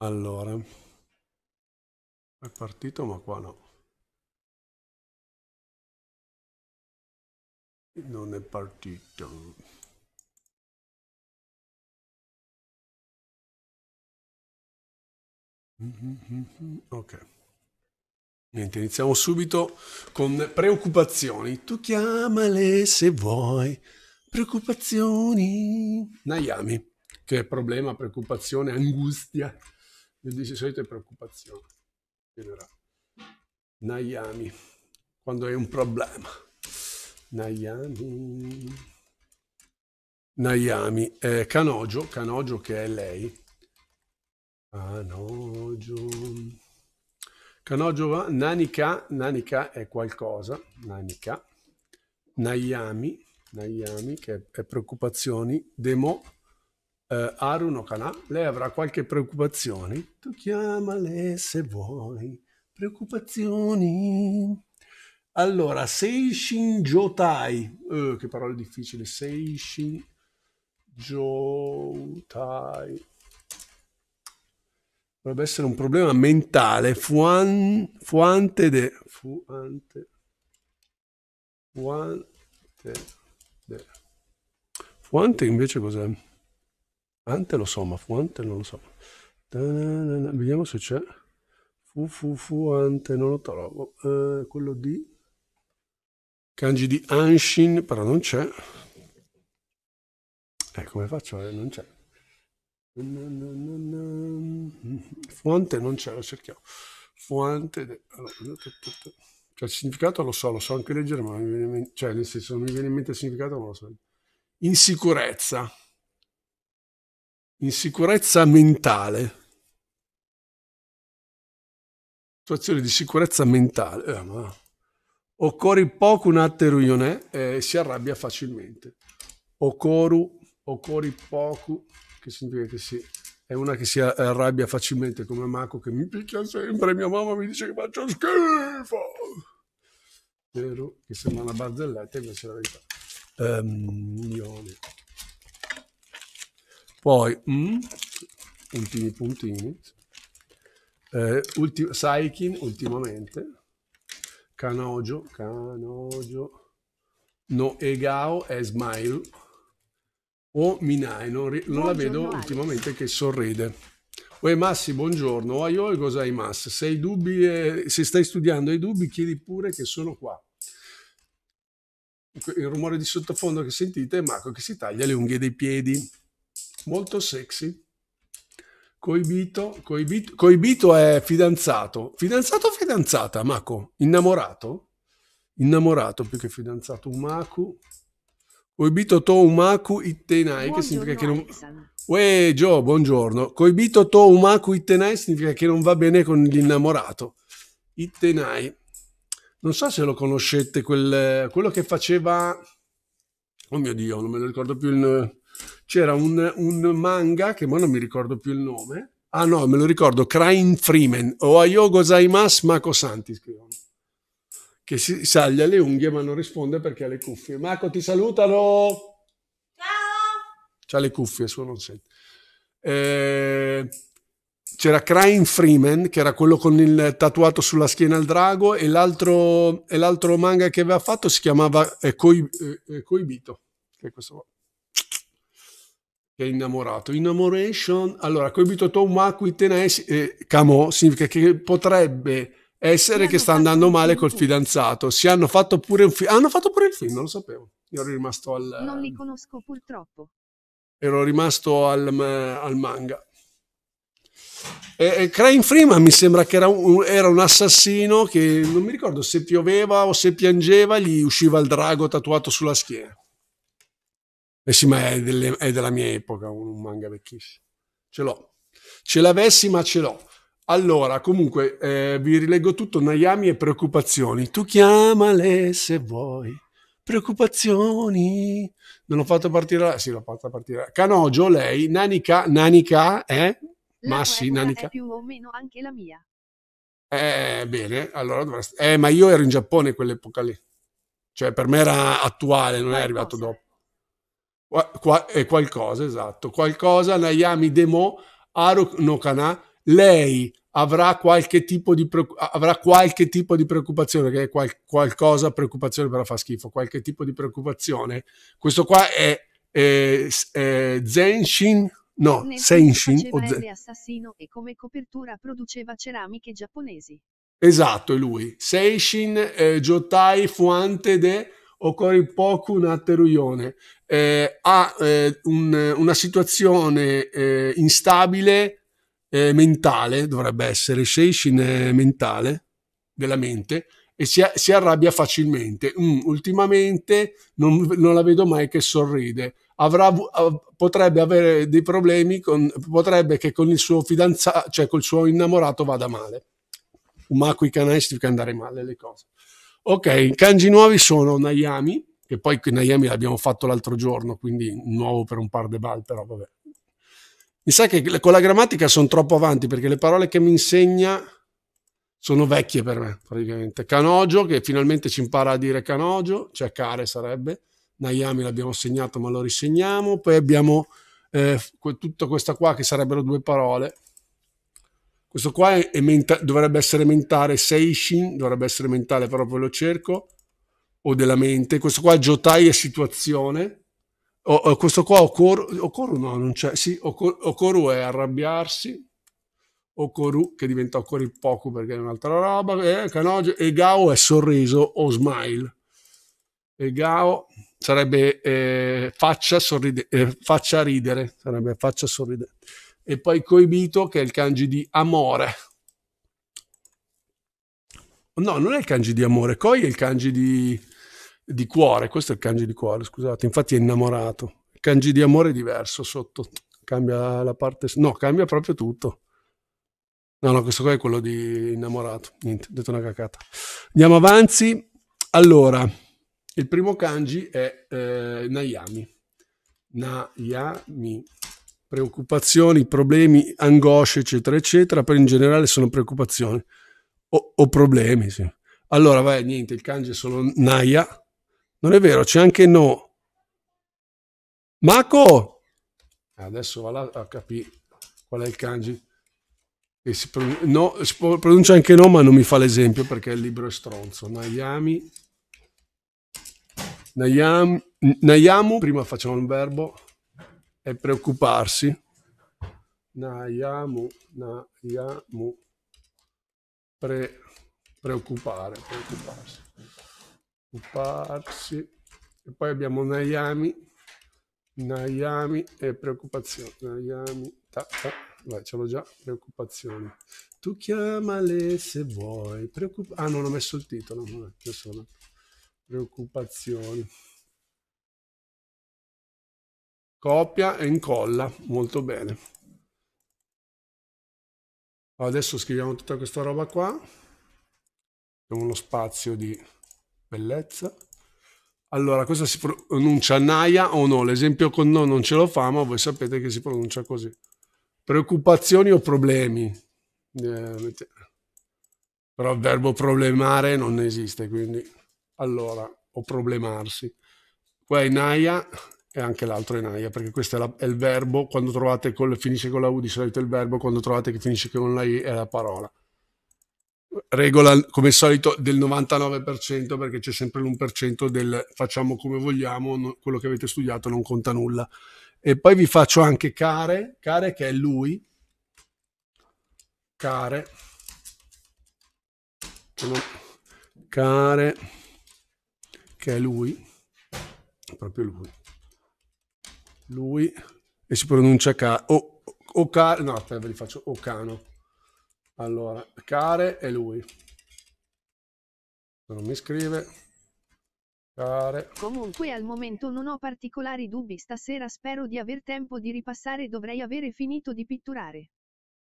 Allora, è partito ma qua no. Non è partito. Ok. Niente, iniziamo subito con preoccupazioni. Tu chiamale se vuoi. Preoccupazioni. Nayami. Che problema, preoccupazione, angustia le solite preoccupazioni. Generale. Nayami, quando è un problema. Nayami. Nayami, eh, Kanojo, Kanojo che è lei. Kanojo. Kanojo va, Nanika, Nanika è qualcosa, Nanika. Nayami, Nayami che è, è preoccupazioni, Demo, eh, Arun Okana, lei avrà qualche preoccupazione. Tu chiamale se vuoi. Preoccupazioni. Allora, Seishin Jotai. Eh, che parola difficile. Seishin Jotai. Dovrebbe essere un problema mentale. Fuan, fuante de... Fuante... Fuante de... Fuante invece cos'è? Ante lo so, ma fu non lo so. Da, vediamo se c'è. Fu fu fu non lo trovo. Eh, quello di... Kanji di Anshin, però non c'è. Eh, come faccio? Eh, non c'è. Fuante non c'è, lo cerchiamo. Fuante... De... Allora, cioè il significato lo so, lo so anche leggere, ma mi viene, cioè nel senso non mi viene in mente il significato, ma lo so. Insicurezza. Insicurezza mentale. Situazione di sicurezza mentale. Eh, ma... Occorre poco un atteruyone eh, e eh, si arrabbia facilmente. Okoru, occorre poco, che significa che si, è una che si arrabbia facilmente come Mako che mi picchia sempre, mia mamma mi dice che faccio schifo. Vero? Che sembra una barzelletta invece la verità. Um, ehm, milione. Poi, mm, puntini puntini, eh, ulti- Saikin ultimamente, Canojo, Canojo, no Egao e Smile, o Minai, non, ri- non la vedo ultimamente che sorride. Uè Massi, buongiorno. Oioi, cosa hai Massi? Se hai dubbi, eh, se stai studiando hai dubbi, chiedi pure che sono qua. Il rumore di sottofondo che sentite è Marco che si taglia le unghie dei piedi molto sexy. Coibito, coibito, coibito è fidanzato. Fidanzato o fidanzata, Mako? Innamorato? Innamorato più che fidanzato. Umaku. Coibito to umaku ittenai, che significa che non... Uè, Gio, buongiorno. Coibito to umaku ittenai significa che non va bene con l'innamorato. Ittenai. Non so se lo conoscete, quel, quello che faceva... Oh mio Dio, non me lo ricordo più il c'era un, un manga che ora non mi ricordo più il nome. Ah no, me lo ricordo, Crime Freeman, o Ayo Zaimas Mako Santi, scrivono. Che si saglia le unghie ma non risponde perché ha le cuffie. Mako ti salutano! Ciao! C'ha le cuffie, solo non sente. Eh, c'era Crime Freeman, che era quello con il tatuato sulla schiena al drago, e l'altro, e l'altro manga che aveva fatto si chiamava eh, Coi, eh, Coibito, eh, che è questo qua che è innamorato. Innamoration, allora, coibito Tomaku Itenes, eh, Camo, significa che potrebbe essere che sta andando male col fidanzato. Si hanno fatto pure un film, hanno fatto pure il film, non lo sapevo. Io ero rimasto al... Non li conosco purtroppo. Ero rimasto al, al manga. Eh, Crane Freeman mi sembra che era un, era un, assassino che non mi ricordo se pioveva o se piangeva, gli usciva il drago tatuato sulla schiena. Eh sì, ma è, delle, è della mia epoca, un manga vecchissimo. Ce l'ho. Ce l'avessi, ma ce l'ho. Allora, comunque, eh, vi rileggo tutto, Nayami e preoccupazioni. Tu chiamale se vuoi. Preoccupazioni. Non l'ho fatto partire la... Sì, l'ho fatta partire la... Canogio, lei, Nanica, Nanica, eh? La ma sì, è più o meno anche la mia. Eh, bene, allora dovresti... Eh, ma io ero in Giappone quell'epoca lì. Cioè, per me era attuale, non è arrivato dopo. Qua, qua, è qualcosa, esatto. Qualcosa, Nayami Demo, Aru no Kana, lei avrà qualche tipo di, avrà qualche tipo di preoccupazione, che è qual, qualcosa, preoccupazione però fa schifo, qualche tipo di preoccupazione. Questo qua è, è, è Zenshin No, Nel Senshin o Zen... assassino e come copertura produceva ceramiche giapponesi. Esatto, è lui. Seishin eh, Jotai Fuante de occorre Okoripoku Natteruyone eh, ha eh, un, una situazione eh, instabile eh, mentale, dovrebbe essere Seishin mentale della mente e si, si arrabbia facilmente. Mm, ultimamente non, non, la vedo mai che sorride. Avrà, potrebbe avere dei problemi, con, potrebbe che con il suo fidanzato, cioè col suo innamorato vada male. Ma qui canestri che andare male le cose. Ok, i kanji nuovi sono Nayami, che poi Nayami l'abbiamo fatto l'altro giorno, quindi nuovo per un par de bal, però vabbè. Mi sa che con la grammatica sono troppo avanti perché le parole che mi insegna sono vecchie per me, praticamente. Canogio, che finalmente ci impara a dire canogio, cioè care sarebbe. Nayami l'abbiamo segnato ma lo risegniamo. Poi abbiamo eh, tutta questa qua che sarebbero due parole questo qua è, è menta- dovrebbe essere mentale, Seishin, dovrebbe essere mentale, però poi lo cerco, o della mente. Questo qua Jotai è situazione. O, o questo qua Okoru, Okoru no, non c'è. Sì, Okoru, è arrabbiarsi. Okoru, che diventa Okori poco perché è un'altra roba. Eh, e Gao è sorriso o smile. E Gao sarebbe eh, faccia, sorride, eh, faccia ridere, sarebbe faccia sorridere e poi coibito che è il kanji di amore. No, non è il kanji di amore, koi è il kanji di, di cuore, questo è il kanji di cuore, scusate, infatti è innamorato. Il kanji di amore è diverso sotto, cambia la parte, no, cambia proprio tutto. No, no, questo qua è quello di innamorato, niente, ho detto una cacata. Andiamo avanti. Allora, il primo kanji è eh, Nayami. Nayami preoccupazioni, problemi, angosce, eccetera, eccetera, però in generale sono preoccupazioni o, o problemi. Sì. Allora, vai, niente, il kanji è solo naia. Non è vero, c'è anche no. Mako! Adesso va là a capire qual è il kanji. E si, no, si pronuncia anche no, ma non mi fa l'esempio perché il libro è stronzo. Nayami. Nayam, nayamu, prima facciamo un verbo e preoccuparsi. Nayamu, nayamu, pre, preoccupare, preoccuparsi. Preoccuparsi. E poi abbiamo Nayami, Nayami e preoccupazione. Nayami, ta, ta. Vai, ce l'ho già, preoccupazioni. Tu chiamale se vuoi. Preoccup- ah, non ho messo il titolo. Vabbè, preoccupazioni copia e incolla molto bene adesso scriviamo tutta questa roba qua abbiamo uno spazio di bellezza allora questa si pronuncia naia o no l'esempio con no non ce lo fa ma voi sapete che si pronuncia così preoccupazioni o problemi eh, però il verbo problemare non esiste quindi allora o problemarsi qua è naia e anche l'altro in enaia, perché questo è, la, è, il verbo, quando trovate col, finisce con la U di solito è il verbo, quando trovate che finisce con la I è la parola. Regola, come solito, del 99%, perché c'è sempre l'1% del facciamo come vogliamo, no, quello che avete studiato non conta nulla. E poi vi faccio anche care, care che è lui, care, care, che è lui, proprio lui lui e si pronuncia ca O, o K, no, aspetta, ve li faccio o cano Allora, Care è lui. Non mi scrive. Care. Comunque al momento non ho particolari dubbi, stasera spero di aver tempo di ripassare, dovrei avere finito di pitturare.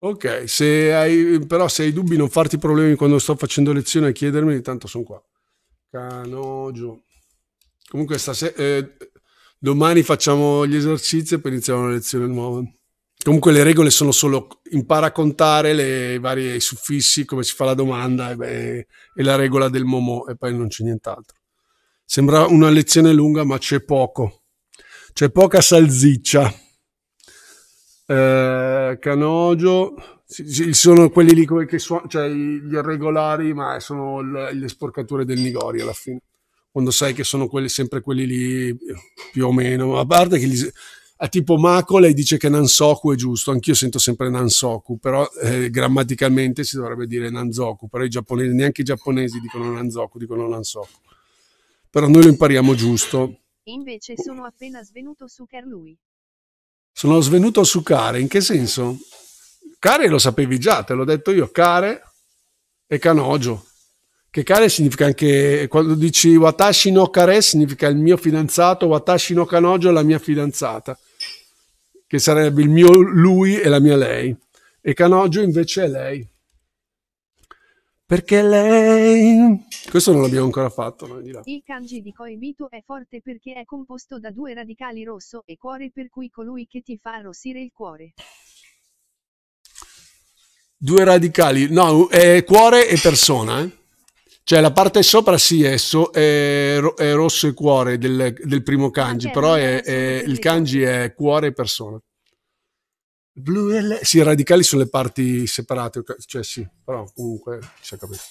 Ok, se hai, però se hai dubbi non farti problemi quando sto facendo lezione a chiedermi, tanto sono qua. Canogio. Comunque stasera... Eh, domani facciamo gli esercizi e poi iniziamo una lezione nuova. Comunque le regole sono solo impara a contare le, i vari suffissi, come si fa la domanda e, beh, e la regola del momo e poi non c'è nient'altro. Sembra una lezione lunga ma c'è poco. C'è poca salsiccia. Eh, Canogio, sono quelli lì che suonano, cioè gli irregolari ma sono le sporcature del Nigori alla fine quando sai che sono quelli, sempre quelli lì, più o meno, a parte che gli, a tipo Mako lei dice che Nansoku è giusto, anch'io sento sempre Nansoku, però eh, grammaticalmente si dovrebbe dire Nanzoku, però i giapponesi, neanche i giapponesi dicono Nanzoku, dicono Nansoku. Però noi lo impariamo giusto. Invece sono appena svenuto su Carlui. Sono svenuto su Care, in che senso? Care lo sapevi già, te l'ho detto io, Care e Canogio. Che care significa anche, quando dici Watashi no care significa il mio fidanzato, Watashi no kanojo la mia fidanzata, che sarebbe il mio lui e la mia lei. E kanojo invece è lei. Perché lei... Questo non l'abbiamo ancora fatto noi di là. Il kanji di Koibito è forte perché è composto da due radicali rosso e cuore per cui colui che ti fa arrossire il cuore. Due radicali, no, è cuore e persona, eh? Cioè la parte sopra sì è, so, è, è rosso e cuore del, del primo kanji, okay, però è, è, il kanji è cuore e persona. Blu e le... Sì, radicali sono le parti separate, cioè sì, però comunque si è capito.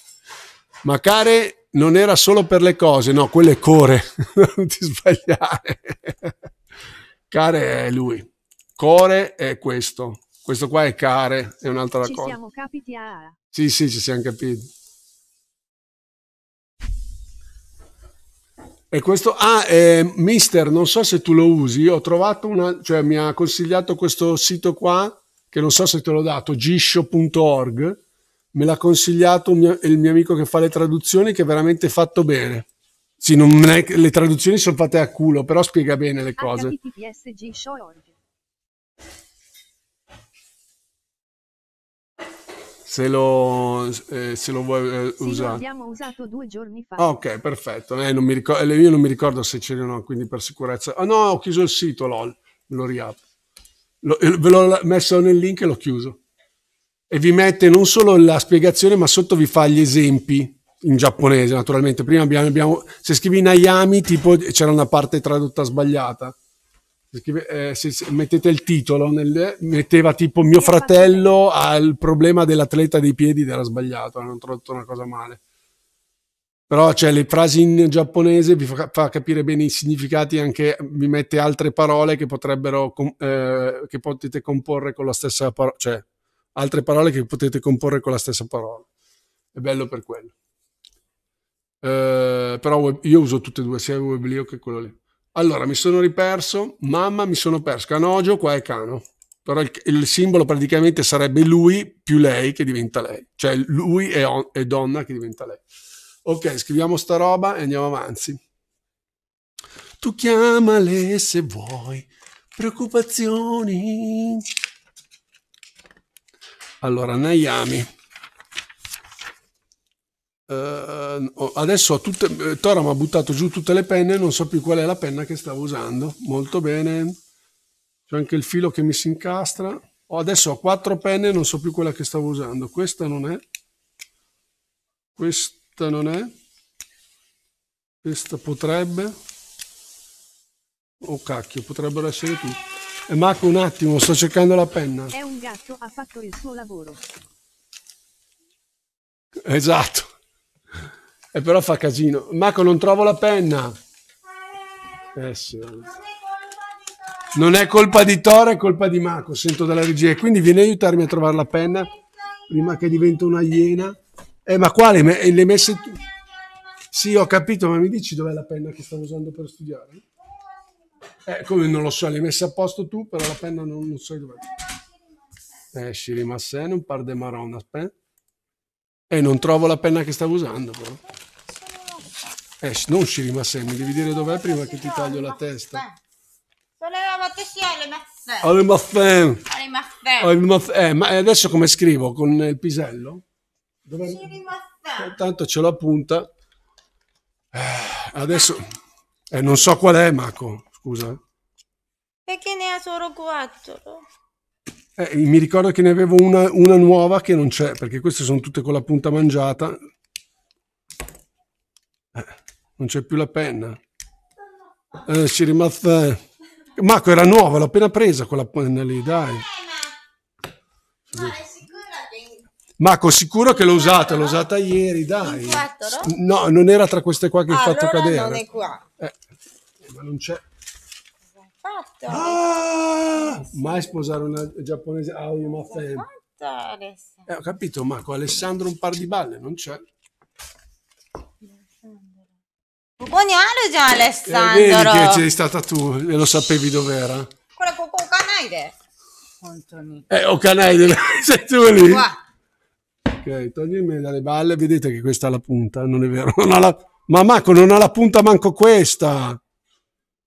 Ma care non era solo per le cose, no, quello è core, non ti sbagliare. care è lui, core è questo, questo qua è care, è un'altra cosa. Ci siamo capiti a... Sì, sì, ci siamo capiti. E questo, ah, eh, mister, non so se tu lo usi, ho trovato una, cioè mi ha consigliato questo sito qua, che non so se te l'ho dato, giscio.org, me l'ha consigliato mio, il mio amico che fa le traduzioni, che è veramente fatto bene. Sì, è, le traduzioni sono fatte a culo, però spiega bene le cose. se lo, eh, se lo vuoi eh, sì, usare. l'abbiamo usato due giorni fa. Ok, perfetto. Eh, non ricor- eh, io non mi ricordo se ce l'ho, quindi per sicurezza. Ah oh, no, ho chiuso il sito, lol, lo riapro. Eh, lo, ve l'ho messo nel link e l'ho chiuso. E vi mette non solo la spiegazione, ma sotto vi fa gli esempi in giapponese, naturalmente. Prima abbiamo, abbiamo se scrivi Nayami, tipo c'era una parte tradotta sbagliata Scrive, eh, se, se, mettete il titolo, nel, metteva tipo mio fratello ha il problema dell'atleta dei piedi ed era sbagliato, hanno tradotto una cosa male. Però cioè, le frasi in giapponese vi fa, fa, capire bene i significati, anche vi mette altre parole che potrebbero, com, eh, che potete comporre con la stessa parola, cioè altre parole che potete comporre con la stessa parola. È bello per quello. Eh, però io uso tutte e due, sia Weblio che quello lì. Allora, mi sono riperso, mamma, mi sono perso, Canogio, qua è Cano. Però il, il simbolo praticamente sarebbe lui più lei che diventa lei. Cioè lui è, on, è donna che diventa lei. Ok, scriviamo sta roba e andiamo avanti. Tu chiamale se vuoi, preoccupazioni. Allora, Nayami. Uh, adesso ho tutte, eh, Tora mi ha buttato giù tutte le penne, non so più qual è la penna che stavo usando. Molto bene. C'è anche il filo che mi si incastra. Oh, adesso ho quattro penne, non so più quella che stavo usando. Questa non è. Questa non è. Questa potrebbe. Oh cacchio, potrebbero essere tutti. E eh, Marco un attimo, sto cercando la penna. È un gatto, ha fatto il suo lavoro. Esatto. E però fa casino. Marco, non trovo la penna. Eh sì. Non è colpa di Thor, è colpa di Marco, sento dalla regia. Quindi vieni a aiutarmi a trovare la penna prima che diventi una iena. Eh, ma quale? Le, le messe tu? Sì, ho capito, ma mi dici dov'è la penna che stavo usando per studiare? Eh, come non lo so, l'hai messa a posto tu, però la penna non, non so dov'è. Eh, Shiri non un par de marron, aspetta. Eh? E non trovo la penna che stavo usando. Però. Eh, non Shirimasè, mi devi dire dov'è prima che ti taglio la testa. Sono le maffè. Alle maffè. Ma eh, adesso come scrivo? Con il pisello? Dove... Eh, tanto ce l'ho a punta. Eh, adesso... Eh, non so qual è, Maco. Scusa. Perché ne ha solo quattro? Eh, mi ricordo che ne avevo una, una nuova che non c'è, perché queste sono tutte con la punta mangiata. Eh, non c'è più la penna. Eh, ci rimasta... Marco era nuova, l'ho appena presa quella penna lì, dai. Eh, Marco, sicuro che l'ho usata, l'ho usata ieri, dai. No, non era tra queste qua che hai ah, fatto cadere. Non è qua. Eh, ma non c'è fatto? Ah, eh, sì. Mai sposare una giapponese. Ah, io ma Alessandro. Eh, ho capito, Marco. Alessandro un par di balle, non c'è. Buonialo già eh, Alessandro. Eh, vedi che c'eri stata tu e lo sapevi dov'era. Quella con Canaide. Eh, o Canaide, sei tu lì. Qua. Ok, toglimi dalle balle, vedete che questa ha la punta, non è vero? Non la... Ma Marco non ha la punta manco questa.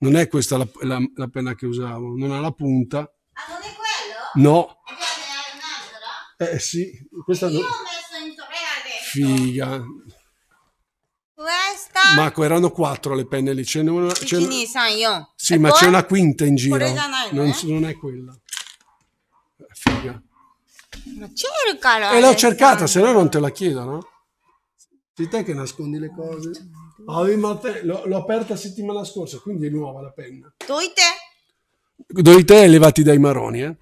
Non è questa la, la, la penna che usavo, non ha la punta. Ah, non è quello? No. E è un'altra? Eh sì, questa no. Io ho messo in sopra Figa. Questa... Ma erano quattro le penne lì, ce n'è una... Ce n'è... Sì, e ma c'è una quinta in giro. Non, eh? non è quella. Eh, figa. Ma cercala! E l'ho cercata, se no non te la chiedo, no? Di te che nascondi le cose l'ho, l'ho aperta settimana scorsa, quindi è nuova la penna. te. Doite? Doite elevati dai maroni, eh?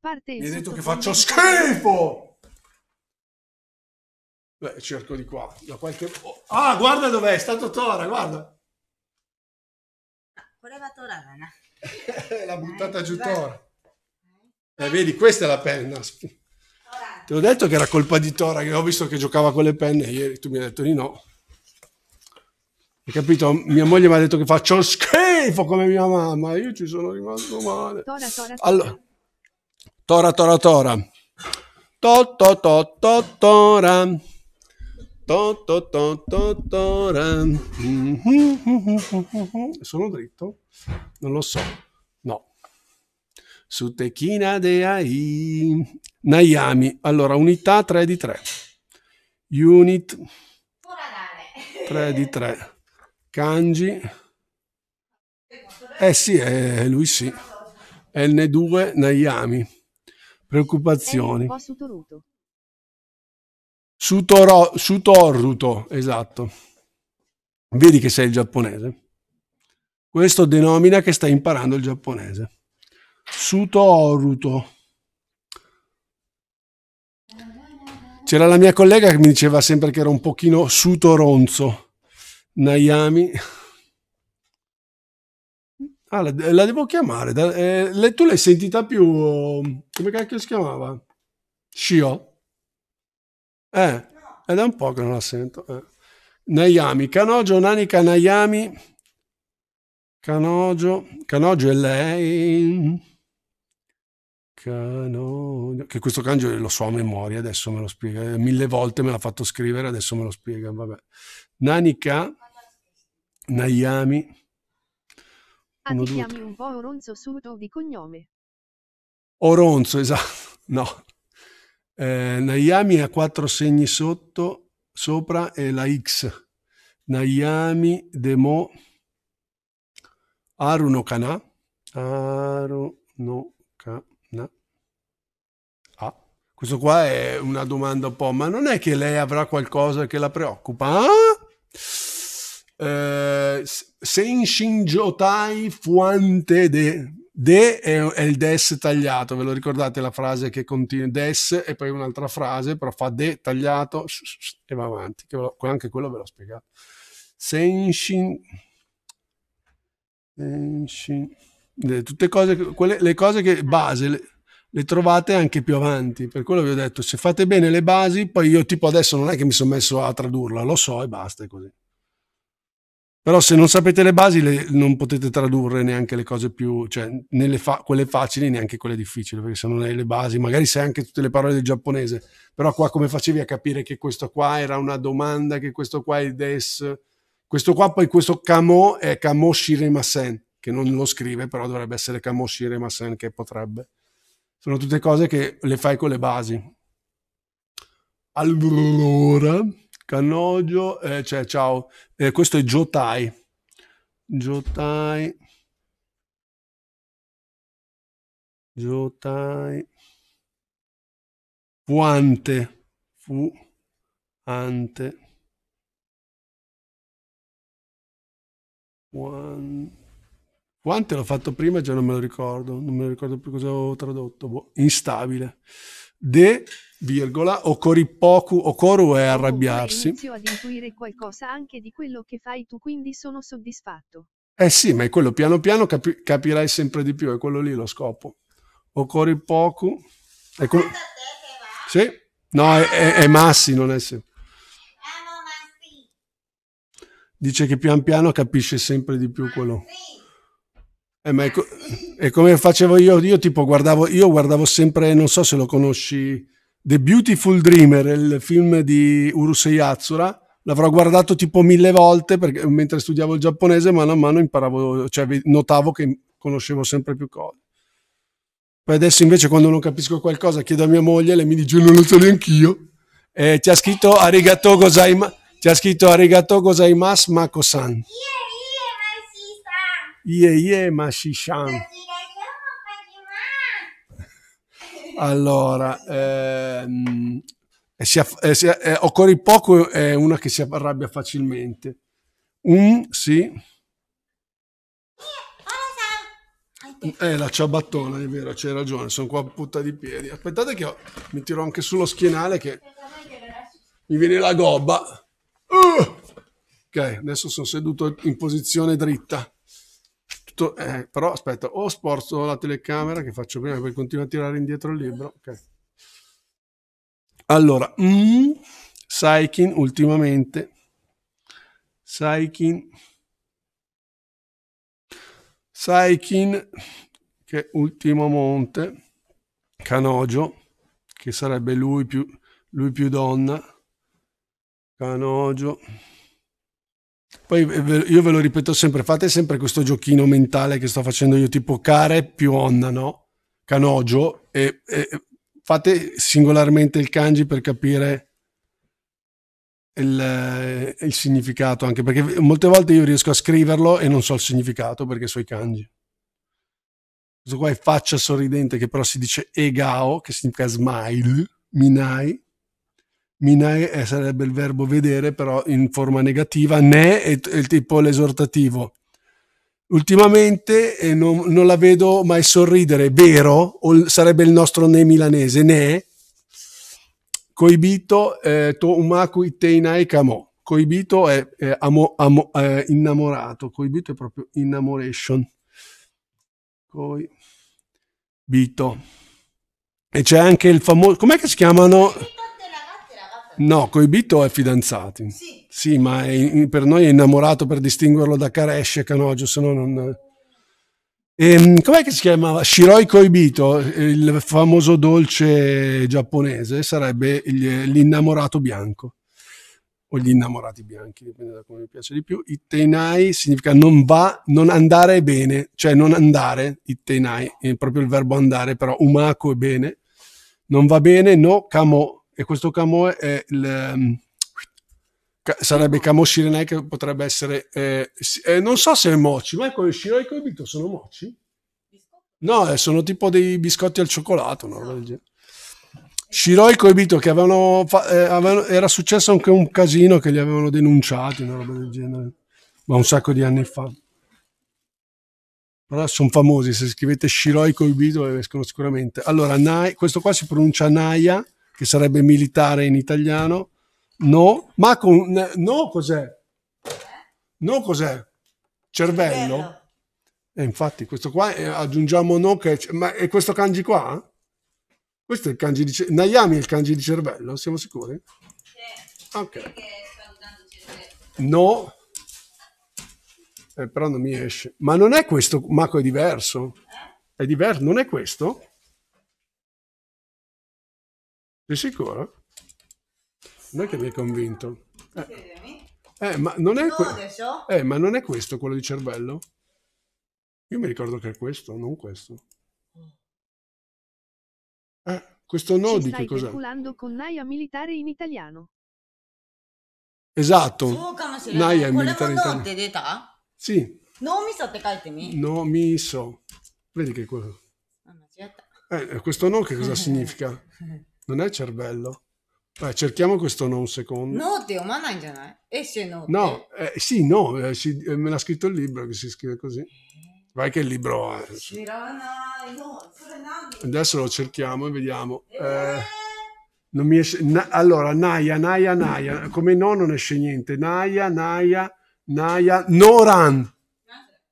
Parte Mi hai detto che faccio schifo! Beh, cerco di qua. Da qualche... Oh. Ah, guarda dov'è, è stato Tora, guarda. Voleva ah, Torana. L'ha buttata giù eh, Tora. Eh, vedi, questa è la penna. Ti ho detto che era colpa di Tora, che ho visto che giocava con le penne ieri, tu mi hai detto di no. Hai capito? Mia moglie mi ha detto che faccio schifo come mia mamma, io ci sono rimasto male. Tora, tora, tora. Allora, tora, tora, tora. To, to, to, to, tora. To, to, to, to, tora. Mm-hmm. Sono dritto? Non lo so su Techina Deai. Nayami, allora unità 3 di 3. Unit 3 di 3. Kanji. Eh sì, eh, lui sì. N2 Nayami. Preoccupazioni. Eh, Sutoro, sutoruto, esatto. Vedi che sei il giapponese. Questo denomina che stai imparando il giapponese. Suto Oruto. C'era la mia collega che mi diceva sempre che era un pochino suto ronzo. Nayami. Ah, la, la devo chiamare. Eh, tu l'hai sentita più... Come cacchio si chiamava? Shio? Eh, è da un po' che non la sento. Eh. Nayami. Canogio, Nanika, Nayami. Canogio. Canogio è lei... Canogno, che questo canone lo so a memoria, adesso me lo spiega, mille volte me l'ha fatto scrivere, adesso me lo spiega, vabbè. Nanica, Nayami. Ah, ti due, chiami un po' Oronzo Suto di cognome. Oronzo, esatto, no. Eh, Nayami ha quattro segni sotto, sopra e la X. Nayami Demo Aru no Kana. Aru questo qua è una domanda un po', ma non è che lei avrà qualcosa che la preoccupa? Eh, eh Senshin Jotai Fuante de... De è, è, il des tagliato, ve lo ricordate la frase che contiene des e poi un'altra frase, però fa de tagliato e va avanti, che lo, anche quello ve l'ho spiegato. Senshin... Senshin... Tutte cose, quelle, le cose che base... Le, le trovate anche più avanti. Per quello vi ho detto, se fate bene le basi, poi io tipo adesso non è che mi sono messo a tradurla, lo so e basta, è così. Però se non sapete le basi le, non potete tradurre neanche le cose più, cioè né fa, quelle facili neanche quelle difficili, perché se non hai le basi, magari sai anche tutte le parole del giapponese, però qua come facevi a capire che questo qua era una domanda, che questo qua è il des, questo qua poi questo kamo è kamo shiremasen, che non lo scrive, però dovrebbe essere kamo shiremasen che potrebbe. Sono tutte cose che le fai con le basi. Allora, Cannogio, eh, cioè, ciao, eh, questo è Jotai. Jotai. Jotai. Fuante. Fu. Ante. Fuante. Quante l'ho fatto prima già non me lo ricordo, non me lo ricordo più cosa avevo tradotto. Boh, instabile. De, virgola, ocoripoku, okoru è arrabbiarsi. Inizio ad intuire qualcosa anche di quello che fai tu, quindi sono soddisfatto. Eh sì, ma è quello, piano piano capi- capirai sempre di più, è quello lì lo scopo. Ocoripoku. È quello... Sì? No, è, è, è Massi, non è sempre eh, dice che pian piano capisce sempre di più quello. Eh, ma è, co- è, come facevo io, io tipo guardavo, io guardavo sempre, non so se lo conosci, The Beautiful Dreamer, il film di Urusei Azzura, l'avrò guardato tipo mille volte perché, mentre studiavo il giapponese, mano a mano imparavo, cioè notavo che conoscevo sempre più cose. Poi adesso invece quando non capisco qualcosa chiedo a mia moglie, lei mi dice non lo so neanch'io, eh, ti ha scritto arigato gozaimasu, ti ha scritto arigato gozaimasu mako-san. Yeah! Ie ie ma shishan. Allora, ehm, si aff- eh, si- eh, occorre poco è una che si arrabbia facilmente. Un, sì. Eh, la ciabattona, è vero, c'hai ragione, sono qua a punta di piedi. Aspettate che ho- mi tiro anche sullo schienale che mi viene la gobba. Uh! Ok, adesso sono seduto in posizione dritta tutto, eh, però aspetta, o sporzo la telecamera che faccio prima, poi continuo a tirare indietro il libro. Okay. Allora, mm, Saikin ultimamente, Saikin, Saikin che ultimo monte, Canogio, che sarebbe lui più, lui più donna, Canogio. Poi eh, io ve lo ripeto sempre, fate sempre questo giochino mentale che sto facendo io, tipo care più onna, no? Canogio, e, e fate singolarmente il kanji per capire il, eh, il, significato, anche perché molte volte io riesco a scriverlo e non so il significato perché sono i kanji. Questo qua è faccia sorridente che però si dice egao, che significa smile, minai, Minae eh, sarebbe il verbo vedere, però in forma negativa, ne è, il tipo l'esortativo. Ultimamente eh, non, non, la vedo mai sorridere, vero? O sarebbe il nostro ne milanese, ne? Coibito eh, to umaku iteinai kamo. Coibito è eh, amo, amo, eh, innamorato, coibito è proprio innamoration. Coibito. E c'è anche il famoso... Com'è che si chiamano... No, Coibito è fidanzati. Sì. sì ma è, per noi è innamorato per distinguerlo da Karesh e Canogio, se no non... E, ehm, com'è che si chiamava? Shiroi coibito, il famoso dolce giapponese, sarebbe l'innamorato bianco o gli innamorati bianchi, dipende da come mi piace di più. Itteinai significa non va, non andare bene, cioè non andare, itteinai, è proprio il verbo andare, però umako è bene. Non va bene, no, kamo e questo camo è il ehm, sarebbe Camo Shirenai che potrebbe essere eh, eh, non so se è mochi ma ecco il Shirenai che ho vinto sono mochi no eh, sono tipo dei biscotti al cioccolato no? Shiroi Coibito, che avevano, fa- eh, avevano, era successo anche un casino che li avevano denunciati una roba del genere ma un sacco di anni fa però sono famosi se scrivete Shiroi Coibito escono sicuramente allora Nai, questo qua si pronuncia Naya che sarebbe militare in italiano. No, ma con, no cos'è? No cos'è? Cervello? E eh, infatti questo qua, eh, aggiungiamo no che... Ma è questo kanji qua? Questo è il kanji di... Nayami è il kanji di cervello, siamo sicuri? Sì. Ok. No. Eh, però non mi esce. Ma non è questo, Mako è diverso. Eh? È diverso, non è questo? Sei sicuro? Non è che mi hai convinto. Eh, eh, ma non è eh, ma non è questo quello di cervello? Io mi ricordo che è questo, non questo. Eh, questo no di che cos'è? Stai calcolando con Naia militare in italiano. Esatto. Naia militare in italiano. Sì. No, mi so te caltemi. No, mi so. Vedi che cosa? Eh, questo no che cosa significa? non è cervello. Beh, cerchiamo questo no un secondo. No, Dio, ma non è. E se no? No, eh, sì, no, eh, si, eh, me l'ha scritto il libro che si scrive così. Eh. Vai che il libro è. Eh, Adesso lo cerchiamo e vediamo. Eh. non mi esce, na, allora, Naia, Naia, Naia, come no non esce niente. Naia, Naia, Naia, Noran.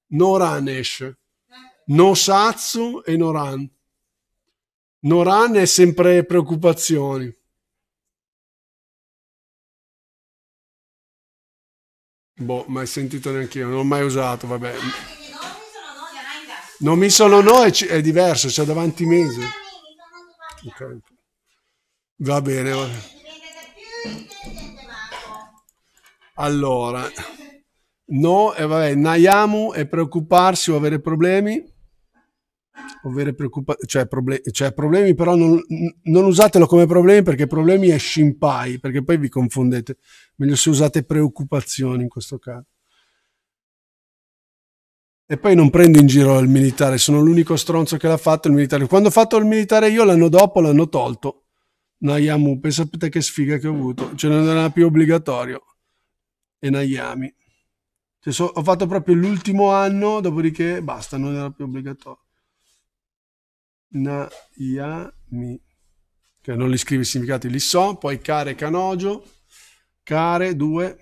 Noran esce. No Satsu e Noran. Noran è sempre preoccupazioni. Boh, mai sentito neanche io, non l'ho mai usato, vabbè. Non mi sono no, è, è diverso, c'è davanti mese. Okay. Va bene, va bene. Allora, no, e eh, vabbè, Nayamu è preoccuparsi o avere problemi ovvero preoccupa- cioè, proble- cioè, problemi, però non, non, usatelo come problemi perché problemi è shimpai, perché poi vi confondete. Meglio se usate preoccupazioni in questo caso. E poi non prendo in giro il militare, sono l'unico stronzo che l'ha fatto il militare. Quando ho fatto il militare io l'anno dopo l'hanno tolto. Nayamu, pensate che sfiga che ho avuto, cioè non era più obbligatorio. E Nayami. Cioè, so, ho fatto proprio l'ultimo anno, dopodiché basta, non era più obbligatorio. Naiami, che non li scrivi i significati, li so, poi care canogio, care due,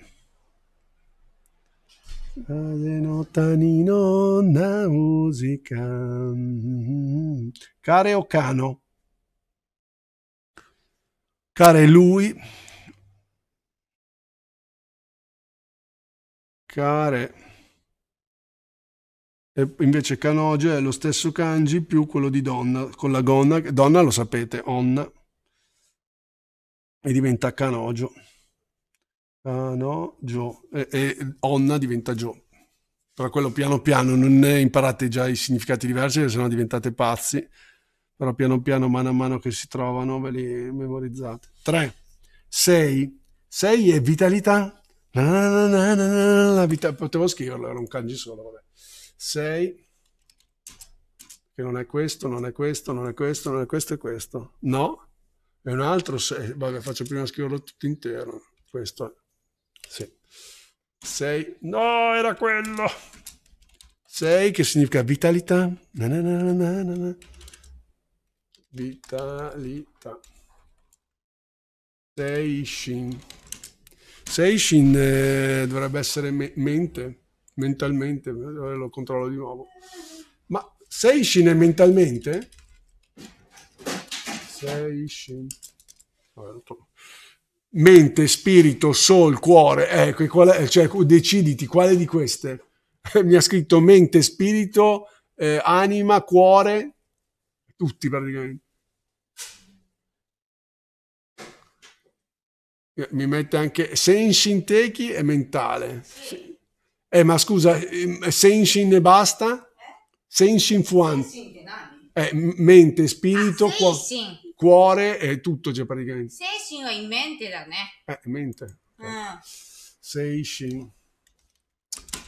Adenotaninonna musica. Care o cano? Care lui. Care e invece Canoge è lo stesso kanji più quello di donna, con la gonna, donna lo sapete, onna, e diventa Canogio. Canogio, e, e onna diventa Gio. Però quello piano piano, non ne imparate già i significati diversi, se no diventate pazzi. Però piano piano, mano a mano che si trovano, ve li memorizzate. 3, 6, 6 è vitalità. la vita, potevo scriverlo, era un kanji solo, vabbè. 6, che non è questo, non è questo, non è questo, non è questo e questo. No, è un altro 6. Vabbè, faccio prima scriverlo tutto intero. Questo, sì. 6, no, era quello. 6 che significa vitalità. Na, na, na, vitalità. Seishin. Seishin eh, dovrebbe essere me- mente mentalmente, eh, lo controllo di nuovo. Ma sei shin mentalmente? Sei shin. Mente, spirito, soul, cuore, ecco, qual è, cioè, deciditi quale di queste. Mi ha scritto mente, spirito, eh, anima, cuore, tutti praticamente. Eh, mi mette anche sensi intechi e mentale. Sì. Eh, ma scusa, ehm, Senshin e basta? Eh? Senshin Fuan. Eh, mente, spirito, ah, cuo- cuore, è tutto già praticamente. Senshin è in mente da ne. Eh, mente. Ah. Senshin.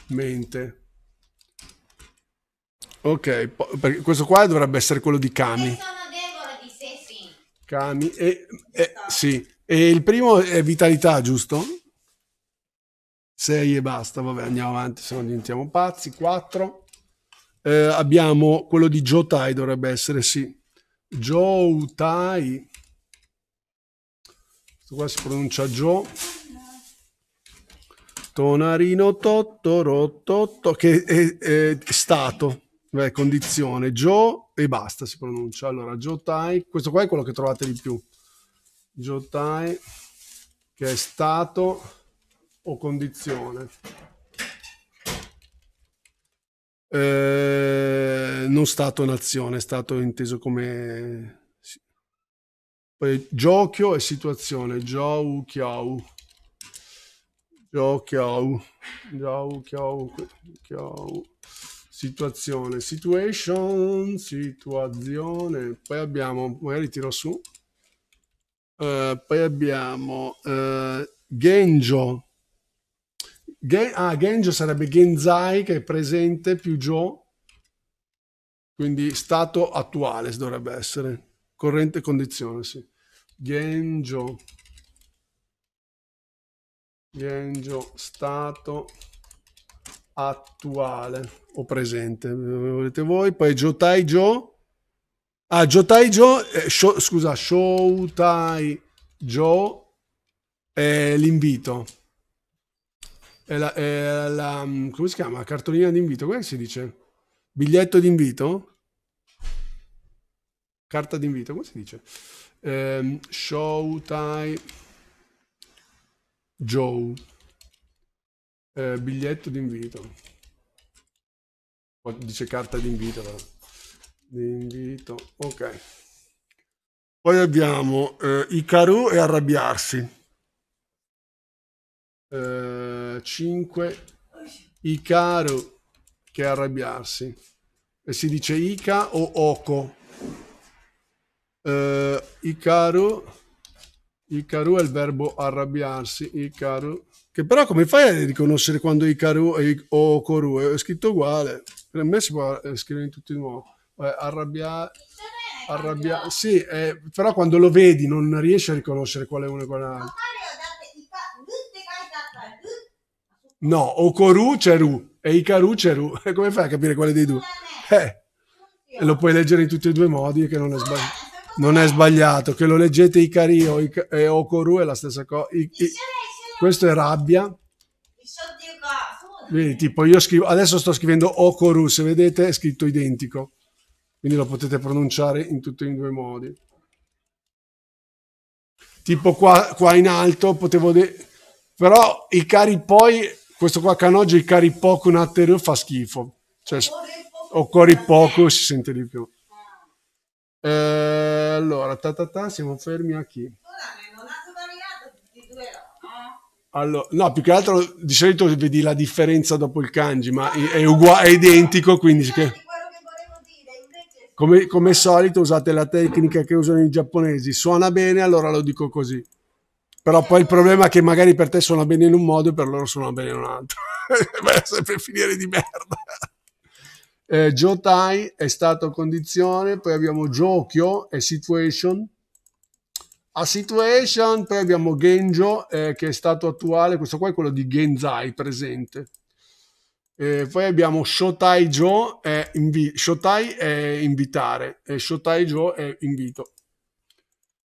Mente. Ok, po- questo qua dovrebbe essere quello di Kami. E sono debole di Senshin. Kami, e, eh, sì. E il primo è vitalità, giusto? 6 e basta, vabbè, andiamo avanti, se no diventiamo pazzi. 4. Eh, abbiamo quello di Joe Tai, dovrebbe essere, sì. Joe Tai. Questo qua si pronuncia Joe. Tonarino Totto Totto, che è, è, è stato, beh, condizione. Joe e basta si pronuncia. Allora, Joe Tai. Questo qua è quello che trovate di più. Joe Tai, che è stato o condizione. Eh, non Stato-nazione, è stato inteso come... Poi giochio e situazione, Giau, Chiau. Jou Chiau. Jou Chiau. Chiau. Situazione, situation, situazione. Poi abbiamo, magari tiro su. Uh, poi abbiamo uh, Genjo, Gen- ah, Genjo sarebbe Genzai che è presente più Joe, quindi stato attuale dovrebbe essere, corrente condizione, sì. Genjo. Genjo, stato attuale o presente, come volete voi. Poi Jotai Jo. Ah, Jotai Jo, eh, sho, scusa, Shoutai Jo è l'invito. È la, è la, mm, come si chiama? Cartolina d'invito, come si dice? Biglietto d'invito? Carta d'invito, come si dice? Eh, Showtime Joe. Eh, biglietto d'invito. Oh, dice carta d'invito, però. D'invito, ok. Poi abbiamo eh, Icaru e arrabbiarsi. 5 eh, Icaru che arrabbiarsi e si dice Ica o Oco eh, Icaru Icaru è il verbo arrabbiarsi Icaru che però come fai a riconoscere quando Icaru e Okoru è scritto uguale per me si può scrivere in tutti i modi arrabbiare arrabbiare sì però quando lo vedi non riesci a riconoscere quale uno e quale l'altro No, o Coru c'è Ru e Icaru c'è Ru. come fai a capire quale dei due? Eh. eh, lo puoi leggere in tutti e due i modi che non è sbagliato. Non è sbagliato che lo leggete Icari o, Ica- e Okoru è la stessa cosa. I- I- questo è rabbia. Vedi, tipo io scrivo, adesso sto scrivendo Okoru, se vedete è scritto identico. Quindi lo potete pronunciare in tutti e due i modi. Tipo qua, qua in alto potevo dire però Icari poi questo qua Canoggi, il poco un attereo fa schifo. Cioè, o cori poco si sente di più. Eh, allora, ta, ta, ta, siamo fermi a chi? Allora, no, più che altro di solito vedi la differenza dopo il kanji, ma è, uguale, è identico, quindi... Che... Come, come solito usate la tecnica che usano i giapponesi, suona bene, allora lo dico così. Però poi il problema è che magari per te suona bene in un modo e per loro suona bene in un altro. Vai sempre a finire di merda. Eh, Joe Tai è stato condizione, poi abbiamo Giocchio e Situation. A Situation poi abbiamo Genjo eh, che è stato attuale, questo qua è quello di Genzai presente. Eh, poi abbiamo Shotai Joe, è invi- Shotai è invitare e Shotai Joe è invito.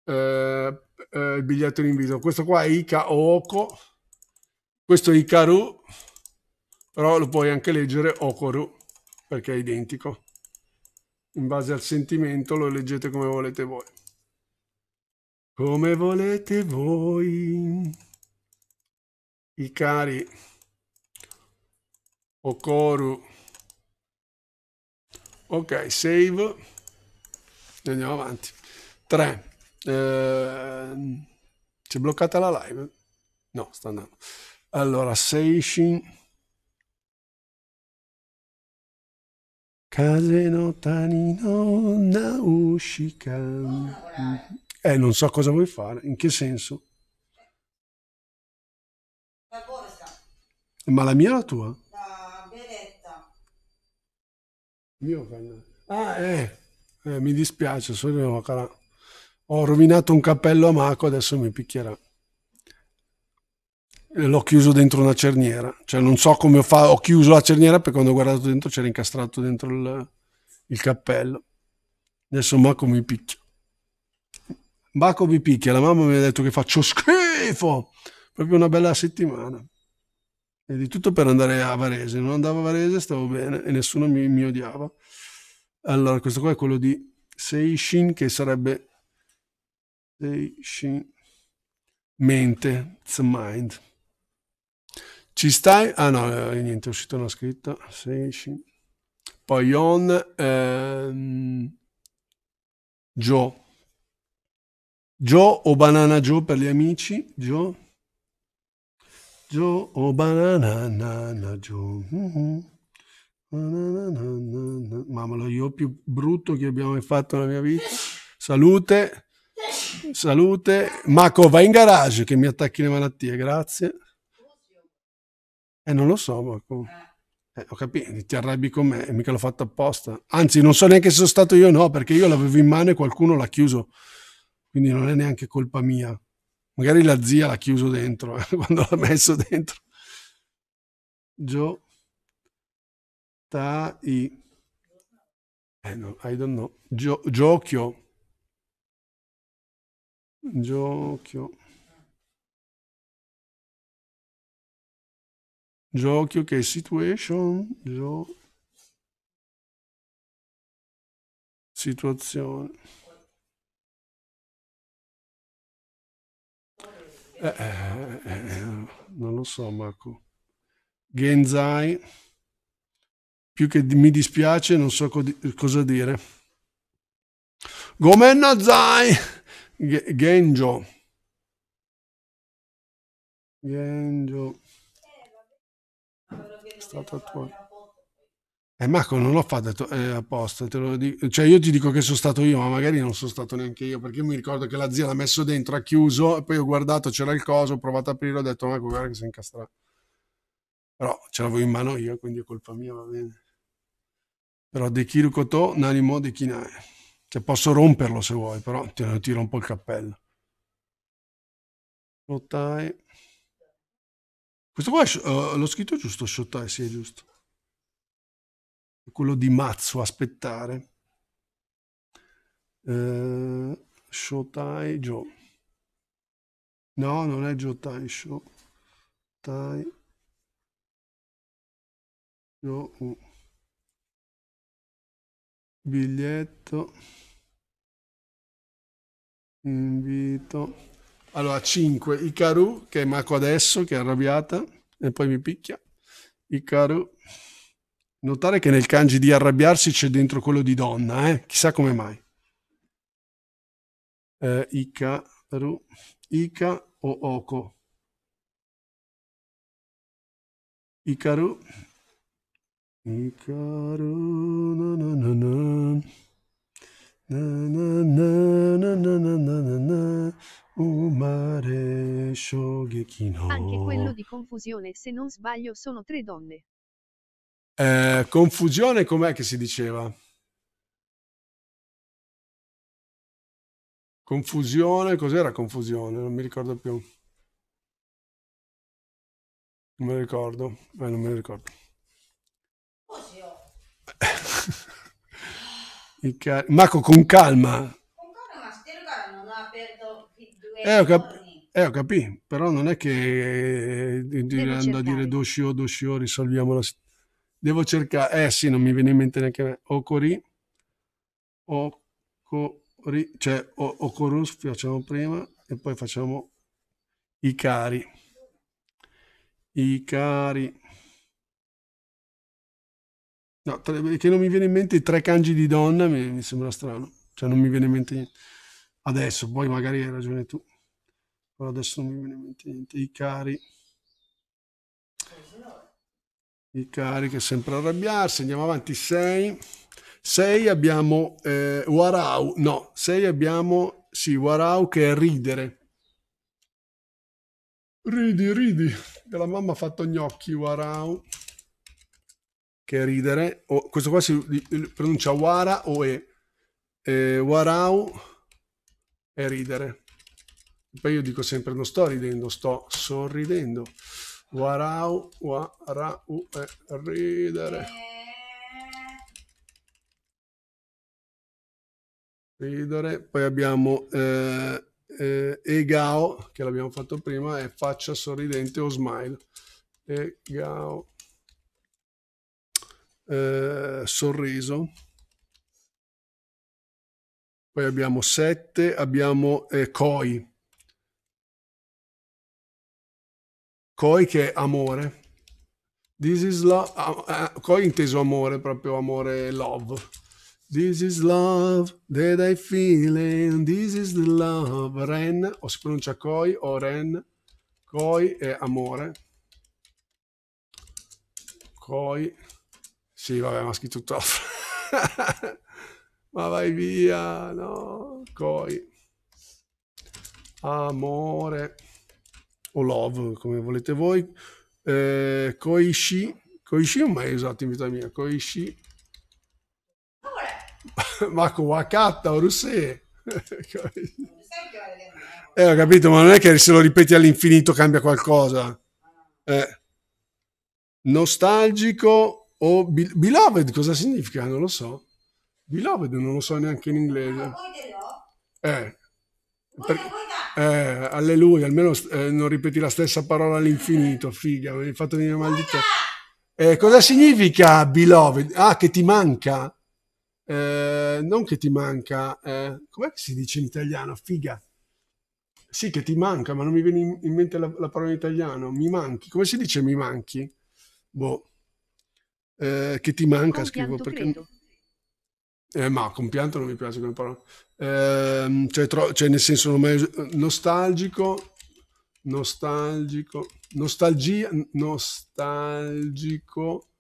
Eh, eh, il biglietto invito. Questo qua è Ika Ooko, questo è Ikaru, però lo puoi anche leggere Okoru, perché è identico. In base al sentimento lo leggete come volete voi. Come volete voi. Ikari, Okoru. Ok, save. Andiamo avanti. 3. Eh, si è bloccata la live? No, sta andando. Allora, Seishin. Case no tani no naushika. Eh, non so cosa vuoi fare, in che senso? Ma la mia o la tua? La Benetta. Mio Ah, eh, eh mi dispiace, sono cara ho rovinato un cappello a Mako, adesso mi picchierà. E l'ho chiuso dentro una cerniera, cioè non so come ho fatto, ho chiuso la cerniera perché quando ho guardato dentro c'era incastrato dentro il, il cappello. Adesso Mako mi picchia. Mako mi picchia, la mamma mi ha detto che faccio schifo, proprio una bella settimana. E di tutto per andare a Varese, non andavo a Varese, stavo bene e nessuno mi, mi odiava. Allora, questo qua è quello di Seishin che sarebbe Mente, it's mind. Ci stai? Ah no, eh, niente, è uscita una scritta. Seishi. Poi on ehm, Joe. Joe o Banana Joe per gli amici. Joe. Joe o Banana nana, Joe. Mm-hmm. Mamma lo io più brutto che abbiamo mai fatto nella mia vita. Salute. Salute. Marco, vai in garage che mi attacchi le malattie, grazie. Eh, non lo so, Marco. Eh, ho capito, ti arrabbi con me, mica l'ho fatto apposta. Anzi, non so neanche se sono stato io o no, perché io l'avevo in mano e qualcuno l'ha chiuso. Quindi non è neanche colpa mia. Magari la zia l'ha chiuso dentro, eh, quando l'ha messo dentro. Gio. Tai. Eh, no, I don't know. Gio, Giocchio. Giochio. Giochio che situation. Gio... Situazione. Eh eh, eh, eh, eh, non lo so, Marco. Genzai. Più che mi dispiace, non so co cosa dire. Gomenna Zai! Genjo. Genjo. È stato attuato. Eh Marco, non l'ho fatto eh, apposta, te lo dico. Cioè io ti dico che sono stato io, ma magari non sono stato neanche io, perché mi ricordo che la zia l'ha messo dentro, ha chiuso, e poi ho guardato, c'era il coso, ho provato a aprirlo, ho detto Marco, guarda che si è incastrato. Però ce l'avevo in mano io, quindi è colpa mia, va bene. Però De Kirukoto, Nanimo De Kinae. Cioè, posso romperlo se vuoi, però ti, ti rompo il cappello. Shotai. Questo qua uh, l'ho scritto giusto, Shotai, sì, è giusto. Quello di Mazzo, aspettare. Uh, eh, Shotai Joe. No, non è Jotai, Shotai. Joe. Uh. Biglietto. Invito. Allora, 5. Icaru, che è Mako adesso, che è arrabbiata, e poi mi picchia. Icaru. Notare che nel kanji di arrabbiarsi c'è dentro quello di donna, eh? Chissà come mai. Eh, Icaru. Ica o Oko. Icaru. Icaru. Na na na Na na na na na na na Umare Shogekino. Anche quello di confusione, se non sbaglio, sono tre donne. Eh, confusione, com'è che si diceva? Confusione, cos'era confusione? Non mi ricordo più. Non me lo ricordo. Eh, non me lo ricordo. Così ho. Car- Marco, con calma. Eh, ho, cap- eh, ho capito, però non è che eh, andando a dire doscio, doscio, risolviamo la situazione. Devo cercare, eh sì, non mi viene in mente neanche me. Ocori, Ocori, cioè o- Ocorus facciamo prima e poi facciamo i cari. I cari. No, che non mi viene in mente i tre cangi di donna mi, mi sembra strano. Cioè non mi viene in mente niente. Adesso, poi magari hai ragione tu. Però adesso non mi viene in mente niente. I cari. I cari che sempre arrabbiarsi. Andiamo avanti. 6. 6 abbiamo eh, Warau. No, 6 abbiamo... Sì, Warau che è ridere. Ridi, ridi. Della mamma ha fatto gnocchi, Warau che è ridere. Oh, questo qua si pronuncia Wara o E. Eh, warau è ridere. Poi io dico sempre non sto ridendo, sto sorridendo. Warau, warau è ridere. Ridere. Poi abbiamo eh, eh, Egao, che l'abbiamo fatto prima, è faccia sorridente o smile. Egao eh, sorriso. Poi abbiamo 7, abbiamo eh, Koi. che è amore. This is love. Ah, ah, Koi inteso amore, proprio amore love. This is love that I feel this is the love. Ren, o si pronuncia Koi o Ren. Koi è amore. Koi sì, vabbè, ma scritto tutto. ma vai via, no, coi. Amore o love, come volete voi. Eh, koishi, koishi ho mai usato in vita mia, koishi. ma con Wakata o eh, ho capito, ma non è che se lo ripeti all'infinito cambia qualcosa. Eh. Nostalgico o be- beloved cosa significa? Non lo so. Beloved non lo so neanche in inglese. Ah, eh, per, eh, alleluia, almeno eh, non ripeti la stessa parola all'infinito, figa, mi hai fatto venire mal di te. Eh, cosa significa beloved? Ah, che ti manca? Eh, non che ti manca, eh, com'è che si dice in italiano? Figa. Sì, che ti manca, ma non mi viene in mente la, la parola in italiano. Mi manchi, come si dice mi manchi? Boh eh, che ti manca, scrivo perché... Eh, ma compianto non mi piace come parola. Eh, cioè, tro- cioè, nel senso, non mai nostalgico, nostalgico, nostalgia, nostalgico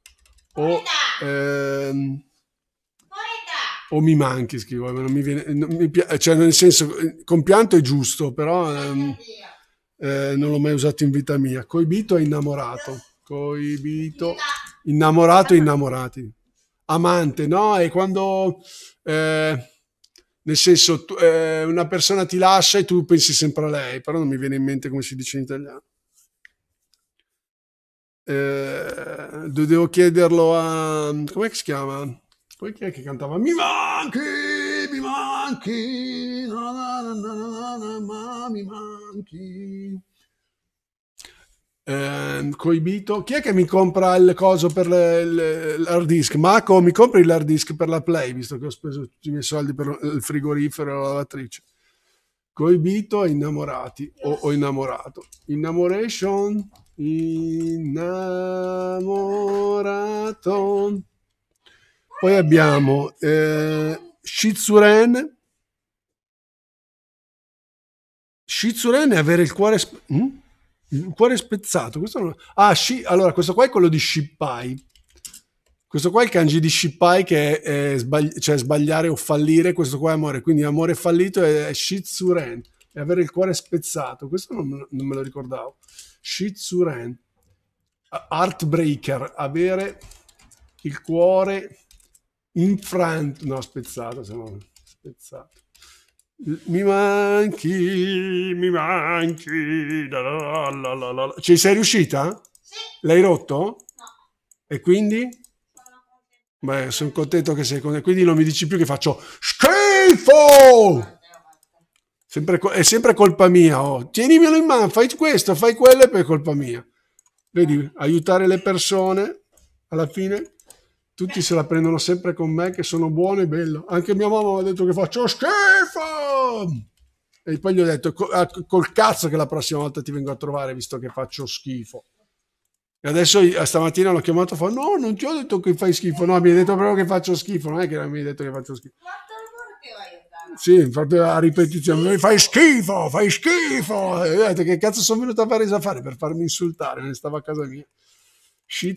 o, ehm, o mi manchi, scrivo, non mi viene, non mi pi- eh, cioè nel senso, eh, compianto è giusto, però ehm, eh, non l'ho mai usato in vita mia. Coibito è innamorato, coibito... Innamorato e innamorati. Amante, no? E quando... Eh, nel senso, eh, una persona ti lascia e tu pensi sempre a lei, però non mi viene in mente come si dice in italiano. Eh, devo chiederlo a... come si chiama? Poi chi è che cantava? Mi manchi, mi manchi, na na na na na, ma mi manchi eh, coibito. Chi è che mi compra il coso per l'hard disk? Marco mi compri l'hard disk per la Play, visto che ho speso tutti i miei soldi per il frigorifero e la lavatrice. Coibito e innamorati o, o innamorato. Innamoration, innamorato. Poi abbiamo eh, Shitsuren. Shitsuren è avere il cuore... Sp- mm? un cuore spezzato. Questo non... Ah, shi... allora, questo qua è quello di Shippai. Questo qua è il kanji di Shippai che è, è sbagli... cioè, sbagliare o fallire. Questo qua è amore. Quindi amore fallito è, è Shitsuren. E avere il cuore spezzato. Questo non, non me lo ricordavo. Shitsuren. Heartbreaker. Avere il cuore infranto. No, spezzato. Se no, spezzato. Mi manchi, mi manchi. La, la, la, la. Ci sei riuscita? Sì. L'hai rotto? No. E quindi? Sono contento. Beh, sono contento che sei contento. Quindi non mi dici più che faccio schifo! Sempre, è sempre colpa mia. Oh. Tienimelo in mano, fai questo, fai quello e poi è colpa mia. Vedi, ah. aiutare le persone alla fine tutti se la prendono sempre con me che sono buono e bello. Anche mia mamma mi ha detto che faccio schifo. E poi gli ho detto ah, col cazzo che la prossima volta ti vengo a trovare visto che faccio schifo. E adesso eh, stamattina l'ho chiamato e fa no, non ti ho detto che fai schifo, no, mi hai detto proprio che faccio schifo, non è che non mi hai detto che faccio schifo. Sì, proprio la ripetizione, fai schifo, fai schifo. E ho che cazzo sono venuto a Parigi a fare per farmi insultare, ne stavo a casa mia. Shih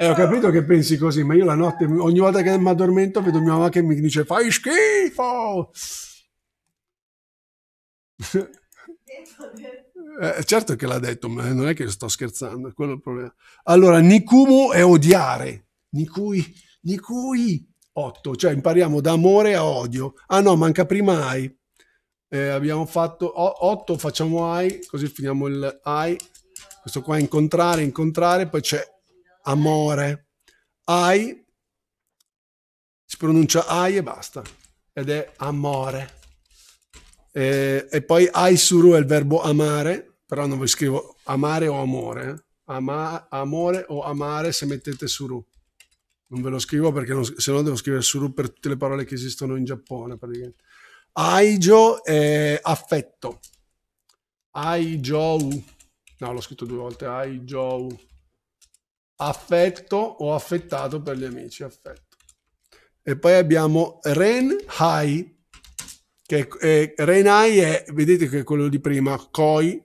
eh, ho capito che pensi così, ma io la notte, ogni volta che mi addormento, vedo mia mamma che mi dice fai schifo. eh, certo che l'ha detto, ma non è che sto scherzando, è quello il problema. Allora, Nikumu è odiare. Nikui, Nikui 8, cioè impariamo da amore a odio. Ah no, manca prima ai. Eh, abbiamo fatto otto, facciamo ai, così finiamo il ai. Questo qua incontrare, incontrare, poi c'è amore. Ai si pronuncia ai e basta, ed è amore. Eh, e poi ai suru è il verbo amare, però non vi scrivo amare o amore. Eh. Ama, amore o amare se mettete suru. Non ve lo scrivo perché non, se no devo scrivere suru per tutte le parole che esistono in Giappone praticamente. Aijo è affetto. Aijou. No, l'ho scritto due volte. Aijou affetto o affettato per gli amici, affetto. E poi abbiamo Ren Hai, che è, Ren Hai è, vedete che è quello di prima, Koi,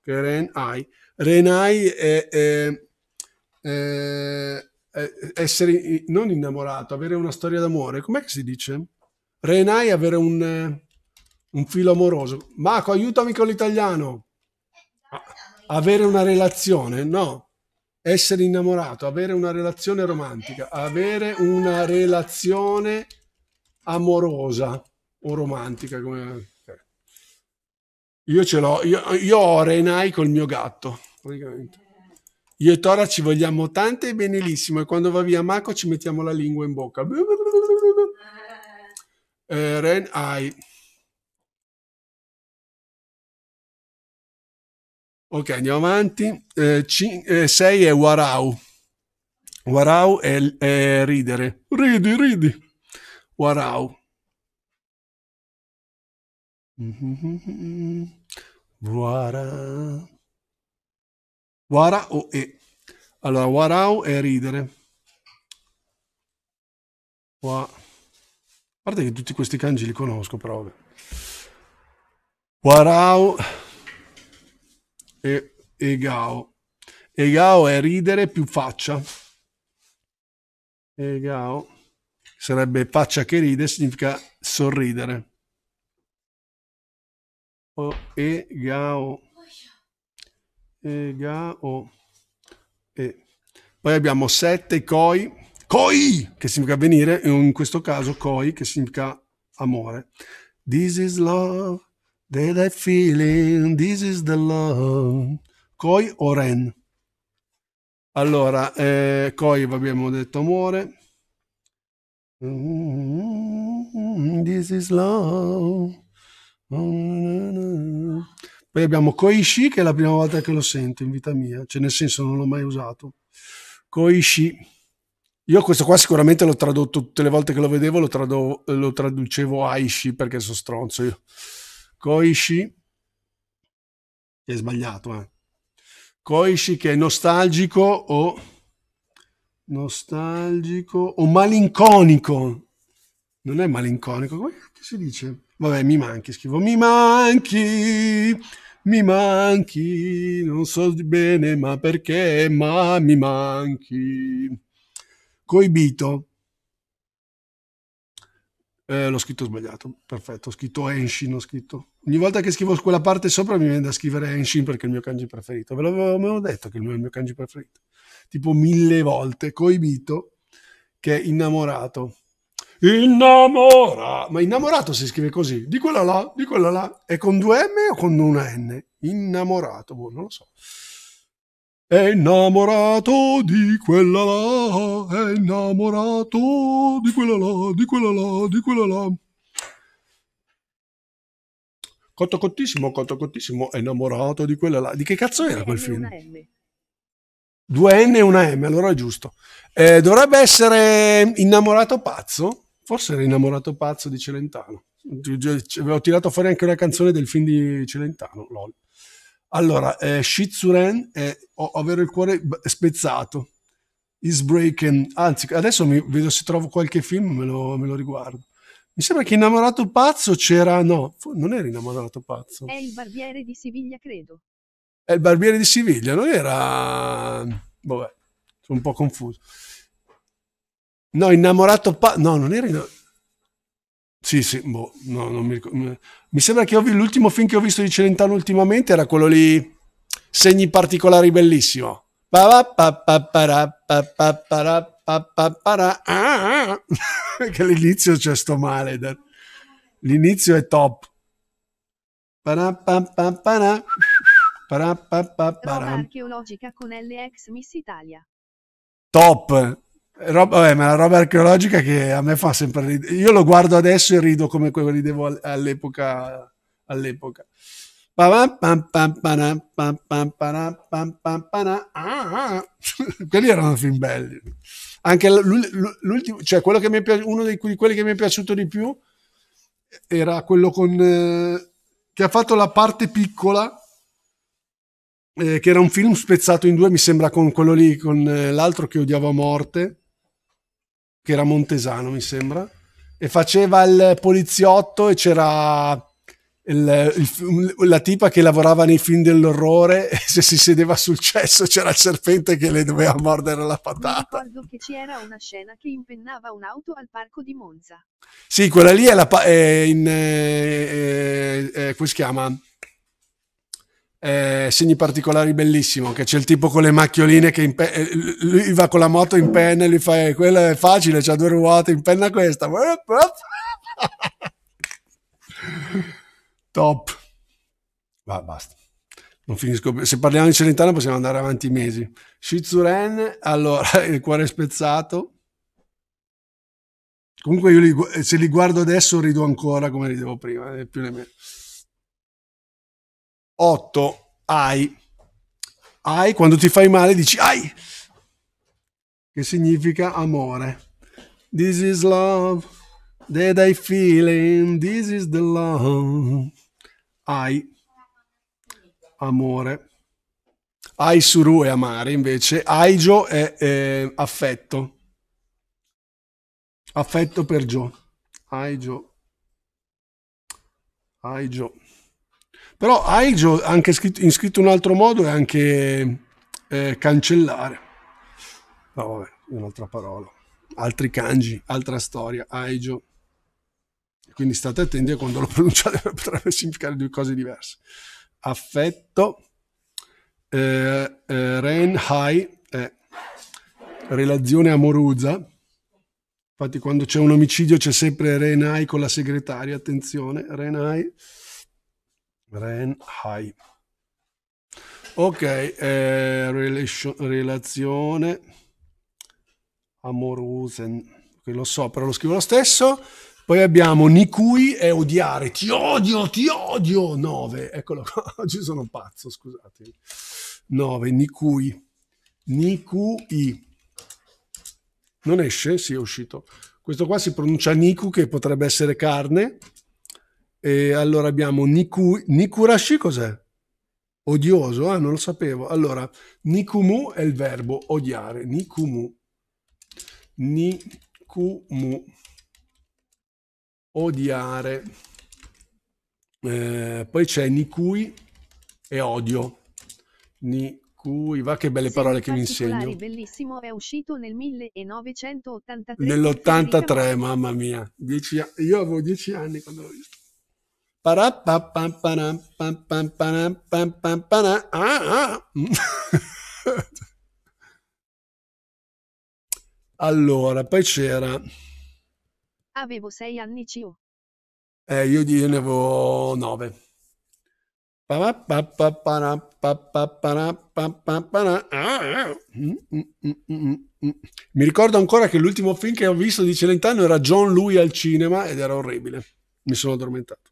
che è Ren Hai. Ren Hai è, è, è, essere non innamorato, avere una storia d'amore, com'è che si dice? Ren Hai avere un, un filo amoroso. Marco, aiutami con l'italiano. Avere una relazione? No essere innamorato, avere una relazione romantica, avere una relazione amorosa o romantica. Come... Cioè. Io ce l'ho, io, io ho Renai col mio gatto, praticamente. Io e Tora ci vogliamo tante e benissimo e quando va via Mako ci mettiamo la lingua in bocca. Eh, Renai. Ok, andiamo avanti. 6 eh, eh, è Warau. Warau è, è ridere. Ridi, ridi. Warau. Mm-hmm. o e. Allora, warau è ridere. Wa. A parte che tutti questi kanji li conosco, però. Warau e Egao. Egao è ridere più faccia. Egao sarebbe faccia che ride, significa sorridere. O Egao. Egao. E. Poi abbiamo sette koi. Koi, che significa venire, in questo caso koi, che significa amore. This is love. That I feeling, this is the love. Koi o Ren? Allora, eh, Koi abbiamo detto amore. Mm-hmm, this is love. Poi abbiamo Koishi, che è la prima volta che lo sento in vita mia, cioè nel senso non l'ho mai usato. Koishi. Io questo qua sicuramente l'ho tradotto tutte le volte che lo vedevo, lo, tradu lo traducevo a Aishi perché sono stronzo io. Koishi, che è sbagliato, eh. Koishi che è nostalgico o nostalgico o malinconico. Non è malinconico, come si dice? Vabbè, mi manchi, scrivo mi manchi, mi manchi, non so bene ma perché, ma mi manchi. Coibito. Eh, l'ho scritto sbagliato, perfetto, ho scritto Enshin, ho scritto ogni volta che scrivo quella parte sopra mi viene da scrivere Henshin perché è il mio kanji preferito. Ve l'avevo detto che è il mio kanji preferito. Tipo mille volte. Coibito, che è innamorato. Innamora! Ma innamorato si scrive così. Di quella là, di quella là. È con due M o con una N? Innamorato, boh, non lo so. È innamorato di quella là, è innamorato di quella là, di quella là, di quella là. Cotto cottissimo, cotto cottissimo, innamorato di quella là. Di che cazzo era quel film? 2N e una M, allora è giusto. Eh, dovrebbe essere Innamorato Pazzo? Forse era Innamorato Pazzo di Celentano. Ho tirato fuori anche una canzone del film di Celentano, lol. Allora, eh, Shitsuren, eh, ovvero il cuore spezzato, is breaking. Anzi, adesso mi, vedo se trovo qualche film, me lo, me lo riguardo. Mi sembra che innamorato pazzo c'era. No, non era innamorato pazzo. È il barbiere di Siviglia, credo. È il barbiere di Siviglia, non era. Vabbè, sono un po' confuso. No, innamorato pazzo. No, non era innamorato. Sì, sì, boh, no, non mi ricordo. Mi sembra che l'ultimo film che ho visto di Celentano ultimamente era quello lì. Segni particolari bellissimo. Pa pa pa, pa, para, ah, ah. che all'inizio c'è sto male. L'inizio è top. Para, pa, pa, pa, Para, pa, pa, para. Roba archeologica con LX Miss Italia. Top. Roba, vabbè, ma la roba archeologica che a me fa sempre ridere. Io lo guardo adesso e rido come quello ridevo all'epoca. all'epoca. Quelli erano film belli anche l'ultimo, cioè quello che mi è piaciuto, uno di quelli che mi è piaciuto di più era quello con, eh, che ha fatto la parte piccola, eh, che era un film spezzato in due, mi sembra con quello lì, con eh, l'altro che odiava morte, che era Montesano, mi sembra, e faceva il poliziotto e c'era il, il, la tipa che lavorava nei film dell'orrore e se si sedeva sul cesso c'era il serpente che le doveva mordere la patata. Mi ricordo che c'era una scena che impennava un'auto al parco di Monza. Sì, quella lì è la... Pa- è in, eh, eh, eh, come si chiama? Eh, segni particolari bellissimo che c'è il tipo con le macchioline che impe- eh, lui va con la moto in penna e lui fa eh, quella è facile c'ha due ruote in penna questa Top. Va, basta. Non finisco. Se parliamo di Celentano possiamo andare avanti mesi. Shizuren, allora, il cuore spezzato. Comunque io li, se li guardo adesso rido ancora come ridevo prima, né eh, più né 8. Ai. Ai, quando ti fai male dici ai, che significa amore. This is love that I feel this is the love ai, amore. Ai suru è amare, invece aijo è eh, affetto. Affetto per Gio. Aijo. Aijo. Però aijo, anche scritto, in scritto un altro modo, è anche eh, cancellare. No, vabbè, un'altra parola. Altri kanji, altra storia. Aijo. Quindi state attenti a quando lo pronunciate, potrebbe significare due cose diverse. Affetto, eh, eh, Renhai, eh, relazione amorosa. Infatti quando c'è un omicidio c'è sempre ren hai con la segretaria, attenzione, ren hai Ok, eh, relation, relazione amorosen, lo so, però lo scrivo lo stesso. Poi abbiamo Nikui e odiare. Ti odio, ti odio. 9. Eccolo qua. Oggi sono pazzo, scusatemi. 9. Nikui. Nikui. Non esce? Sì, è uscito. Questo qua si pronuncia Niku, che potrebbe essere carne. E allora abbiamo Nikui. Nikurashi cos'è? Odioso? Ah, non lo sapevo. Allora, Nikumu è il verbo odiare. Nikumu. Nikumu odiare. Eh, poi c'è Nikui e odio. Nikui, va che belle parole che mi insegno. bellissimo, è uscito nel 1983. Nell'83, diciamo mamma mia. Dieci, io avevo dieci anni quando l'ho visto. Ah, ah. allora, poi c'era... Avevo sei anni CIO. Eh, io, io ne avevo nove. Mi ricordo ancora che l'ultimo film che ho visto di Celentano era John Lui al cinema ed era orribile. Mi sono addormentato.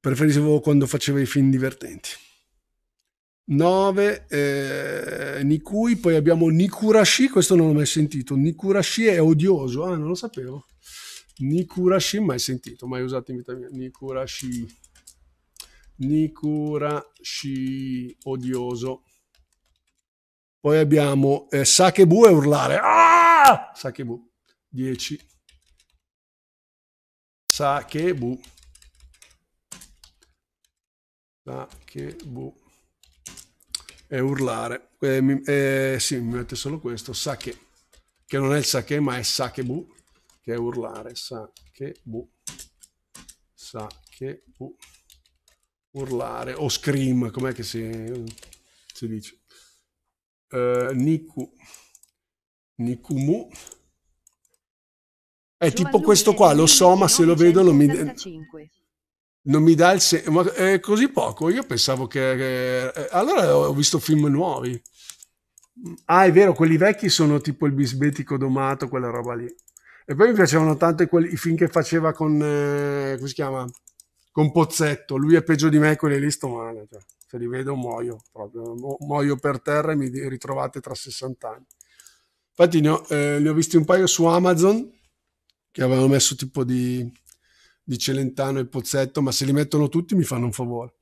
Preferivo quando faceva i film divertenti. 9 eh, Nikui, poi abbiamo Nikurashi, questo non l'ho mai sentito. Nikurashi è odioso, ah, non lo sapevo. Nikurashi, mai sentito, mai usato in vita mia. Nikurashi. Nikurashi, odioso. Poi abbiamo eh, Sakebu e urlare. Ah! Sakebu, 10. Sakebu. Sakebu. E urlare. Eh, mi, eh, sì, mi mette solo questo. Sake. Che non è il sake, ma è Sakebu che è urlare, sa che bu, sa che bu, urlare, o scream, com'è che si, si dice? Uh, Niku, Nikumu, è tipo questo qua, lo so, ma se lo vedo non mi... Non mi dà il senso, è così poco. Io pensavo che. Eh, eh, allora ho visto film nuovi. Ah, è vero, quelli vecchi sono tipo il bisbetico domato, quella roba lì. E poi mi piacevano tanto quelli, i film che faceva con, eh, come si chiama? Con Pozzetto. Lui è peggio di me, quelli lì sto male. Cioè, se li vedo muoio proprio. Mu- muoio per terra e mi ritrovate tra 60 anni. Infatti ne ho, eh, ne ho visti un paio su Amazon che avevano messo tipo di, di Celentano e Pozzetto, ma se li mettono tutti mi fanno un favore.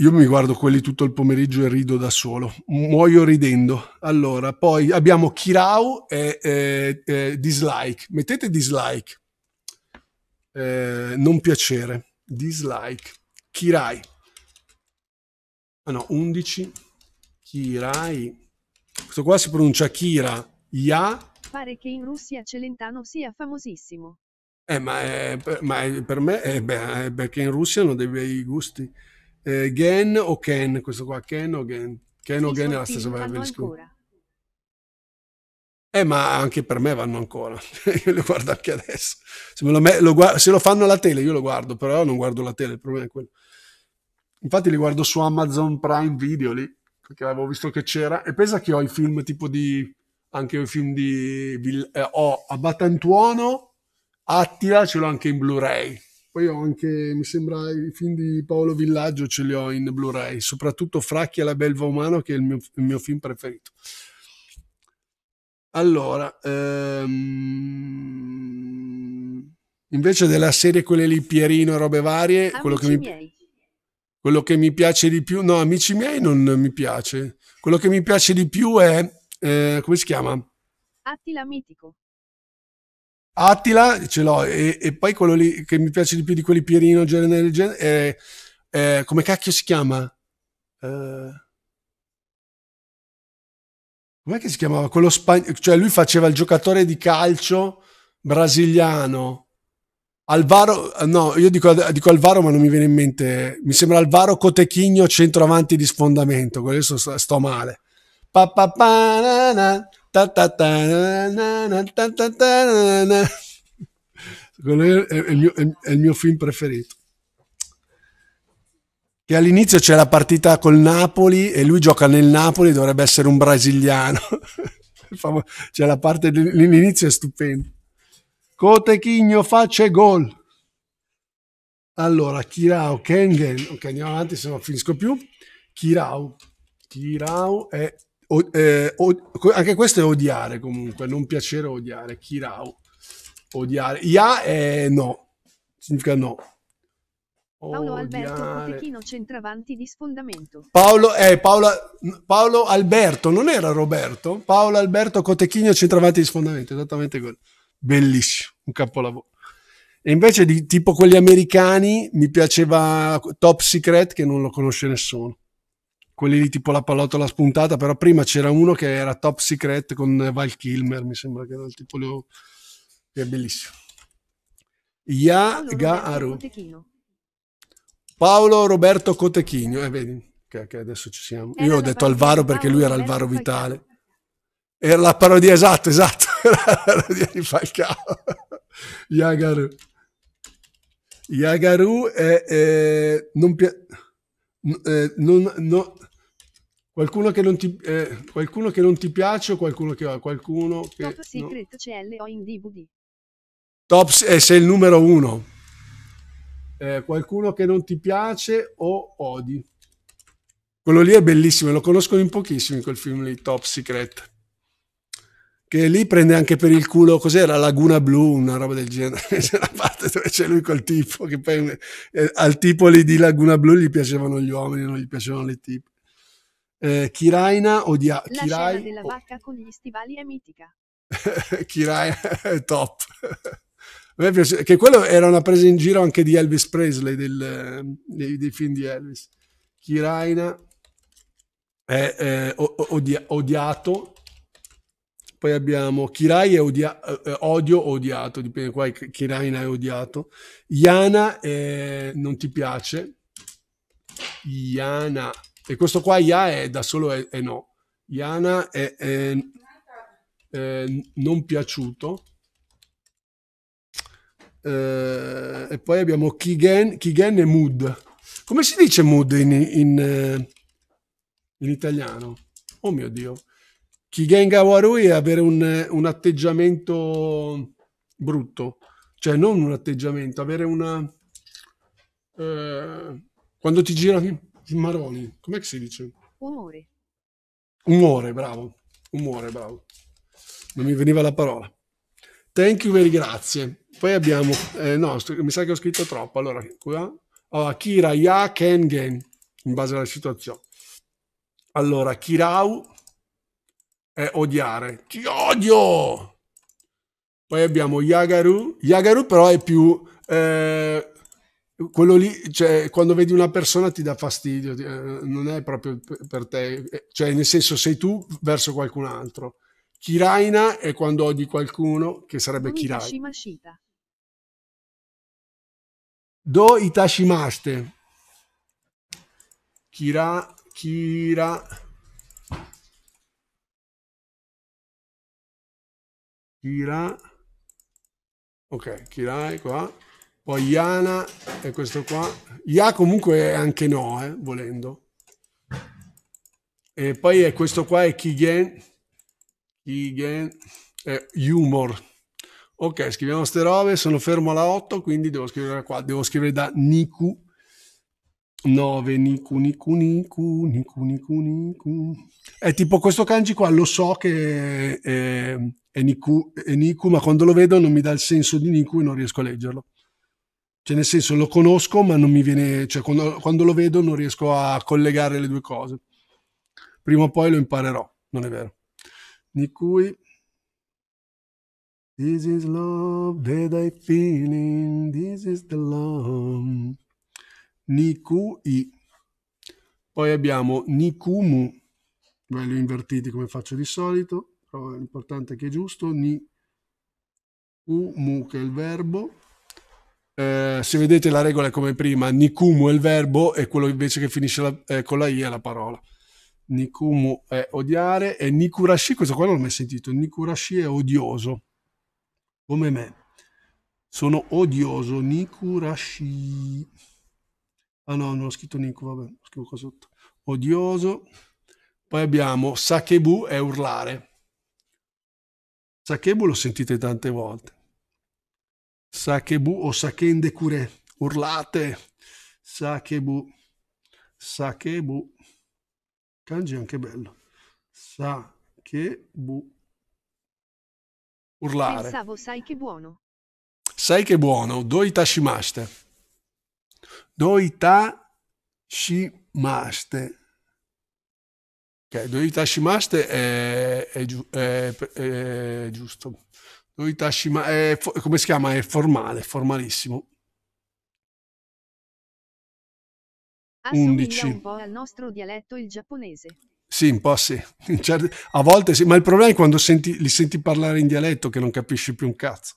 Io mi guardo quelli tutto il pomeriggio e rido da solo, muoio ridendo. Allora, poi abbiamo Kirau e, e, e dislike. Mettete dislike. Eh, non piacere. Dislike. Kirai. Ah no, 11. Kirai. Questo qua si pronuncia Kira. Ya. Pare che in Russia Celentano sia famosissimo. Eh, ma, è, ma è, per me è, beh, è perché in Russia non dei bei gusti. Eh, Gen o Ken? Questo qua, Ken o Gen? Ken o Gen è la stessa vanno variabile. Eh, ma anche per me vanno ancora. io le guardo anche adesso. Se lo, me, lo guardo, se, lo fanno alla tele, io lo guardo, però non guardo la tele, il problema è quello. Infatti li guardo su Amazon Prime Video lì, perché avevo visto che c'era. E pensa che ho i film tipo di... anche i film di... Eh, ho Abbattantuono, Attila, ce l'ho anche in Blu-ray. Poi ho anche, mi sembra, i film di Paolo Villaggio ce li ho in Blu-ray, soprattutto Fracchia la belva umana, che è il mio, il mio film preferito. Allora, ehm, invece della serie quelle lì, Pierino e robe varie, amici quello che, mi, miei. quello che mi piace di più, no, amici miei non mi piace. Quello che mi piace di più è, eh, come si chiama? Attila Mitico. Attila ce l'ho e, e, poi quello lì che mi piace di più di quelli Pierino genere, genere, è, è, come cacchio si chiama? Uh, com'è che si chiamava? Quello spagnolo, cioè lui faceva il giocatore di calcio brasiliano. Alvaro, eh, no, io dico, dico, Alvaro, ma non mi viene in mente. Mi sembra Alvaro Cotechigno, centroavanti di sfondamento. Questo sto, sto male. Pa, pa, pa, na, na. Quello è il, mio, è il mio film preferito. Che all'inizio c'è la partita col Napoli e lui gioca nel Napoli, dovrebbe essere un brasiliano. C'è la parte dell'inizio è stupendo. Cotechigno faccia gol. Allora, Kirao, Kengen. Ok, andiamo avanti, se non finisco più. Kirao. Kirao è eh, o, anche questo è odiare comunque, non piacere odiare. Kirau, odiare. Ya è no, significa no. Paolo Alberto odiare. Cotechino centravanti di sfondamento. Paolo, eh, Paola, Paolo Alberto, non era Roberto? Paolo Alberto Cotechino centravanti di sfondamento, esattamente quello. Bellissimo, un capolavoro. E invece di tipo quelli americani mi piaceva Top Secret che non lo conosce nessuno quelli lì tipo la pallottola spuntata, però prima c'era uno che era top secret con Val Kilmer, mi sembra che era il tipo lo... Oh, che è bellissimo. Ya Garu. Paolo Roberto Cotechino, eh, vedi che, che, adesso ci siamo. Io ho detto Alvaro perché lui era Alvaro Vitale. Era la parodia, esatto, esatto, era la parodia di Falcao. Yagaru. Yagaru è... Eh, non piace... Eh, non, no, Qualcuno che non ti, eh, qualcuno che non ti piace o qualcuno che... Qualcuno che Top Secret no. CLO in DVD. Top, eh, sei il numero uno. Eh, qualcuno che non ti piace o odi. Quello lì è bellissimo, lo conoscono in pochissimi quel film lì, Top Secret. Che lì prende anche per il culo, cos'era? Laguna Blu, una roba del genere. c'è la parte dove c'è lui col tipo, che poi eh, al tipo lì di Laguna Blu gli piacevano gli uomini, non gli piacevano le tipi. Eh, Kiraina odia... La Kirai... scena della vacca con gli stivali è mitica. Kiraina è top. che quello era una presa in giro anche di Elvis Presley, del, dei, dei film di Elvis. Kiraina è eh, odia, odiato. Poi abbiamo Kirai è odia, eh, eh odio odiato, dipende qua, Kiraina è odiato. Iana eh, non ti piace. Iana e questo qua Ya, è da solo è, è no. Iana è, è, è non piaciuto. Eh, e poi abbiamo Kigen, Kigen e Mood. Come si dice Mood in, in, eh, in italiano? Oh mio Dio. Kigen Gawarui è avere un, un atteggiamento brutto. Cioè non un atteggiamento, avere una... Eh, quando ti gira Maroni, com'è che si dice? Umore. Umore, bravo. Umore, bravo. Non mi veniva la parola. Thank you very grazie. Poi abbiamo, eh, no, mi sa che ho scritto troppo. Allora, qua. Oh, Akira Ya Kengen, in base alla situazione. Allora, Kirau è odiare. Ti odio! Poi abbiamo Yagaru. Yagaru però è più eh, quello lì, cioè, quando vedi una persona ti dà fastidio, eh, non è proprio per te, eh, cioè, nel senso, sei tu verso qualcun altro. Kiraina è quando odi qualcuno, che sarebbe Kirai. Do Itashimaste. Kira, Kira. Kira. Ok, Kirai qua. Poi Iana è questo qua. Ia comunque anche no, eh, volendo. E poi è questo qua è Kigen. Kigen è eh, Humor. Ok, scriviamo ste robe, sono fermo alla 8, quindi devo scrivere qua, devo scrivere da Niku 9, Niku, Niku, Niku, Niku, Niku, Niku. È tipo questo kanji qua, lo so che è, è, è, Niku, è Niku, ma quando lo vedo non mi dà il senso di Niku e non riesco a leggerlo. Cioè, nel senso, lo conosco, ma non mi viene. Cioè, quando, quando lo vedo non riesco a collegare le due cose. Prima o poi lo imparerò, non è vero. Di cui. This is love that I feeling, this is the love. Nikui. Poi abbiamo Nikumu, belli invertiti come faccio di solito, però l'importante è che è giusto, Nikumu che è il verbo, eh, se vedete la regola è come prima, Nikumu è il verbo e quello invece che finisce la, eh, con la I è la parola. Nikumu è odiare e Nikurashi, questo qua non l'ho mai sentito, Nikurashi è odioso, come me. Sono odioso, Nikurashi. Ah no, non ho scritto Niku, vabbè, scrivo qua sotto. Odioso. Poi abbiamo Sakebu è urlare. Sakebu l'ho sentite tante volte. Sakebu o Sakende Kure. Urlate. Sakebu. Sakebu. Kanji anche bello. Sakebu. Urlare. Pensavo, sai che buono. Sai che buono. Doi tashimaste. Doi tashimaste. Ok, doi tashimaste è, è, è, è giusto. Doitashi, ma è, eh, come si chiama? È formale, formalissimo. 11. un po' al nostro dialetto il giapponese. Sì, un po' sì. A volte sì, ma il problema è quando senti, li senti parlare in dialetto che non capisci più un cazzo.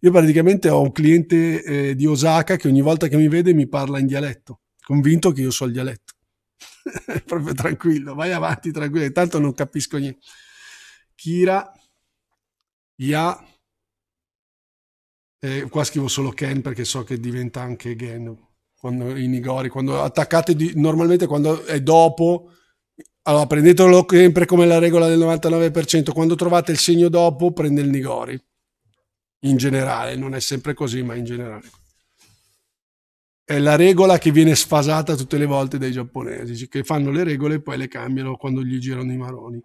Io praticamente ho un cliente eh, di Osaka che ogni volta che mi vede mi parla in dialetto, convinto che io so il dialetto. Proprio tranquillo, vai avanti tranquillo, intanto non capisco niente. Kira Ya. Eh, qua scrivo solo Ken perché so che diventa anche Gen quando, i Nigori. Quando attaccate, di, normalmente quando è dopo, allora prendetelo sempre come la regola del 99%. Quando trovate il segno dopo, prende il Nigori. In generale, non è sempre così, ma in generale. È la regola che viene sfasata tutte le volte dai giapponesi, che fanno le regole e poi le cambiano quando gli girano i maroni.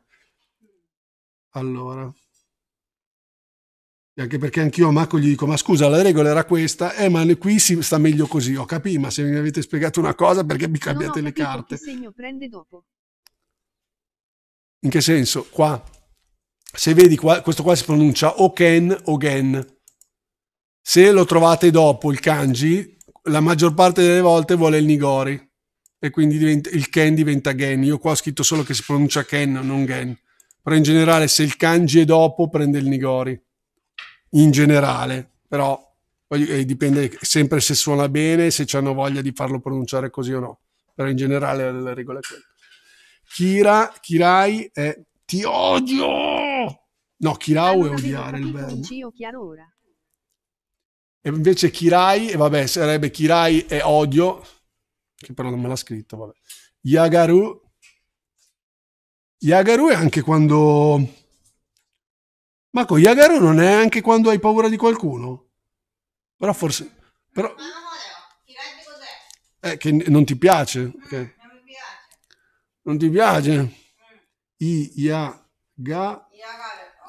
Allora anche perché anch'io a Marco gli dico ma scusa la regola era questa eh ma qui si sta meglio così ho capito ma se mi avete spiegato una cosa perché mi cambiate le carte in che senso qua se vedi qua, questo qua si pronuncia o ken o gen se lo trovate dopo il kanji la maggior parte delle volte vuole il nigori e quindi diventa, il ken diventa gen io qua ho scritto solo che si pronuncia ken non gen però in generale se il kanji è dopo prende il nigori in generale, però eh, dipende sempre se suona bene, se hanno voglia di farlo pronunciare così o no, però in generale la regola è quella. Kira, Kirai è ti odio! No, Kirau è odiare il verbo. E invece Kirai, e vabbè, sarebbe Kirai è odio, che però non me l'ha scritto, vabbè. Yagaru. Yagaru è anche quando ma con Cogliagaro non è anche quando hai paura di qualcuno? Però forse... Però... Eh, che non ti piace. Ah, okay. Non ti piace? I, ya, ga,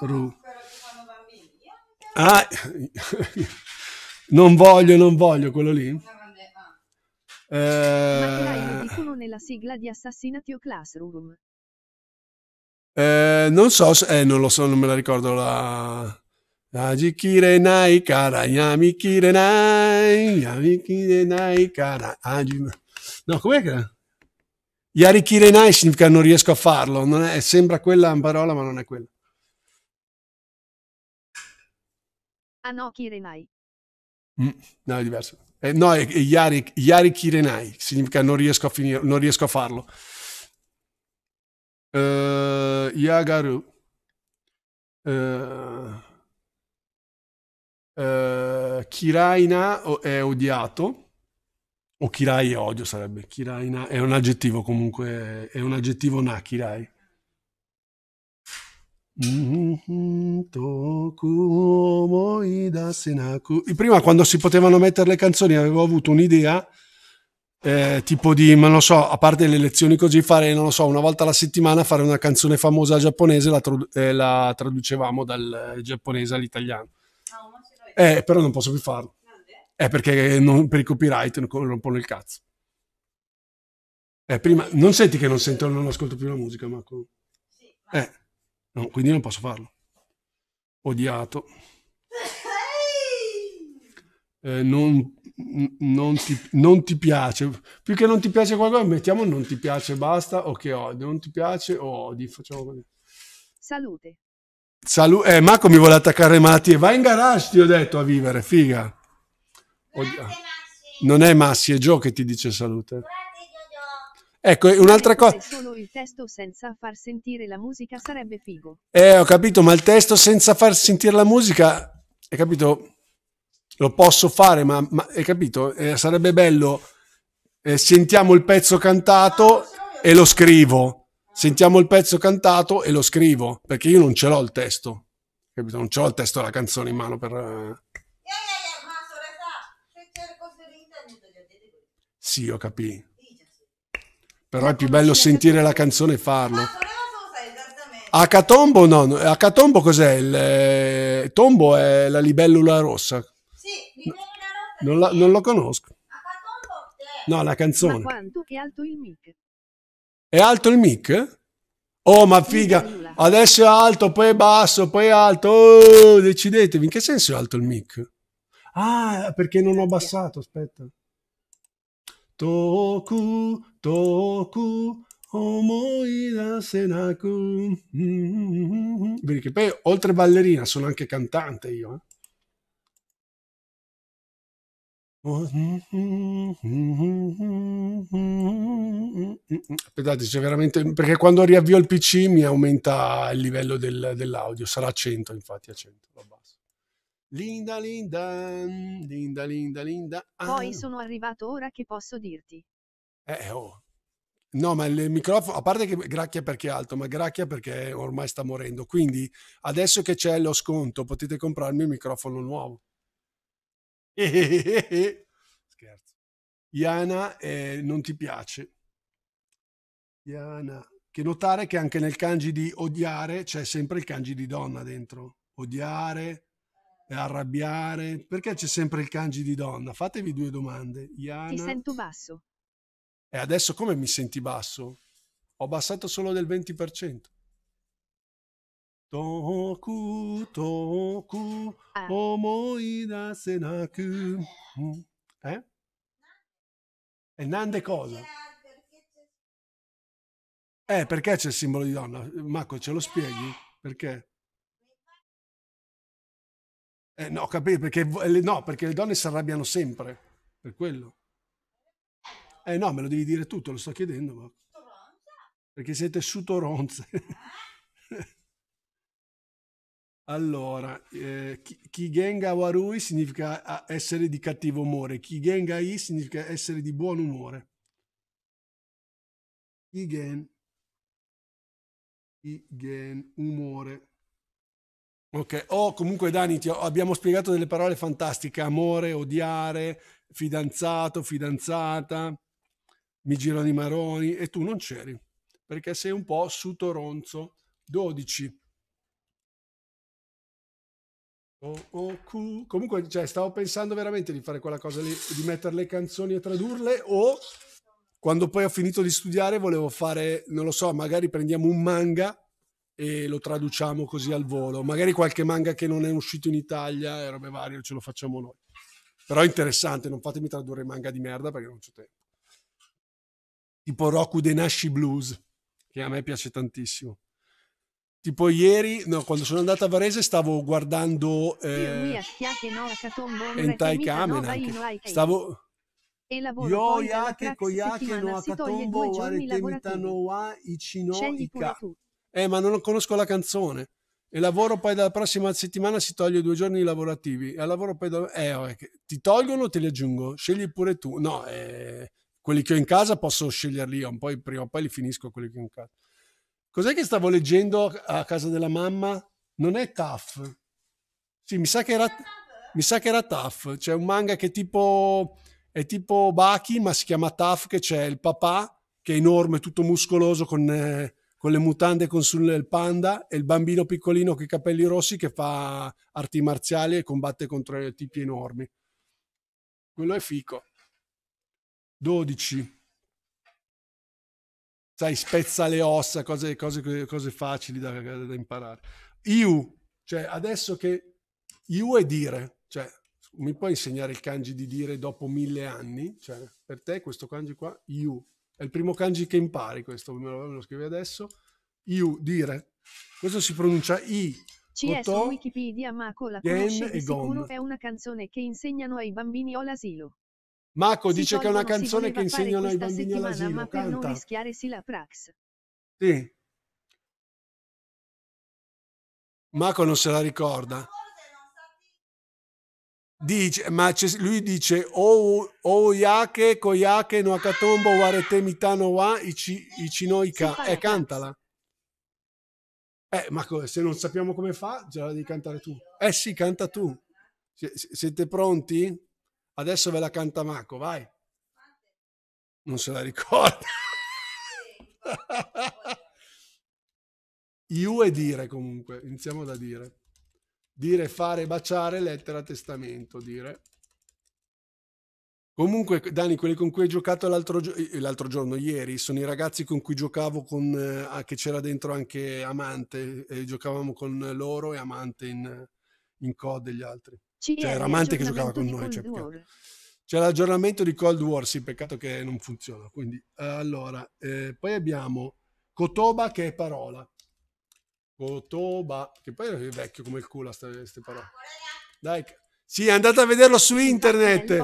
ru. Ah, non voglio, non voglio quello lì. Ah. Eh... Ma che hai nella sigla di Assassinatio Classroom? Eh, non so se, eh, non lo so, non me la ricordo la... Ajikirenai kara yamikirenai yamikirenai kara ah, No, com'è che Yarikirenai significa non riesco a farlo, non è, sembra quella parola ma non è quella. Anokirenai. Mm, no, è diverso. Eh, no, è, è Yari, Yarikirenai significa non riesco a finire, non riesco a farlo. Yagaru, Kiraina è odiato o Kirai è odio sarebbe Kiraina è un aggettivo comunque è un aggettivo na Kirai prima quando si potevano mettere le canzoni avevo avuto un'idea eh, tipo di, ma non so, a parte le lezioni così, fare, non lo so, una volta alla settimana fare una canzone famosa giapponese, la, trad- eh, la traducevamo dal giapponese all'italiano. Ah, eh, però non posso più farlo. Eh, perché non, per i copyright non rompono il cazzo. Eh, prima, non senti che non sento, non ascolto più la musica, Marco? Eh, no, quindi non posso farlo. Odiato. Eh, non, non ti, non ti, piace, più che non ti piace qualcosa, mettiamo non ti piace, basta, o che odi, non ti piace o odi, facciamo così. Salute. Salu- eh, Marco mi vuole attaccare malattie, vai in garage, ti ho detto, a vivere, figa. Grazie, Od- non è Massi, è Gio che ti dice salute. Ecco, un'altra cosa. Solo il testo senza far sentire la musica sarebbe figo. Eh, ho capito, ma il testo senza far sentire la musica, hai capito? lo posso fare, ma, ma hai capito? Eh, sarebbe bello, eh, sentiamo il pezzo cantato e lo scrivo. Sentiamo il pezzo cantato e lo scrivo, perché io non ce l'ho il testo, capito? Non ce l'ho il testo della canzone in mano per... Eh. Sì, ho capito. Però è più bello sentire la canzone e farlo. Acatombo no, Acatombo cos'è? Il eh, tombo è la libellula rossa. Non, la, non lo conosco. Eh. No, la canzone. è alto il mic? Oh, ma figa, adesso è alto, poi è basso, poi è alto. Oh, decidetevi, in che senso è alto il mic? Ah, perché non ho abbassato, aspetta. Toku, toku, omoida senaku. Mm, mm, mm, perché poi, oltre ballerina, sono anche cantante io, eh. Aspettate, c'è veramente. Perché quando riavvio il PC mi aumenta il livello del, dell'audio. Sarà a 100, infatti, a 100. Linda, Linda, Linda, Linda, Linda. Ah. Poi sono arrivato ora che posso dirti. Eh, eh, oh. No, ma il microfono, a parte che gracchia perché è alto, ma gracchia perché ormai sta morendo. Quindi adesso che c'è lo sconto potete comprarmi un microfono nuovo. Scherzo. Iana eh, non ti piace. Iana. Che notare che anche nel kanji di odiare c'è sempre il kanji di donna dentro. Odiare, arrabbiare. Perché c'è sempre il kanji di donna? Fatevi due domande. Iana. Ti sento basso. E adesso come mi senti basso? Ho abbassato solo del 20%. 遠く遠く思い出せなく。Eh? Ah. Eh? E Nande cosa? Eh, perché c'è il simbolo di donna? Marco, ce lo spieghi? Perché? Eh, no, capito, perché, no, perché le donne si arrabbiano sempre, per quello. Eh no, me lo devi dire tutto, lo sto chiedendo. Ma... Perché siete suddoronze. Ah. Allora, eh, genga Warui significa essere di cattivo umore, chi genga I significa essere di buon umore. Chi Kigen, gen umore. Ok, o oh, comunque Dani, ti abbiamo spiegato delle parole fantastiche, amore, odiare, fidanzato, fidanzata, mi girano i maroni e tu non c'eri perché sei un po' su sutoronzo. 12. Oh, oh, cool. Comunque, cioè, stavo pensando veramente di fare quella cosa lì, di mettere le canzoni e tradurle o quando poi ho finito di studiare volevo fare, non lo so, magari prendiamo un manga e lo traduciamo così al volo, magari qualche manga che non è uscito in Italia e robe varie, ce lo facciamo noi. Però è interessante, non fatemi tradurre manga di merda perché non c'è tempo. Tipo Roku Denashi Blues, che a me piace tantissimo. Tipo ieri, no, quando sono andata a Varese stavo guardando eh, Entai Kamen. Anche. Stavo... Yo yake koyake no akatombo warete mitano wa ichino ika. Eh, ma non conosco la canzone. E lavoro poi dalla prossima settimana si toglie due giorni lavorativi. E lavoro poi da... Eh, oh, ti tolgono o te li aggiungo? Scegli pure tu. No, eh, quelli che ho in casa posso sceglierli io, poi prima o poi li finisco quelli che ho in casa. Cos'è che stavo leggendo a casa della mamma? Non è tough. Sì, mi sa che era, mi sa che era tough. C'è un manga che è tipo, è tipo Baki, ma si chiama tough, che c'è il papà, che è enorme, tutto muscoloso, con, eh, con le mutande con sul panda, e il bambino piccolino con i capelli rossi che fa arti marziali e combatte contro i tipi enormi. Quello è fico. 12 sai, spezza le ossa, cose, cose, cose facili da, da, imparare. Iu, cioè adesso che Iu è dire, cioè mi puoi insegnare il kanji di dire dopo mille anni? Cioè, per te questo kanji qua, Iu, è il primo kanji che impari questo, me lo, me lo scrivi adesso, Iu, dire. Questo si pronuncia I, C'è Otò, Wikipedia Mako la conosce di sicuro è una canzone che insegnano ai bambini o l'asilo. Mako dice che è una canzone che insegnano ai bambini all'asilo. Ma per non rischiare prax. Sì. Marco non se la ricorda. Dice, ma lui dice o oh, yake oh, no akatombo warete mitano wa ichi, e eh, cantala eh ma se non sappiamo come fa già la devi cantare tu eh sì canta tu siete pronti? Adesso ve la canta Marco, vai. Non se la ricorda. Iu è dire comunque, iniziamo da dire. Dire, fare, baciare, lettera, testamento, dire. Comunque, Dani, quelli con cui hai giocato l'altro, eh, l'altro giorno, ieri, sono i ragazzi con cui giocavo, con, eh, che c'era dentro anche Amante, e giocavamo con loro e Amante in, in COD degli altri cioè era eh, Amante che giocava con noi. Cioè, c'è l'aggiornamento di Cold War, sì, peccato che non funziona. Quindi, eh, allora, eh, poi abbiamo Kotoba che è parola. Kotoba, che poi è vecchio come il culo, queste parole. Dai, sì, andate a vederlo su internet.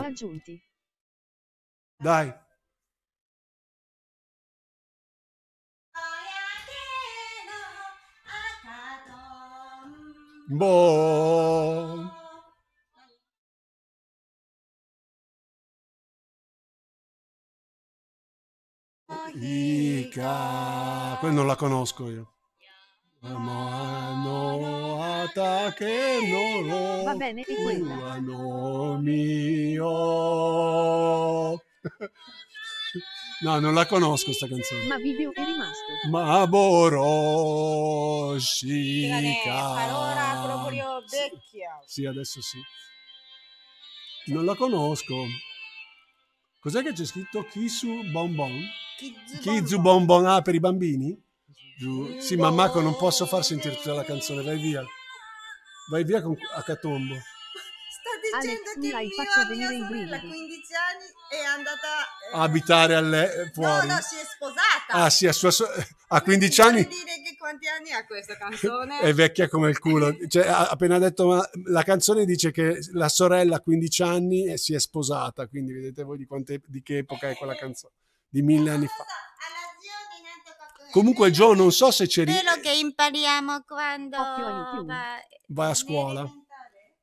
Dai. Boh. Ica. Quella non la conosco io. no, Va bene, di quella. mio. No, non la conosco sta canzone. Ma video è rimasto. Ma boroscica. Allora proprio vecchia. Sì, adesso sì. Non la conosco. Cos'è che c'è scritto Kisu Bonbon? Kizu Bonbon A ah, per i bambini? Giù. Sì, mammacco, non posso far sentire tutta la canzone, vai via. Vai via con... Acatombo dicendo Alex, che hai mio, mia sorella a 15 anni è andata eh, a abitare alle, eh, fuori. No, no, si è sposata. Ah, sì, eh, a, sua a 15 Quindi anni. Vuol dire che quanti anni ha questa canzone? è vecchia come il culo. Cioè, ha appena detto, ma la canzone dice che la sorella a 15 anni eh, si è sposata. Quindi vedete voi di, quante, di che epoca è quella canzone. Di mille anni fa. Comunque, Joe, non so se c'è. Quello che impariamo quando va, va a scuola.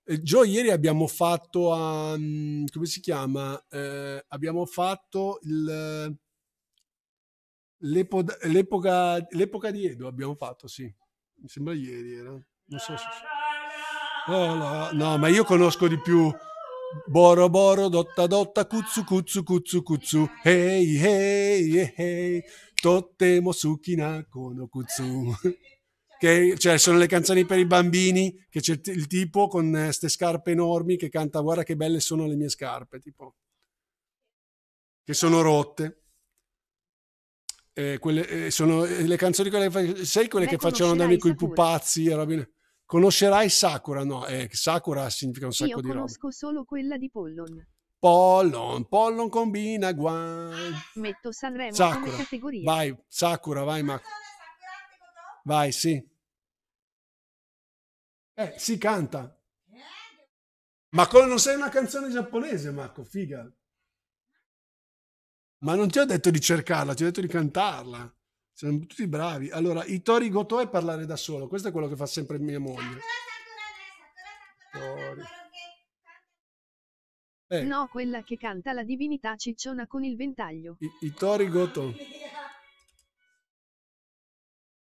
Eh, Gio, ieri abbiamo fatto, a, mm, come si chiama? Eh, abbiamo fatto il, l'epo, l'epoca, l'epoca, di Edo, abbiamo fatto, sì. Mi sembra ieri era. Non so se... Oh, no, no, ma io conosco di più... Boro boro dotta dotta kutsu kutsu kutsu kutsu Hey hey hei, hei. tottemo sukina kono kutsu che cioè, sono le canzoni per i bambini, che c'è il tipo con queste eh, scarpe enormi che canta guarda che belle sono le mie scarpe, tipo, che sono rotte. Eh, quelle, eh, sono eh, le canzoni, quelle, sai quelle Beh, che facevano da me con i pupazzi Robin? Conoscerai Sakura? No, eh, Sakura significa un sacco Io di roba. Io conosco solo quella di Pollon. Pollon, Pollon combina guai. Ah, metto Sanremo Sakura. categoria. Vai, Sakura, vai Max. Vai, sì. Eh, si canta. Ma come non sei una canzone giapponese, Marco, figa. Ma non ti ho detto di cercarla, ti ho detto di cantarla. Siamo tutti bravi. Allora, Itori Goto è parlare da solo. Questo è quello che fa sempre mia moglie. Itori. Eh. No, quella che canta la divinità cicciona con il ventaglio. I- Itori Goto.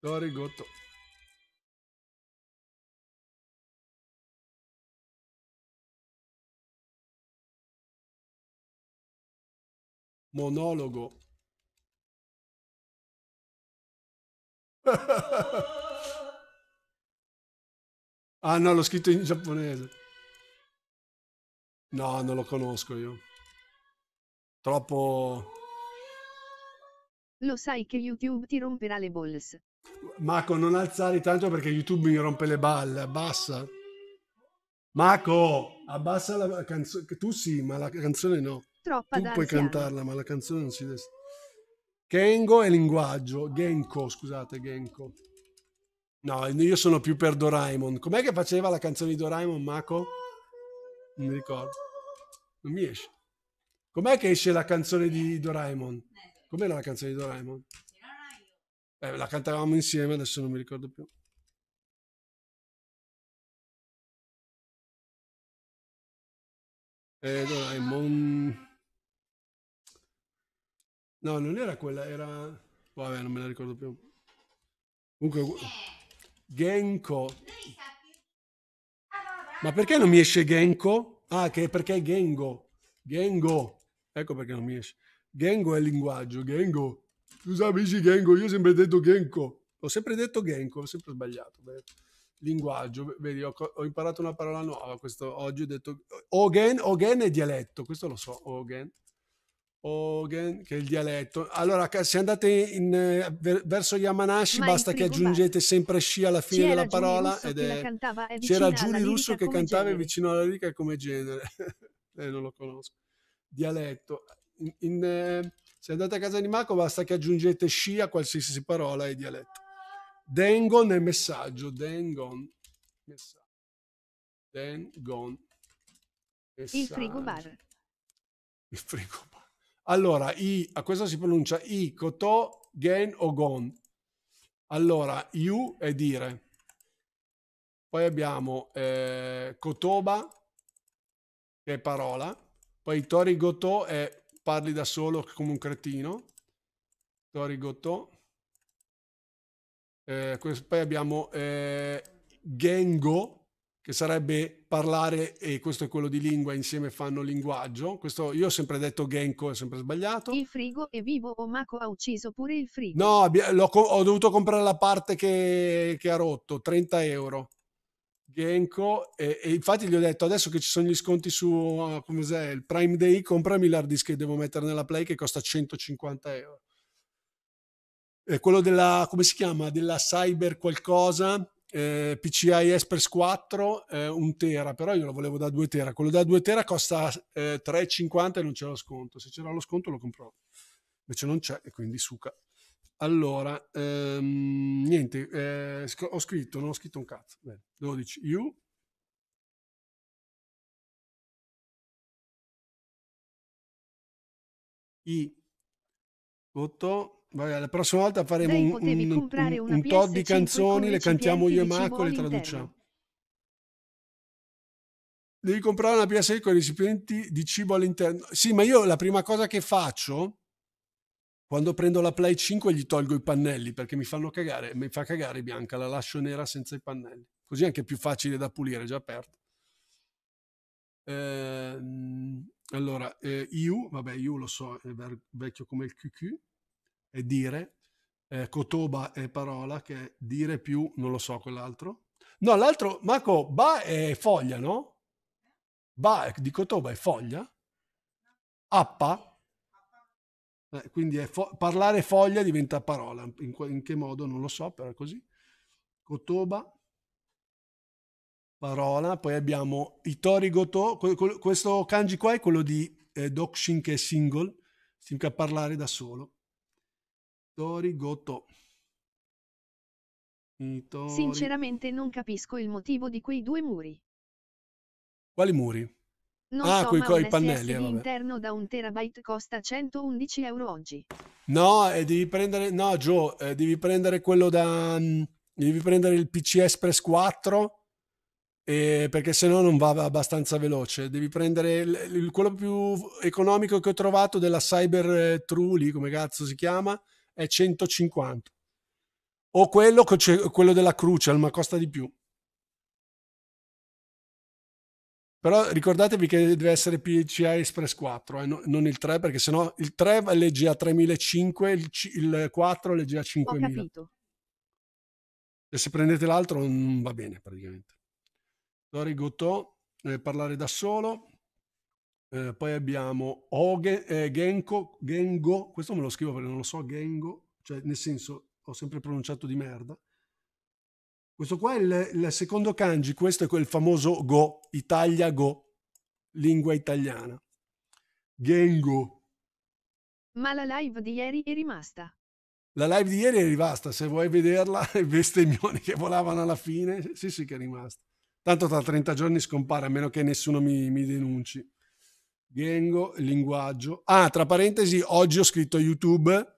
Itori Goto. monologo. ah no, l'ho scritto in giapponese. No, non lo conosco io. Troppo... Lo sai che YouTube ti romperà le balls. Marco, non alzare tanto perché YouTube mi rompe le balle, abbassa. Marco, abbassa la canzone. Tu sì, ma la canzone no troppa tu da puoi anziano. cantarla, ma la canzone non si deve... Kengo è linguaggio, Genko, scusate, Genko. No, io sono più per Doraemon. Com'è che faceva la canzone di Doraemon, Mako? Non mi ricordo. Non mi esce. Com'è che esce la canzone di Doraemon? Com'era la canzone di Doraemon? Eh, la cantavamo insieme, adesso non mi ricordo più. Eh, Doraemon... No, non era quella, era... Vabbè, non me la ricordo più. Comunque... Genko. Ma perché non mi esce Genko? Ah, che perché è Gengo. Gengo. Ecco perché non mi esce. Gengo è il linguaggio, Gengo. Scusa amici Gengo, io ho sempre detto Genko. Ho sempre detto Genko, ho sempre sbagliato. Beh. Linguaggio, vedi, ho, ho, imparato una parola nuova questo, oggi, ho detto Ogen, Ogen è dialetto, questo lo so, Ogen. Hogan, che è il dialetto. Allora, se andate in, eh, verso Yamanashi, Ma basta che aggiungete sempre sci alla fine c'era della parola. Ed è, cantava, è c'era Giuri Russo che cantava genere. vicino alla lirica come genere. eh, non lo conosco. Dialetto. In, in, eh, se andate a casa di Marco, basta che aggiungete sci a qualsiasi parola e dialetto. Dengon è messaggio. Dengon. Messaggio. Dengon. Messaggio. Il frigo bar. Il frigo bar. Allora, i, a questo si pronuncia I, Koto, Gen o Gon. Allora, you è dire. Poi abbiamo eh, Kotoba, che è parola. Poi Tori gotò è parli da solo come un cretino. Tori gotò. Eh, poi abbiamo eh, Gengo, che sarebbe parlare, e questo è quello di lingua, insieme fanno linguaggio. Questo io ho sempre detto Genko, è sempre sbagliato. Il frigo è vivo, o Mako ha ucciso pure il frigo. No, ho dovuto comprare la parte che, che ha rotto, 30 euro. Genko e, e, infatti gli ho detto adesso che ci sono gli sconti su uh, il Prime Day comprami l'hard disk che devo mettere nella Play che costa 150 euro è quello della come si chiama della cyber qualcosa eh, PCI Express 4 eh, 1 tera, però io lo volevo da 2 tera. Quello da 2 tera costa eh, 3,50 e non c'è lo sconto. Se c'era lo sconto lo compro, Invece non c'è e quindi suca. Allora, ehm, niente, eh, sc- ho scritto, non ho scritto un cazzo. Bene, 12 U. I 8 Vabbè, la prossima volta faremo un, un, un, un tot di canzoni, le cantiamo io e Marco le traduciamo. Devi comprare una PS con i recipienti di cibo all'interno. Sì, ma io la prima cosa che faccio quando prendo la Play 5 gli tolgo i pannelli perché mi fanno cagare, mi fa cagare bianca, la lascio nera senza i pannelli. Così è anche più facile da pulire, già aperto. Eh, allora, eh, IU, vabbè, IU lo so, è vecchio come il QQ è dire, eh, Cotoba è parola, che è dire più, non lo so quell'altro. No, l'altro, Marco, ba è foglia, no? Ba di kotoba è foglia. Appa. Eh, quindi fo- parlare foglia diventa parola. In, in che modo? Non lo so, però è così. Kotoba, parola, poi abbiamo i tori Goto, questo kanji qua è quello di eh, Dokshin che è single, significa parlare da solo. Torigoto. Mm, Tori... Sinceramente non capisco il motivo di quei due muri. Quali muri? Non ah, so, quei, quei pannelli. Eh, l'interno da un terabyte costa 111 euro oggi. No, eh, devi prendere. No, Joe, eh, devi prendere quello da. Mh, mm, devi prendere il PC Express 4. Eh, perché sennò non va abbastanza veloce. Devi prendere il, il, quello più economico che ho trovato della Cyber eh, True, lì come cazzo si chiama è 150. O quello, quello della Crucial, ma costa di più. Però ricordatevi che deve essere PCI Express 4, eh, non il 3, perché sennò il 3 legge a 3.500, il, il 4 legge a 5.000. Ho capito. E se prendete l'altro non mm, va bene praticamente. Dori Gotò, deve eh, parlare da solo. Eh, poi abbiamo Oge, eh, Genko, Gengo, questo me lo scrivo perché non lo so, Gengo, cioè nel senso ho sempre pronunciato di merda. Questo qua è il, il secondo kanji, questo è quel famoso Go, Italia Go, lingua italiana. Gengo. Ma la live di ieri è rimasta. La live di ieri è rimasta, se vuoi vederla, i bestemmioni che volavano alla fine, sì sì che è rimasta. Tanto tra 30 giorni scompare, a meno che nessuno mi, mi denunci. Gengo, linguaggio. Ah, tra parentesi, oggi ho scritto YouTube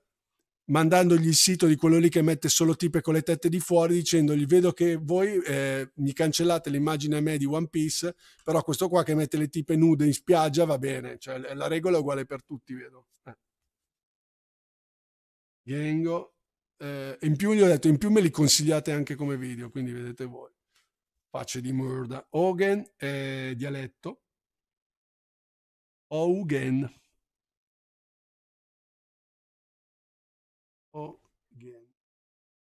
mandandogli il sito di quello lì che mette solo tipe con le tette di fuori, dicendogli vedo che voi eh, mi cancellate l'immagine a me di One Piece, però questo qua che mette le tipe nude in spiaggia va bene, cioè la regola è uguale per tutti, vedo. Eh. Gengo. Eh, in più gli ho detto, in più me li consigliate anche come video, quindi vedete voi. Pace di Murda. Hogan, eh, dialetto. Ogen. Ogen.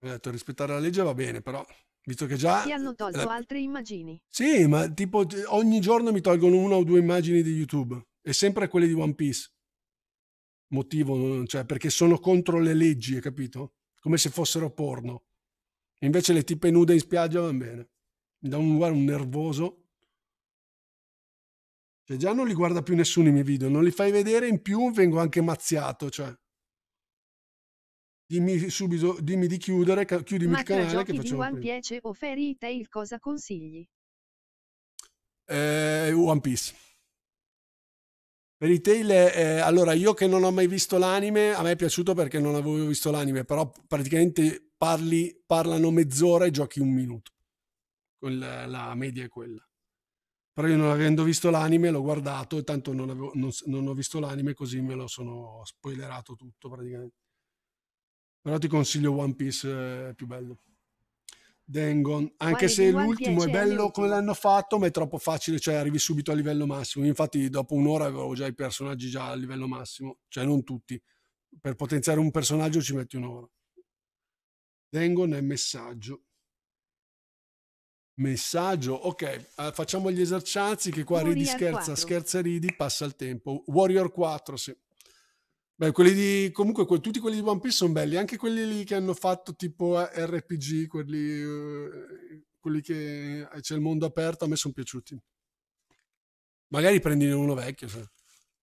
Ho detto rispettare la legge va bene, però visto che già... Ti hanno tolto la... altre immagini. Sì, ma tipo ogni giorno mi tolgono una o due immagini di YouTube e sempre quelle di One Piece. Motivo, cioè perché sono contro le leggi, hai capito? Come se fossero porno. Invece le tipe nude in spiaggia va bene. Mi dà un, guarda, un nervoso. Cioè già non li guarda più nessuno i miei video, non li fai vedere, in più vengo anche mazziato, cioè. Dimmi subito, dimmi di chiudere, chiudimi Ma il canale che facciamo. Ma One Piece o Fairy Tail cosa consigli? Eh, One Piece. Fairy Tail, eh, allora io che non ho mai visto l'anime, a me è piaciuto perché non avevo visto l'anime, però praticamente parli, parlano mezz'ora e giochi un minuto. Quella, la media è quella però io non avendo visto l'anime l'ho guardato e tanto non, avevo, non, non, ho visto l'anime così me lo sono spoilerato tutto praticamente però ti consiglio One Piece è eh, più bello Dengon anche Guarda, se l'ultimo è bello come l'hanno fatto ma è troppo facile cioè arrivi subito a livello massimo infatti dopo un'ora avevo già i personaggi già al livello massimo cioè non tutti per potenziare un personaggio ci metti un'ora Dengon è messaggio Messaggio, ok, eh, facciamo gli esercizi che qua Warrior ridi scherza, 4. scherza ridi, passa il tempo. Warrior 4, sì. Beh, quelli di, comunque que, tutti quelli di One Piece sono belli, anche quelli lì che hanno fatto tipo eh, RPG, quelli, eh, quelli che c'è il mondo aperto, a me sono piaciuti. Magari prendi uno vecchio, cioè.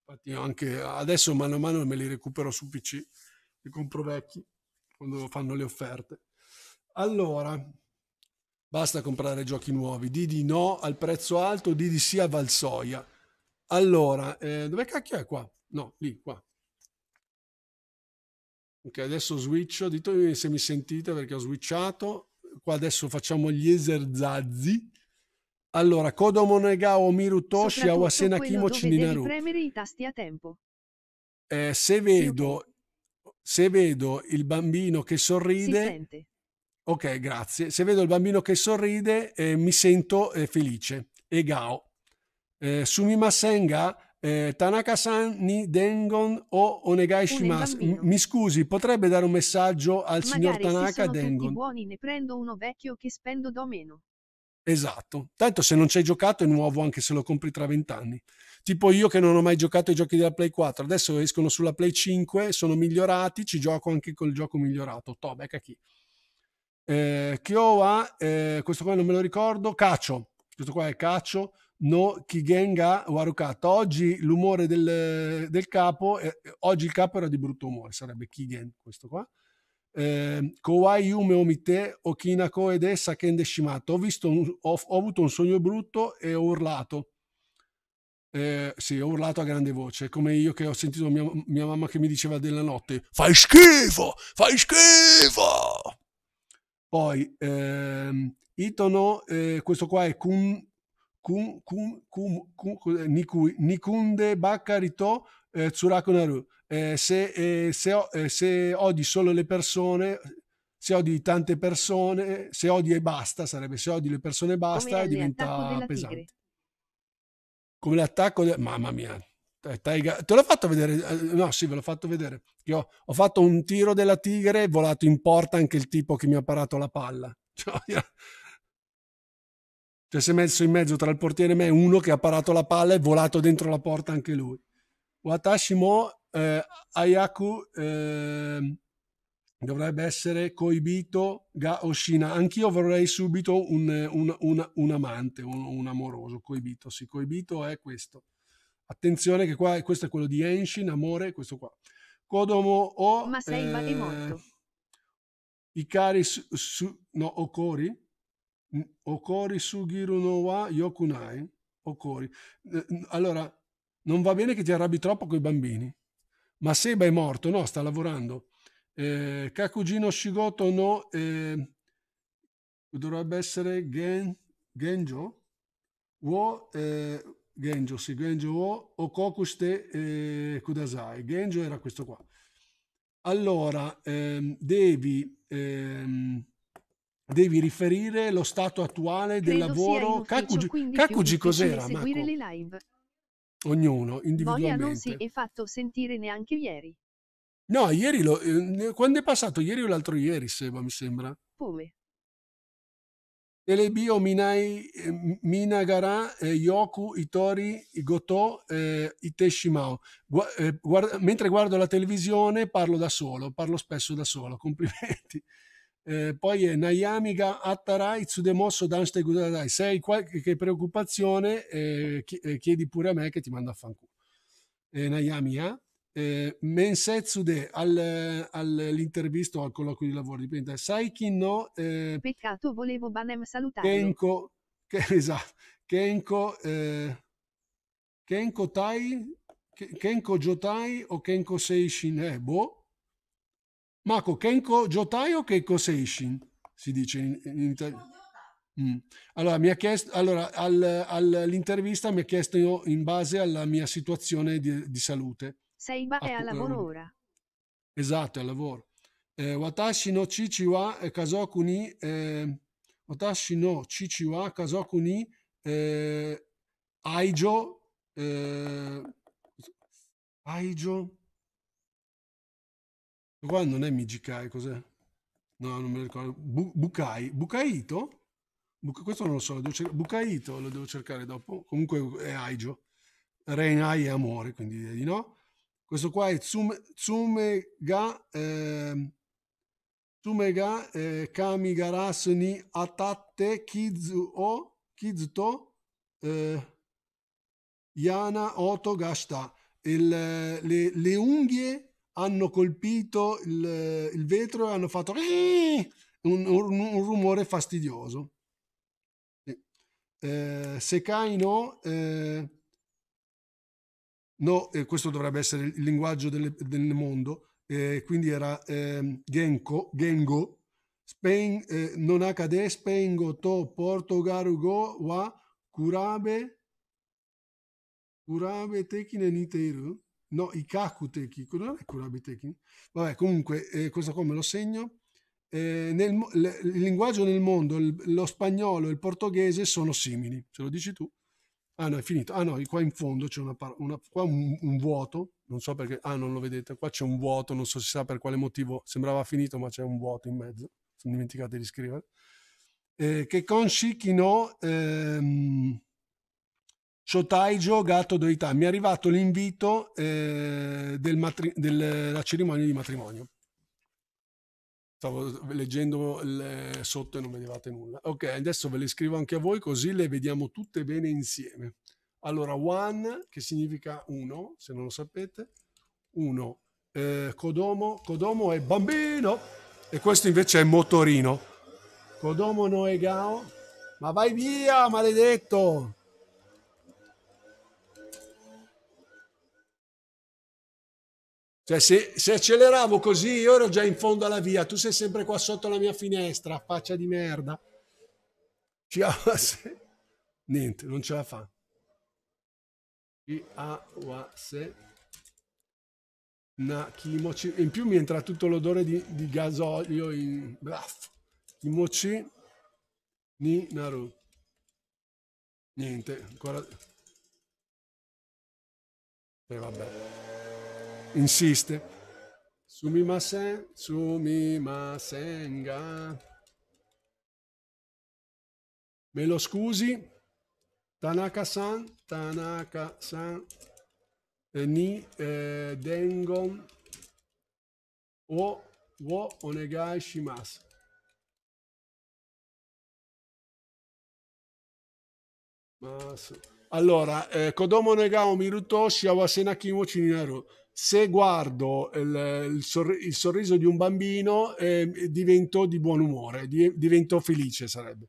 infatti anche adesso mano a mano me li recupero su PC, li compro vecchi quando fanno le offerte. Allora, Basta comprare giochi nuovi. Di di no al prezzo alto, di di sì a Valsoia. Allora, eh, dove cacchio è qua? No, lì, qua. Ok, adesso switcho. Ditemi se mi sentite perché ho switchato. Qua adesso facciamo gli eserzazzi. Allora, Kodomo Negao Mirutoshi Awasena Kimo Cininaru. premere i tasti a tempo. Eh, se vedo se vedo il bambino che sorride, Ok, grazie. Se vedo il bambino che sorride, eh, mi sento eh, felice. Egao. Eh, sumimasenga, eh, Tanaka-san ni dengon o onegai shimasu. Mi scusi, potrebbe dare un messaggio al Magari signor Tanaka se dengon? Tutti buoni, ne prendo uno vecchio che spendo do meno. Esatto. Tanto se non ci hai giocato è nuovo anche se lo compri tra vent'anni. Tipo io che non ho mai giocato ai giochi della Play 4, adesso escono sulla Play 5, sono migliorati, ci gioco anche col gioco migliorato. Toh, becca chi. Eh, eh, questo qua non me lo ricordo, Caccio, questo qua è Caccio, no Kigenga Warukata. Oggi l'umore del, del capo, eh, oggi il capo era di brutto umore, sarebbe Kigen questo qua. Eh, Kowai Yume Omite Okina Koede Sakende Shimato. Ho, visto ho, ho, avuto un sogno brutto e ho urlato. Eh, sì, ho urlato a grande voce, come io che ho sentito mia, mia mamma che mi diceva della notte: Fai schifo, fai schifo. Poi ehm, Itono, eh, questo qua è Kun, kun, kun, kun Niku, Nikunde Bakkarito eh, Tsurakunaru. Eh, se, eh, se, eh, se odi solo le persone, se odi tante persone, se odi e basta, sarebbe se odi le persone e basta, diventa pesante. Come l'attacco del... Mamma mia, eh, Taiga, te l'ho fatto vedere, eh, no sì ve l'ho fatto vedere, Io ho fatto un tiro della tigre e volato in porta anche il tipo che mi ha parato la palla. Cioè, cioè si è messo in mezzo tra il portiere e me uno che ha parato la palla e volato dentro la porta anche lui. Watashimo eh, Ayaku eh, dovrebbe essere coibito ga oshina. Anch'io vorrei subito un, un, un, un amante, un, amoroso. Coibito, sì, coibito è questo. Attenzione che qua, questo è quello di Enshin, amore, questo qua. Kodomo o... Ma sei eh, morto. molto. Ikari su, su, no, Okori? Okori Sugiru no wa Yokunai? Okori. Allora, non va bene che ti arrabbi troppo con i bambini. Ma Seba è morto, no, sta lavorando. Eh, Kakujino Shigoto no... Eh, dovrebbe essere Gen, Genjo? Wo... Eh, Genjo, sì, Genjo o Okoku shite eh, kudasai. Genjo era questo qua. Allora, ehm, devi, ehm, devi, riferire lo stato attuale del lavoro. Kakuji, Kakuji cos'era? Seguire le live. Ognuno, individualmente. Voglia non si è fatto sentire neanche ieri. No, ieri lo, eh, quando è passato? Ieri o l'altro ieri, Seba, mi sembra. Come? Telebio, Minai, eh, Minagara, eh, Yoku, Itori, Goto, eh, Iteshimao. Gua, eh, guarda, mentre guardo la televisione parlo da solo, parlo spesso da solo, complimenti. Eh, poi è Nayamiga Attarai Tsudemosso Danste Gudadai. Se hai qualche preoccupazione eh, eh, chiedi pure a me che ti mando a fanculo. Eh, Nayami, eh? eh, Mensetsude al, all'intervista o al colloquio di lavoro, dipende. chi no... Eh, Peccato, volevo Banem salutare. Kenko, che, esatto, Kenko, eh, Kenko Tai, Kenko Jotai o Kenko Seishin? Eh, boh. Mako, Kenko Jotai o Kenko Seishin? Si dice in, in italiano. Mm. Allora, mi ha chiesto, allora al, all'intervista mi ha chiesto in base alla mia situazione di, di salute. Seiba è al lavoro eh, ora. Esatto, è al lavoro. Eh, watashi no chichi wa eh, kazoku ni eh, watashi no chichi wa kazoku ni eh, aijo eh, aijo qua non è Mijikai, cos'è? No, non me lo ricordo. Bu- Bukai, Bukaito? Bu- questo non lo so, lo devo cercare. Bukaito lo devo cercare dopo. Comunque è Aijo. Reinai è amore, quindi direi di no. Questo qua è Tsume, ehm, Tsumega, eh, Tsumega eh, Kamigarasu ni Atatte Kizu o Kizuto eh, Yana Oto Gashita. Il, le, le, unghie hanno colpito il, il vetro e hanno fatto un, un, un rumore fastidioso. Sì. Eh, Sekai no... Eh, no, eh, questo dovrebbe essere il linguaggio delle, del mondo, eh, quindi era eh, Genko, Gengo, Spain, eh, non accade, Spain, Goto, Portogarugo, wa, Kurabe, Kurabe Tekine Niteiru, no, Ikaku Teki, non è Kurabe Tekine? Vabbè, comunque, eh, questo qua me lo segno. Eh, nel, le, il linguaggio nel mondo, il, lo spagnolo e il portoghese sono simili, ce lo dici tu? Ah no, è finito. Ah no, qua in fondo c'è una, una qua un, un, vuoto, non so perché, ah non lo vedete, qua c'è un vuoto, non so si sa per quale motivo, sembrava finito ma c'è un vuoto in mezzo, sono dimenticato di scrivere. Eh, che con Shikino ehm, Shotaijo Gatto Doità mi è arrivato l'invito eh, della matri- cerimonia di matrimonio Stavo leggendo le... Eh, sotto e non vedevate nulla. Ok, adesso ve le scrivo anche a voi così le vediamo tutte bene insieme. Allora, one, che significa uno, se non lo sapete, uno. Eh, Kodomo, Kodomo è bambino e questo invece è motorino. Codomo no e Gao. Ma vai via, maledetto! Cioè, se, se, acceleravo così, io ero già in fondo alla via, tu sei sempre qua sotto la mia finestra, faccia di merda. Chiawase. Niente, non ce la fa. Chiawase. Nakimochi. In più mi entra tutto l'odore di, di gasolio in... Blaff. Kimochi. Ni Naru. Niente, ancora... E vabbè insiste. Sumimasen, sumimasenga. Me lo scusi? Tanaka-san, Tanaka-san, eh, ni eh, dengon o wo onegai shimasu. Allora, eh, Kodomo Negao Miruto Shiawasena Kimo Chininaru se guardo il, il, sorri- il sorriso di un bambino eh, divento di buon umore, di- divento felice sarebbe.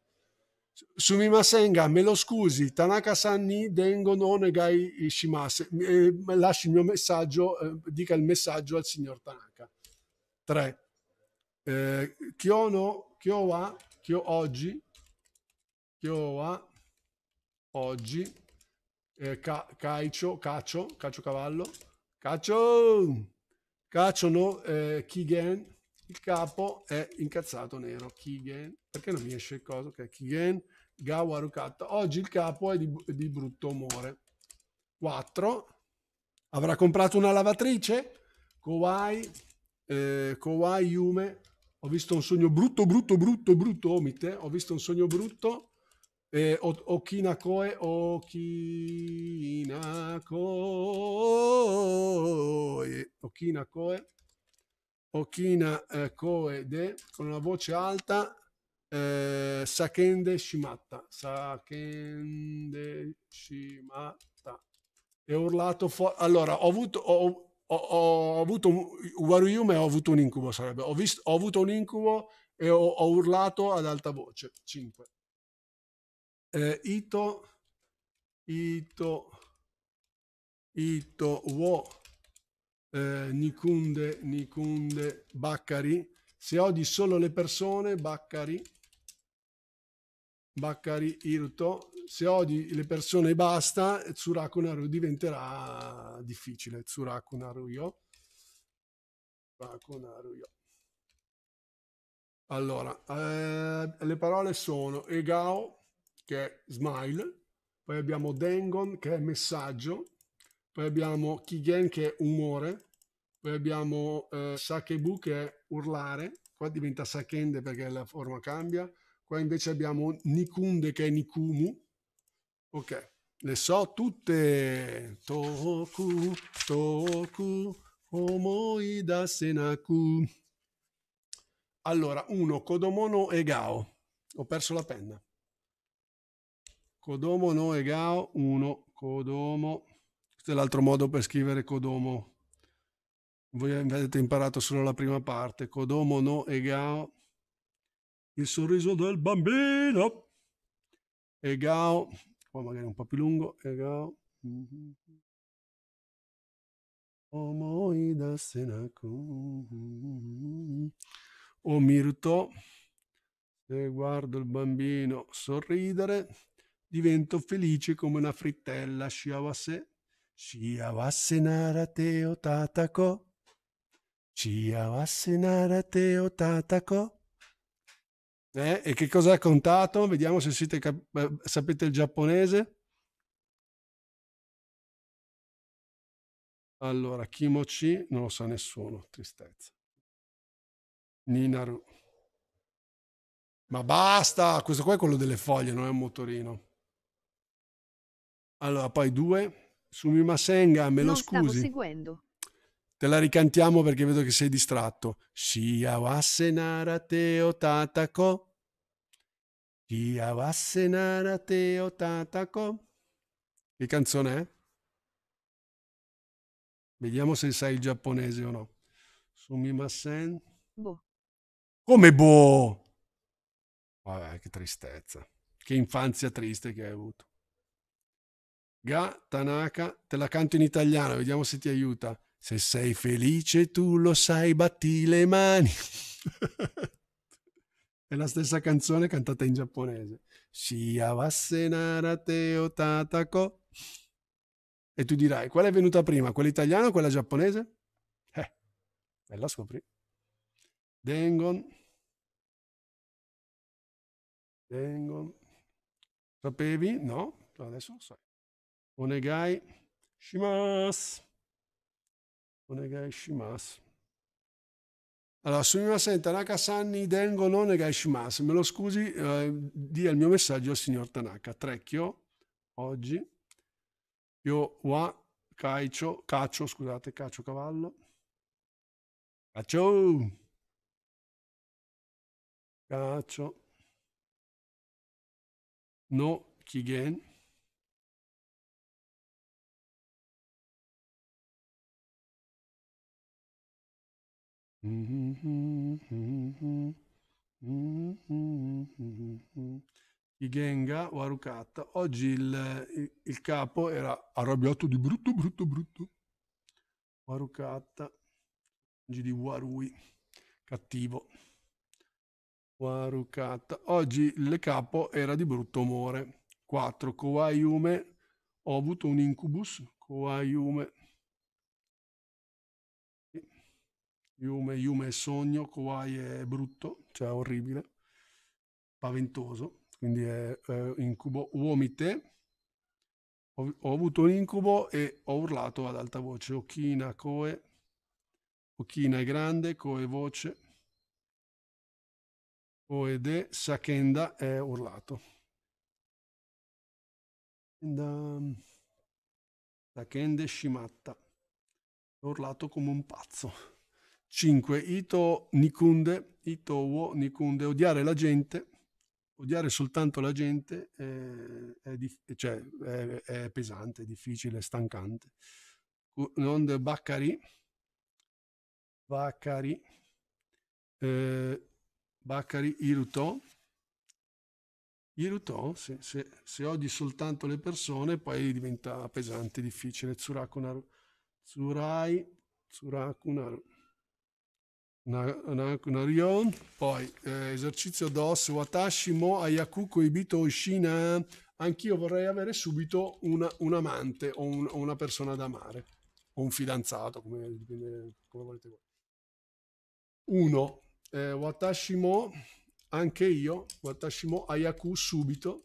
Sumimasenga, me lo scusi, tanaka Sanni, dengo no negai ishimase. Eh, lasci il mio messaggio, eh, dica il messaggio al signor Tanaka. 3. Eh, kyo no, kyo oggi, kyo oggi, eh, ca- caccio, caccio, caccio cavallo, Caccio! Cacciano eh, Kigen. Il capo è incazzato nero. Kigen. Perché non mi esce il coso? Ok, Kigen Gawarukata. Oggi il capo è di, di brutto umore. 4. Avrà comprato una lavatrice? Kowai. Eh, Kowai Yume. Ho visto un sogno brutto, brutto, brutto, brutto, omite. Ho visto un sogno brutto eh, Okinakoe, Okinakoe, Okinakoe, Okinakoe de, con la voce alta, eh, Sakende Shimatta, Sakende Shimatta. E ho urlato fuori. Allora, ho avuto... Ho, ho, ho avuto un Waruyume ho avuto un incubo sarebbe ho, visto, ho avuto un incubo e ho, ho urlato ad alta voce 5 eh, ito ito ito wo eh, nikunde nikunde baccari se odi solo le persone baccari baccari irto se odi le persone e basta tsurakunaru diventerà difficile tsurakunaru yo tsurakunaru yo allora eh, le parole sono egao che è smile, poi abbiamo dengon che è messaggio, poi abbiamo kigen che è umore, poi abbiamo eh, sakebu che è urlare, qua diventa sakende perché la forma cambia, qua invece abbiamo nikunde che è nikumu, ok, le so tutte, toku, toku, omoida senaku. Allora, uno, Kodomono e Gao. Ho perso la penna. Codomo no Gao 1, Codomo, Questo è l'altro modo per scrivere Codomo, Voi avete imparato solo la prima parte. Codomo no Gao, Il sorriso del bambino. Egao. Qua magari un po' più lungo. Egao. Omoi da senaku. O mirto. Se guardo il bambino sorridere divento felice come una frittella. Shiawase, shiawase narate o tatako. Shiawase narate o tatako. Eh, e che cosa ha contato? Vediamo se siete cap- sapete il giapponese. Allora, Kimochi non lo sa nessuno, tristezza. Ninaru. Ma basta, questo qua è quello delle foglie, non è un motorino. Allora, poi due. Sumi Masenga, me lo non scusi. Stavo seguendo. Te la ricantiamo perché vedo che sei distratto. Shia wasenara teo tatako. Shia wasenara teo tatako. Che canzone è? Vediamo se sai il giapponese o no. Sumimasen. Boh. Come boh? Vabbè, che tristezza. Che infanzia triste che hai avuto. Ga Tanaka, te la canto in italiano, vediamo se ti aiuta. Se sei felice, tu lo sai, batti le mani. È la stessa canzone cantata in giapponese. Shiawase narate o tatako. E tu dirai, quale è venuta prima, quella italiana o quella giapponese? Eh, bella scopri. Dengon. Dengon. Sapevi? No, adesso lo sai. お願いします。お願いします。Allora, su Mimasen Tanaka Sanni Dengo non negai shimasu. Me lo scusi, eh, dia il mio messaggio al signor Tanaka. Trecchio, oggi, io wa caccio, caccio, scusate, caccio cavallo. Caccio! Caccio. No chigen. di Genga o Arukata. Oggi il, il, capo era arrabbiato di brutto, brutto, brutto. Warukata, oggi di Warui, cattivo. Warukata, oggi il capo era di brutto umore. 4. Kowaiume, ho avuto un incubus. Kowaiume. Yume, Yume è sogno, Kawhi è brutto, cioè orribile, paventoso, quindi è eh, incubo Uomite. Ho, ho, avuto un incubo e ho urlato ad alta voce, Okina, Koe, Okina è grande, Koe voce, Koe Koede, Sakenda è urlato. And, Sakende Shimatta, ho urlato come un pazzo. 5. Ito Nikunde, Ito wo Nikunde, odiare la gente, odiare soltanto la gente eh, è, cioè, è, è, pesante, è difficile, è stancante. Non Baccari, Baccari, eh, Baccari Iruto, Iruto, se, se, se, odi soltanto le persone, poi diventa pesante, difficile. Tsurakunaru. Tsurai, Tsurakunaru. Narion, poi eh, esercizio DOS, Watashimo, mo Ayaku koibito Oshina. Anch'io vorrei avere subito una, un amante o un, una persona da amare, o un fidanzato, come, come volete voi. Uno, eh, Watashi anche io, Watashimo, Ayaku subito,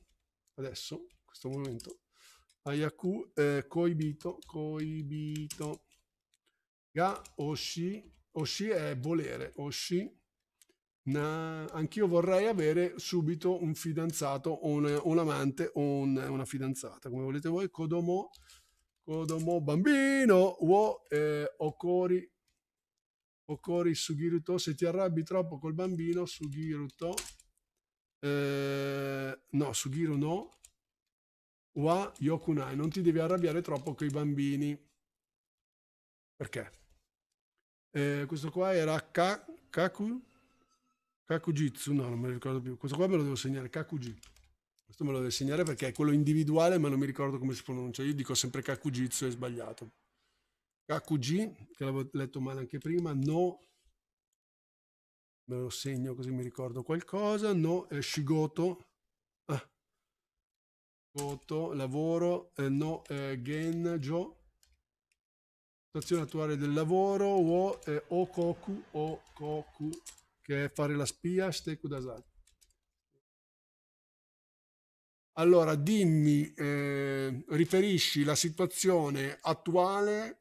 adesso, in questo momento, Ayaku eh, koibito, koibito, ga oshi Oshi è volere, Oshi. anch'io vorrei avere subito un fidanzato un, un amante o un, una fidanzata, come volete voi. Kodomo, Kodomo bambino, wo eh, okori, okori sugiruto. Se ti arrabbi troppo col bambino, sugiruto. Eh, no, sugiru no. Wa yokunai, non ti devi arrabbiare troppo con i bambini. Perché? Eh, questo qua era Ka, Kaku, Kakujitsu, no, non me lo ricordo più. Questo qua me lo devo segnare, Kakujitsu. Questo me lo devo segnare perché è quello individuale, ma non mi ricordo come si pronuncia. Io dico sempre Kakujitsu, è sbagliato. KQG, che l'avevo letto male anche prima, no, me lo segno così mi ricordo qualcosa, no, è Shigoto, ah. Goto, lavoro, eh, no, eh, Genjo, situazione attuale del lavoro, o eh, okoku, koku che è fare la spia, steku dasai. Allora, dimmi, eh, riferisci la situazione attuale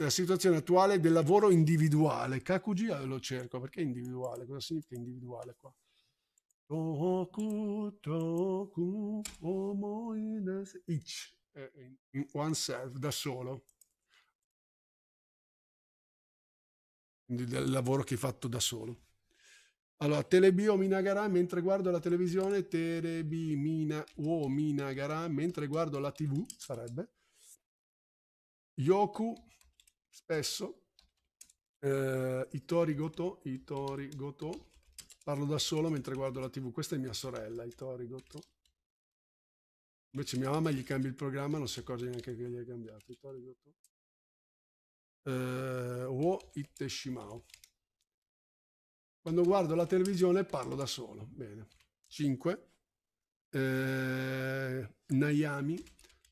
la situazione attuale del lavoro individuale. Kakuji eh, lo cerco, perché individuale? Cosa significa individuale qua? Toku, toku, omoides, each, eh, in oneself, da solo. del lavoro che hai fatto da solo. Allora, Telebio Minagara mentre guardo la televisione, Telebi Mina o oh, Minagara mentre guardo la TV, sarebbe. Yoku spesso eh, Itori Goto, Itori Goto. Parlo da solo mentre guardo la TV, questa è mia sorella, Itori Goto. Invece mia mamma gli cambia il programma, non si accorge neanche che gli hai cambiato. Itori Goto eh, wo iteshimau. Quando guardo la televisione parlo da solo. Bene. 5. Eh, Nayami,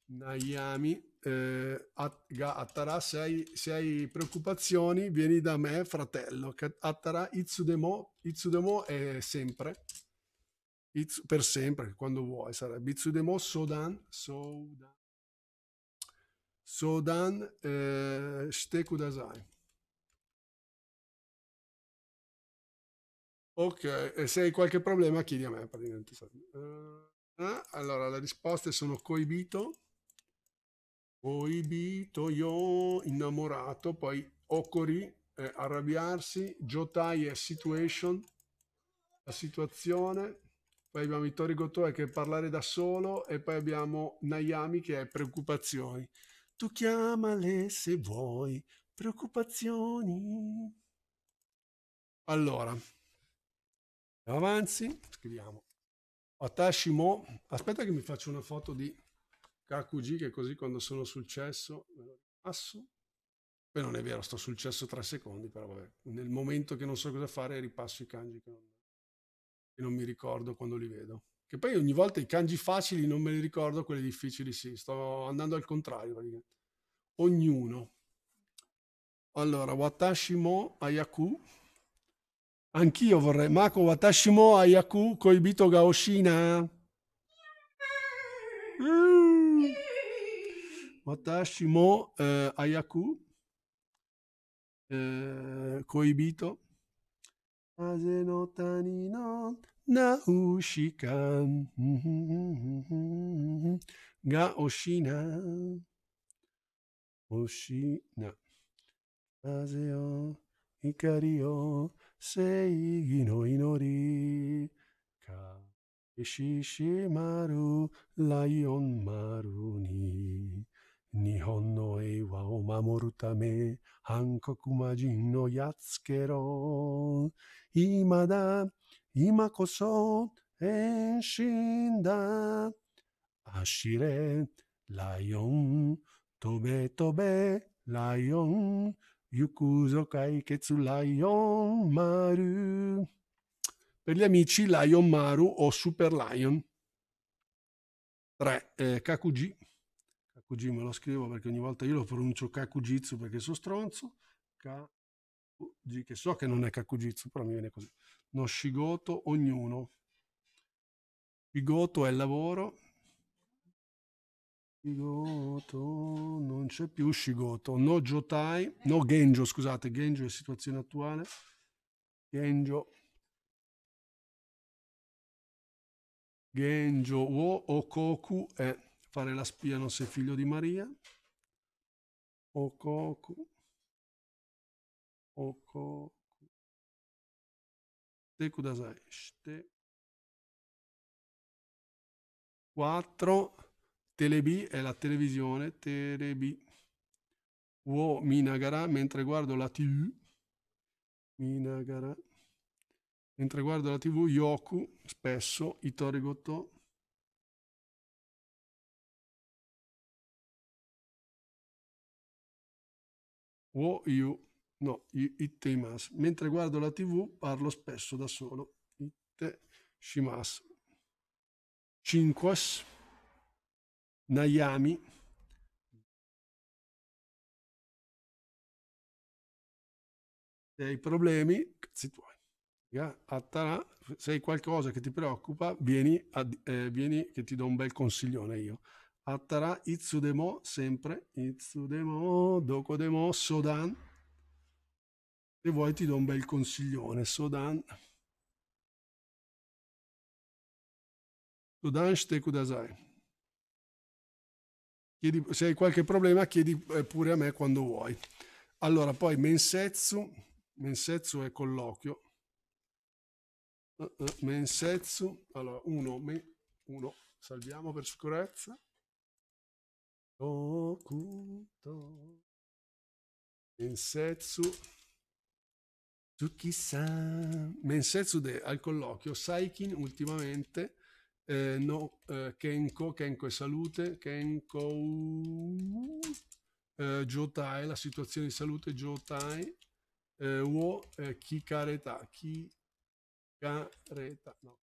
Nayami eh, Attara, se hai, se hai, preoccupazioni vieni da me fratello. Attara Itsudemo, Itsudemo è sempre, Itz, per sempre, quando vuoi sarebbe Itsudemo Sodan, Sodan. Eh, ok, e se hai qualche problema chiedi a me. Praticamente. Eh, eh, allora, le risposte sono coibito, coibito, io, innamorato, poi occori, eh, arrabbiarsi, jotai è situation, la situazione, poi abbiamo Vittorio Gotoe che è parlare da solo e poi abbiamo Nayami che è preoccupazioni. Tu chiamale se vuoi preoccupazioni. Allora, avanzi, scriviamo. Atashimo, aspetta che mi faccio una foto di Kakuji che così quando sono successo me lo ripasso. Poi non è vero, sto successo tre secondi, però vabbè, nel momento che non so cosa fare ripasso i kanji che non, che non mi ricordo quando li vedo. Che poi ogni volta i kanji facili non me li ricordo, quelli difficili sì, sto andando al contrario. Praticamente. Ognuno. Allora, Watashimo Ayaku. Anch'io vorrei. Mako Watashimo Ayaku Koibito Gaoshina. Mm. Uh. Watashimo eh, Ayaku eh, Koibito. Asenotani no ナウシカンがおしな。おしな。風よ、りよ、正義の祈り。かえししまる、ライオン丸に。日本の平和を守るため、暗黒魔人のやっつけろ。いまだ今こそ変身だ。走れ、ライオン。飛べ飛べ、ライオン。行くぞ解決、ライオン丸。Per gli amici, Lion Maru o Super Lion. 3. Eh, Kakuji. Kakuji me lo scrivo perché ogni volta io lo pronuncio Kakujitsu perché sono stronzo. Ka che so che non è Kakujitsu, però mi viene così. No Shigoto, ognuno. Shigoto è il lavoro. Shigoto, non c'è più Shigoto. No Jotai, no Genjo, scusate, Genjo è situazione attuale. Genjo. Genjo o Okoku è fare la spia, non sei figlio di Maria. Okoku. 4 Telebi è la televisione. Telebi. Wo Minagara, mentre guardo la TV. Minagara. Mentre guardo la TV, Yoku, spesso, Itori Goto. Wo you No, itte imas. Mentre guardo la tv parlo spesso da solo. Itte shimas. Cinquas. Nayami. hai problemi, cazzi tuoi. Attara, se hai qualcosa che ti preoccupa, vieni, a, eh, vieni che ti do un bel consiglione io. Attara, Itsudemo, sempre, Itsudemo, Dokodemo, Sodan, se vuoi ti do un bel consiglione, Sodan. Sodan shite kudasai. Chiedi, se hai qualche problema chiedi eh, pure a me quando vuoi. Allora, poi mensetsu, mensetsu è colloquio. Uh, uh, mensetsu, allora uno, me, uno, salviamo per sicurezza. Okuto. Mensetsu. Tsuki-san, Mensetsude al colloquio, Saikin ultimamente, eh, no, eh, Kenko, Kenko e salute, Kenko, eh, Jotai, la situazione di salute, Jotai, eh, Wo, eh, Kikareta, Kikareta, no,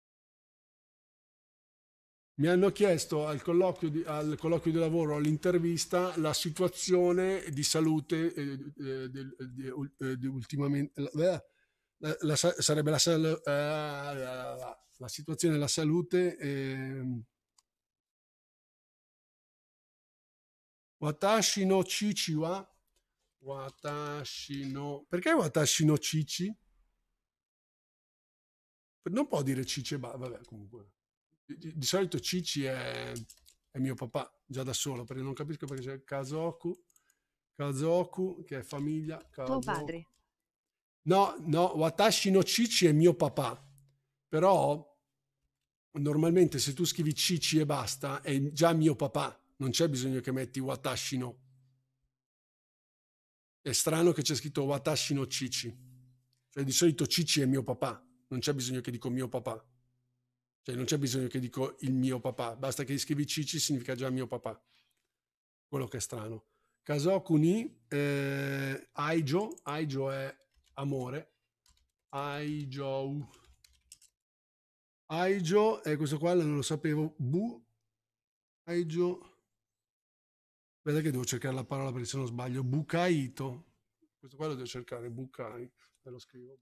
mi hanno chiesto al colloquio di, al colloquio di lavoro, all'intervista, la situazione di salute eh, eh, eh, ultimamente. La, la, la, sarebbe la, la, situazione della salute. Eh, watashi no Cici wa? Watashi no... Perché Watashi no Cici? Non può dire Cici vabbè comunque. Di, di solito Cici è, è, mio papà, già da solo, perché non capisco perché c'è Kazoku, Kazoku che è famiglia. Kazoku. Tuo padre. No, no, Watashi no Cici è mio papà, però normalmente se tu scrivi Cici e basta è già mio papà, non c'è bisogno che metti Watashi no. È strano che c'è scritto Watashi no Cici, cioè di solito Cici è mio papà, non c'è bisogno che dico mio papà. Cioè non c'è bisogno che dico il mio papà, basta che scrivi Cici significa già mio papà. Quello che è strano. Kasokuni, ni eh, Aijo, Aijo è amore, Aijo. Aijo, è questo qua non lo sapevo, Bu, Aijo. Vedete che devo cercare la parola perché se non sbaglio, Bukaito. Questo qua lo devo cercare, Bukai, ve lo scrivo.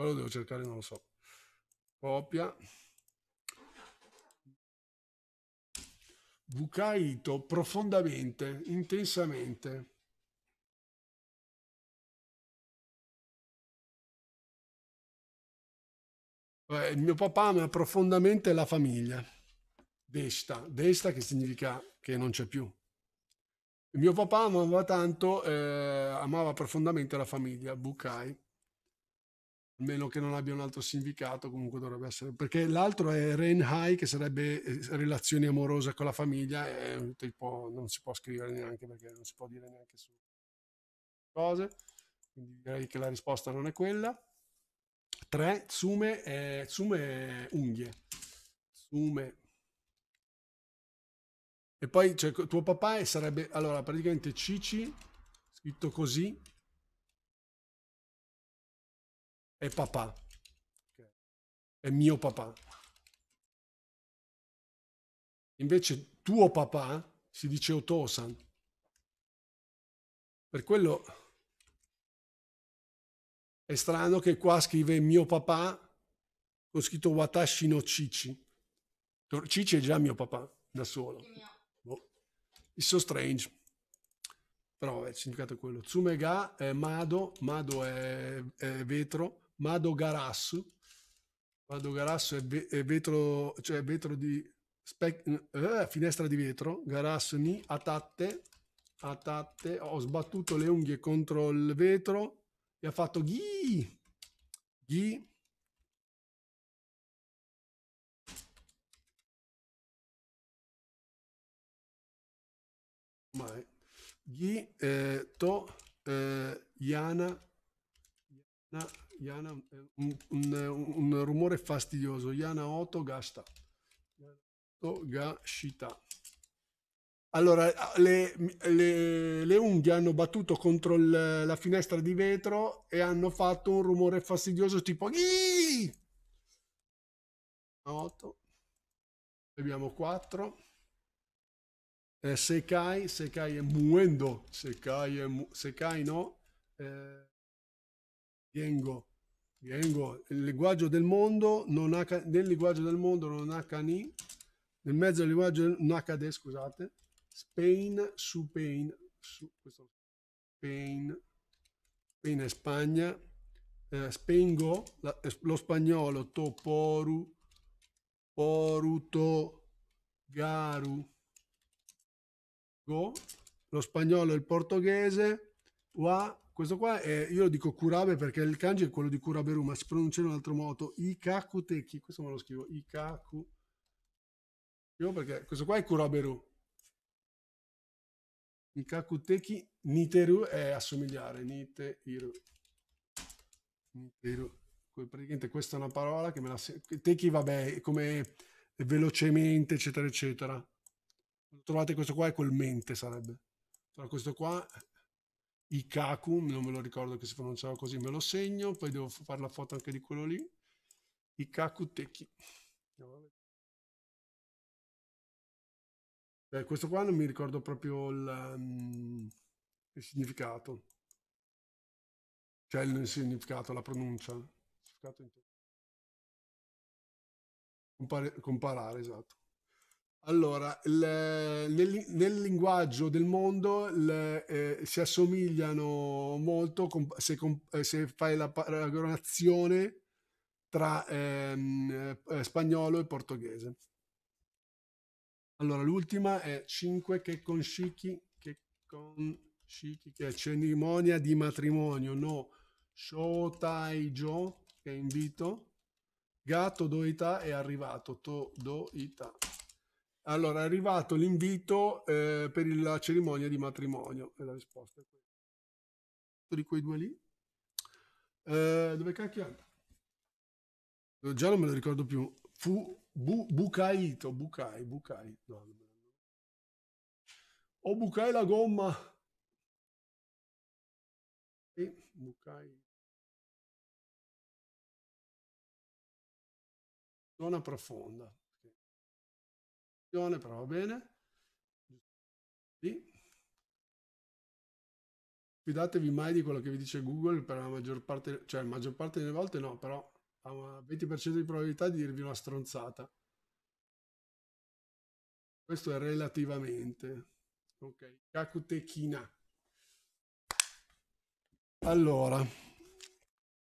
Quello devo cercare, non lo so. Copia. Bucaito profondamente, intensamente. Eh, mio papà ama profondamente la famiglia. Desta, desta che significa che non c'è più. Il mio papà amava tanto, eh, amava profondamente la famiglia, Bucai meno che non abbia un altro sindicato, comunque dovrebbe essere, perché l'altro è Rain High, che sarebbe eh, relazioni amorose con la famiglia, e tipo, non si può scrivere neanche perché non si può dire neanche su cose, quindi direi che la risposta non è quella. 3. Tsume, è, tsume è unghie. Tsume. E poi cioè, tuo papà sarebbe, allora praticamente Cici, scritto così, è papà. È mio papà. Invece tuo papà si dice Otosan. Per quello è strano che qua scrive mio papà con scritto Watashi no Cici. Cici è già mio papà, da solo. Il boh. It's so strange. Però vabbè, il significato è quello. Tsumega è Mado, Mado è, è vetro, Mado Madogarasu è, ve- è vetro, cioè vetro di spec- eh, finestra di vetro. Garasu ni atatte. Atatte. Ho sbattuto le unghie contro il vetro e ha fatto ghi. Ghi. Ghi eh, to eh, Iana, Iana eh, un, un, un, rumore fastidioso. Iana Otogasta. Otogashita. Allora, le, le, le, unghie hanno battuto contro il, la finestra di vetro e hanno fatto un rumore fastidioso tipo... Iii! 8. Abbiamo quattro. Eh, sekai, Sekai è muendo, Sekai, è mu- sekai no. Eh, Yengo, Yengo, il linguaggio del mondo non ha, nel linguaggio del mondo non ha cani, nel mezzo del linguaggio non ha cade, scusate, Spain su Pain, su questo Spain, in Spagna, eh, Spengo, la, lo spagnolo, Toporu, Poruto, Garu, Go, lo spagnolo, e il portoghese, Wa, questo qua è, io lo dico Kurabe perché il kanji è quello di Kuraberu, ma si pronuncia in un altro modo. Ikakuteki, questo me lo scrivo, Ikaku. Io perché questo qua è Kuraberu. Ikakuteki Niteru è assomigliare, Niteiru. Niteru. Praticamente questa è una parola che me la... Teki, vabbè, come velocemente, eccetera, eccetera. Trovate questo qua è col mente sarebbe. Però questo qua Ikaku, non me lo ricordo che si pronunciava così, me lo segno, poi devo fare la foto anche di quello lì, Ikaku Teki. Eh, questo qua non mi ricordo proprio il, um, il significato, cioè il significato, la pronuncia. Significato in... comparare esatto. Allora, il, eh, nel, nel, linguaggio del mondo il, eh, si assomigliano molto comp- se, comp- eh, se, fai la paragonazione tra ehm, eh, spagnolo e portoghese. Allora, l'ultima è 5 che con shiki, che con shiki, che è cerimonia di matrimonio, no, shotaijo, che invito, gato doita è arrivato, to doita. Allora, è arrivato l'invito eh, per la cerimonia di matrimonio. E la risposta è questa. Di quei due lì. Eh, dove cacchio anda? Eh, già non me lo ricordo più. Fu bu, Bucaito, Bucai, Bucai. No, non O Bucai la gomma. E Bucai. Zona profonda però va bene. Sì. Fidatevi mai di quello che vi dice Google per la maggior parte, cioè la maggior parte delle volte no, però ha un 20% di probabilità di dirvi una stronzata. Questo è relativamente. Ok, Kakutechina. Allora,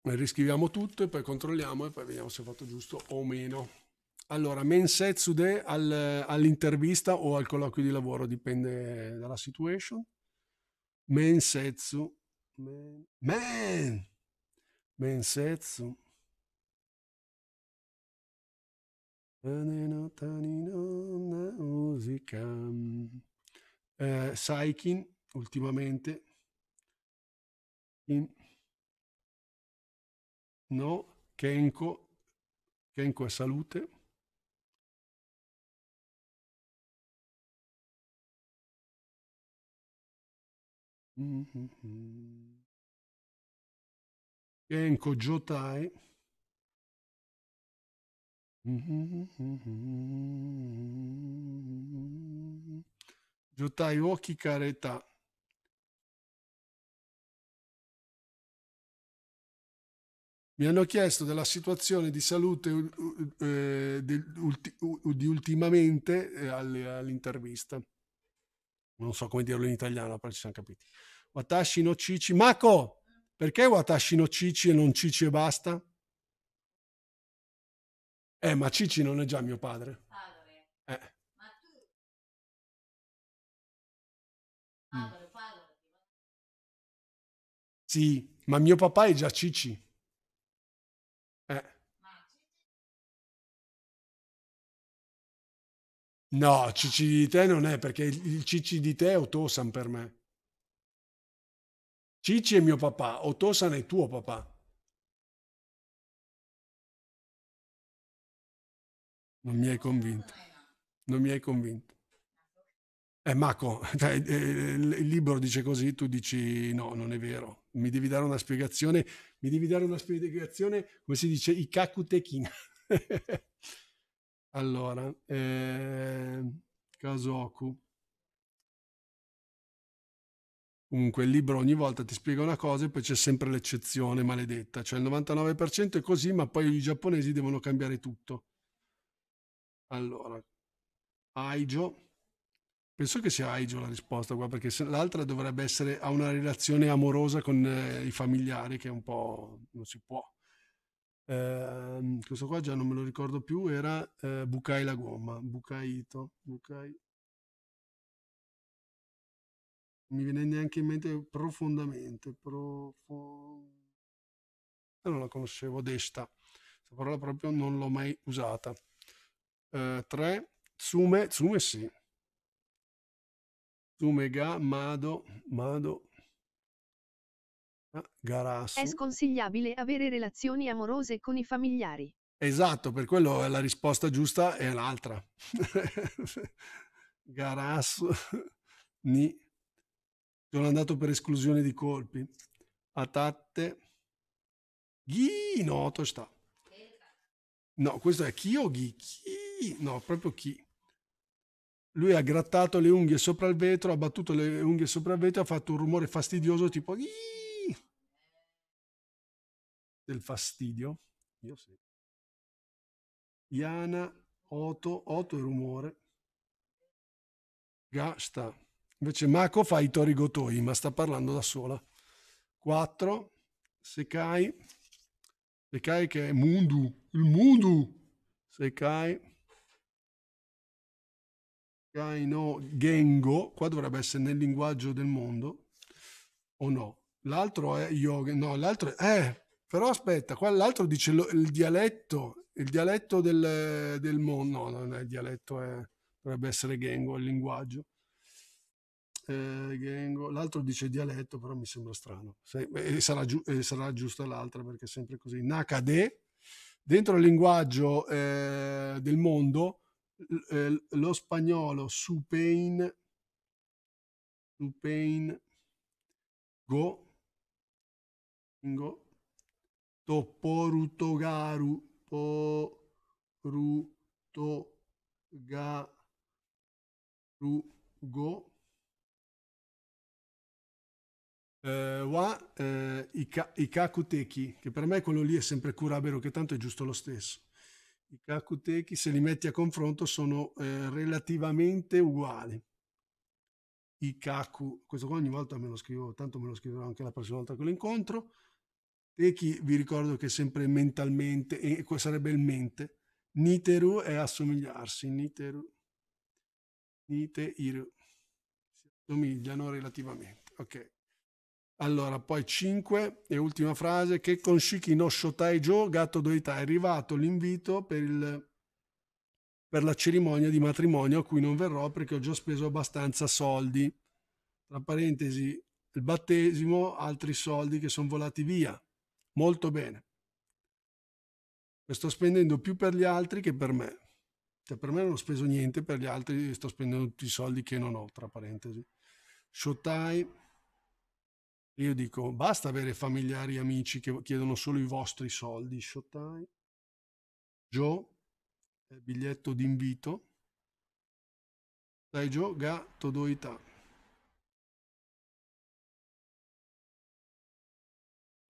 riscriviamo tutto e poi controlliamo e poi vediamo se ho fatto giusto o meno. Allora, Mensetsu de al, all'intervista o al colloquio di lavoro, dipende dalla situation. Mensetsu. Men. men. Mensetsu. Musica. Eh, Saikin, ultimamente. In. No, Kenko. Kenko è salute. Mm-hmm. Genko Jotai. Mm-hmm. Jotai Oki Kareta. Mi hanno chiesto della situazione di salute eh, eh di, ulti, di ultimamente eh, all'intervista non so come dirlo in italiano, però ci siamo capiti. Watashi no Cici. Mako, perché Watashi no Cici e non Cici e basta? Eh, ma Cici non è già mio padre. Padre. Ah, eh. Ma tu? Mm. Padre, padre. Sì, ma mio papà è già Cici. No, cicci di te non è perché il cicci di te è Otosan per me. Cicci è mio papà, Otosan è tuo papà. Non mi hai convinto. Non mi hai convinto. Eh, Marco, eh, il libro dice così, tu dici no, non è vero. Mi devi dare una spiegazione, mi devi dare una spiegazione, come si dice, i kakutekin. Allora, eh, Kasoku. Comunque, il libro ogni volta ti spiega una cosa e poi c'è sempre l'eccezione maledetta. Cioè il 99% è così, ma poi i giapponesi devono cambiare tutto. Allora, Aijo. Penso che sia Aijo la risposta qua, perché l'altra dovrebbe essere a una relazione amorosa con eh, i familiari, che è un po' non si può. Ehm, questo qua già non me lo ricordo più, era eh, Bucai la gomma, Bucaito, Bucai. Mi viene neanche in mente profondamente, profondamente. Non la conoscevo, desta. Questa parola proprio non l'ho mai usata. 3. Eh, tsume, Tsume sì. Tsume ga, Mado, Mado. Ah, Garasso. È sconsigliabile avere relazioni amorose con i familiari. Esatto, per quello la risposta giusta è l'altra. Garasso. Ni. Sono andato per esclusione di colpi. Atatte. Ghi, no, to No, questo è chi o ghi? Chi? No, proprio chi. Lui ha grattato le unghie sopra il vetro, ha battuto le unghie sopra il vetro, ha fatto un rumore fastidioso tipo ghi del fastidio. Io sì. Iana, Oto, Oto è rumore. Gasta. Invece Mako fa i torigotoi, ma sta parlando da sola. 4. Sekai. Sekai che è Mundu. Il Mundu. Sekai. Sekai no Gengo. Qua dovrebbe essere nel linguaggio del mondo. O no? L'altro è Yoga. No, l'altro è... Eh, però aspetta, qua l'altro dice lo, il dialetto, il dialetto del, del mondo, no, non è il dialetto, è, dovrebbe essere Gengo, il linguaggio. Eh, Gengo, l'altro dice dialetto, però mi sembra strano. Se, e, eh, sarà giu, e eh, sarà giusta l'altra perché è sempre così. Nakade, dentro il linguaggio eh, del mondo, eh, lo spagnolo supein, supein go, go Toporutogaru Toporutogarugo eh, wa eh, Ika, Ikakuteki, che per me quello lì è sempre curabero, che tanto è giusto lo stesso. I Kakuteki, se li metti a confronto, sono eh, relativamente uguali. I Kaku, questo qua ogni volta me lo scrivo, tanto me lo scriverò anche la prossima volta che lo incontro Reiki vi ricordo che è sempre mentalmente, e questo sarebbe il mente. Niteru è assomigliarsi, Niteru, Nite Iru. Si assomigliano relativamente. Ok. Allora, poi 5 e ultima frase, che con Shiki no Shotai Jo, gatto Doita, è arrivato l'invito per, il, per la cerimonia di matrimonio a cui non verrò perché ho già speso abbastanza soldi. Tra parentesi, il battesimo, altri soldi che sono volati via molto bene. E sto spendendo più per gli altri che per me. Cioè, per me non ho speso niente, per gli altri sto spendendo tutti i soldi che non ho, tra parentesi. Shotai, io dico, basta avere familiari e amici che chiedono solo i vostri soldi, Shotai. Joe, eh, biglietto d'invito. Dai Joe, ga, todoita.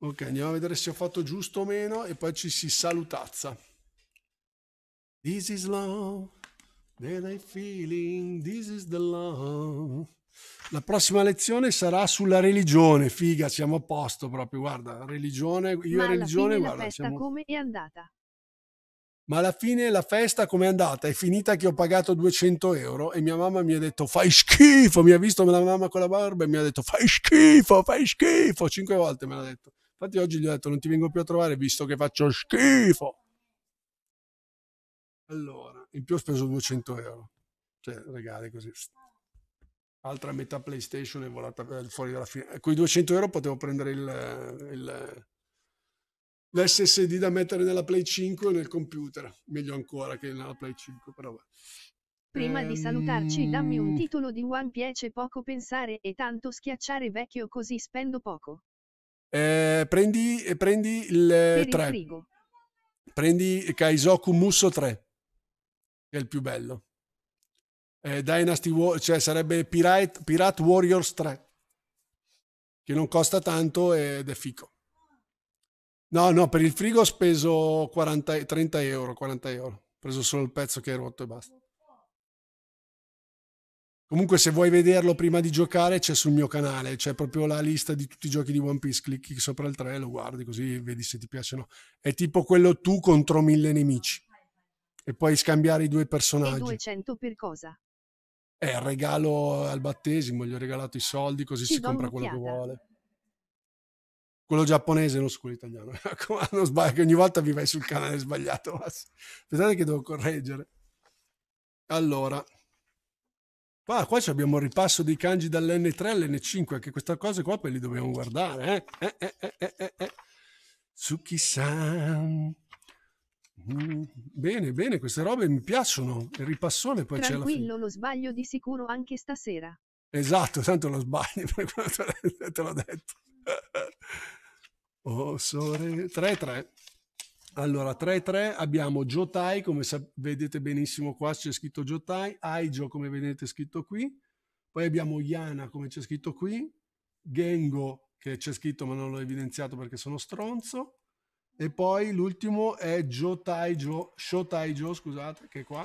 Ok, andiamo a vedere se ho fatto giusto o meno e poi ci si salutazza. This is love that I'm feeling, this is the love. La prossima lezione sarà sulla religione, figa, siamo a posto proprio, guarda, religione, io Ma e religione, alla fine la festa siamo... come è andata? Ma alla fine la festa com'è andata? È finita che ho pagato 200 euro e mia mamma mi ha detto fai schifo, mi ha visto la mamma con la barba e mi ha detto fai schifo, fai schifo, cinque volte me l'ha detto. Infatti oggi gli ho detto non ti vengo più a trovare visto che faccio schifo. Allora, in più ho speso 200 euro. Cioè, regali così. Altra metà PlayStation è volata eh, fuori dalla fine. Con i 200 euro potevo prendere il, il l'SSD da mettere nella Play 5 o nel computer, meglio ancora che nella Play 5, però. Prima ehm... di salutarci, dammi un ehm. titolo di One Piece poco pensare e tanto schiacciare vecchio così spendo poco. Eh, prendi, eh, prendi, il 3. Eh, prendi Kaisoku Musso 3, che è il più bello. Eh, Dynasty War, cioè sarebbe Pirate, Pirate Warriors 3, che non costa tanto ed è fico. No, no, per il frigo ho speso 40, 30 euro, 40 euro. Ho preso solo il pezzo che è rotto e basta. Comunque, se vuoi vederlo prima di giocare, c'è sul mio canale, c'è proprio la lista di tutti i giochi di One Piece. Clicchi sopra il 3, lo guardi così vedi se ti piacciono. È tipo quello tu contro mille nemici. E puoi scambiare i due personaggi. E 200 per cosa? È il regalo al battesimo, gli ho regalato i soldi così Ci si compra quello che vuole. Quello giapponese, non su quello italiano. non sbaglio, ogni volta vi vai sul canale sbagliato. Aspettate che devo correggere. Allora. Qua, qua abbiamo il ripasso dei kanji dall'N3 all'N5, anche questa cosa qua poi li dobbiamo guardare. Eh? Eh, eh, eh, eh, eh. eh. san Mm, bene, bene, queste robe mi piacciono. Il ripassone poi Tranquillo, c'è la Tranquillo, lo sbaglio di sicuro anche stasera. Esatto, tanto lo sbaglio, per te l'ho detto. oh, sore, 3-3. Allora, 3-3 abbiamo Jotai, come vedete benissimo qua c'è scritto Jotai, Aijo come vedete scritto qui, poi abbiamo Yana come c'è scritto qui, Gengo che c'è scritto ma non l'ho evidenziato perché sono stronzo, e poi l'ultimo è Jotaijo, Shotaijo, scusate, che è qua.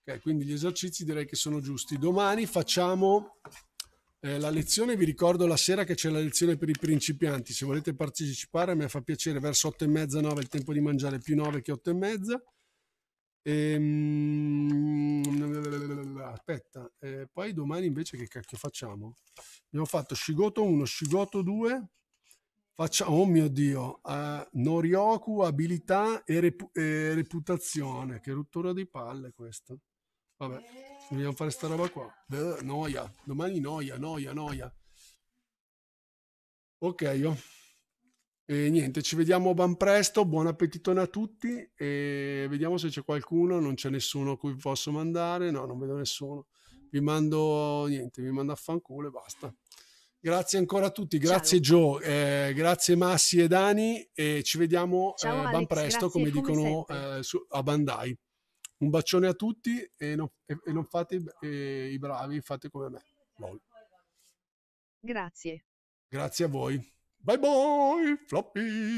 Ok, quindi gli esercizi direi che sono giusti. Domani facciamo eh, la lezione, vi ricordo la sera che c'è la lezione per i principianti, se volete partecipare a me fa piacere, verso 8 e mezza, 9 il tempo di mangiare, più 9 che 8 e mezza. Ehm, aspetta, eh, poi domani invece che cacchio facciamo? Abbiamo fatto Shigoto 1, Shigoto 2, facciamo, oh mio Dio, uh, Norioku, abilità e, repu- e reputazione, che rottura di palle questo. Vabbè. Dobbiamo fare sta roba qua. Uh, noia. Domani noia, noia, noia. Ok, io. E niente, ci vediamo ben presto. Buon appetito a tutti. E vediamo se c'è qualcuno. Non c'è nessuno a cui posso mandare. No, non vedo nessuno. Vi mando niente, vi mando a fanculo e basta. Grazie ancora a tutti, grazie Ciao. Joe, eh, grazie Massi e Dani e ci vediamo eh, ben presto come, come dicono eh, su, a Bandai. Un bacione a tutti e non, e, e non fate i, i bravi, fate come me. Lol. Grazie. Grazie a voi. Bye bye, Floppy.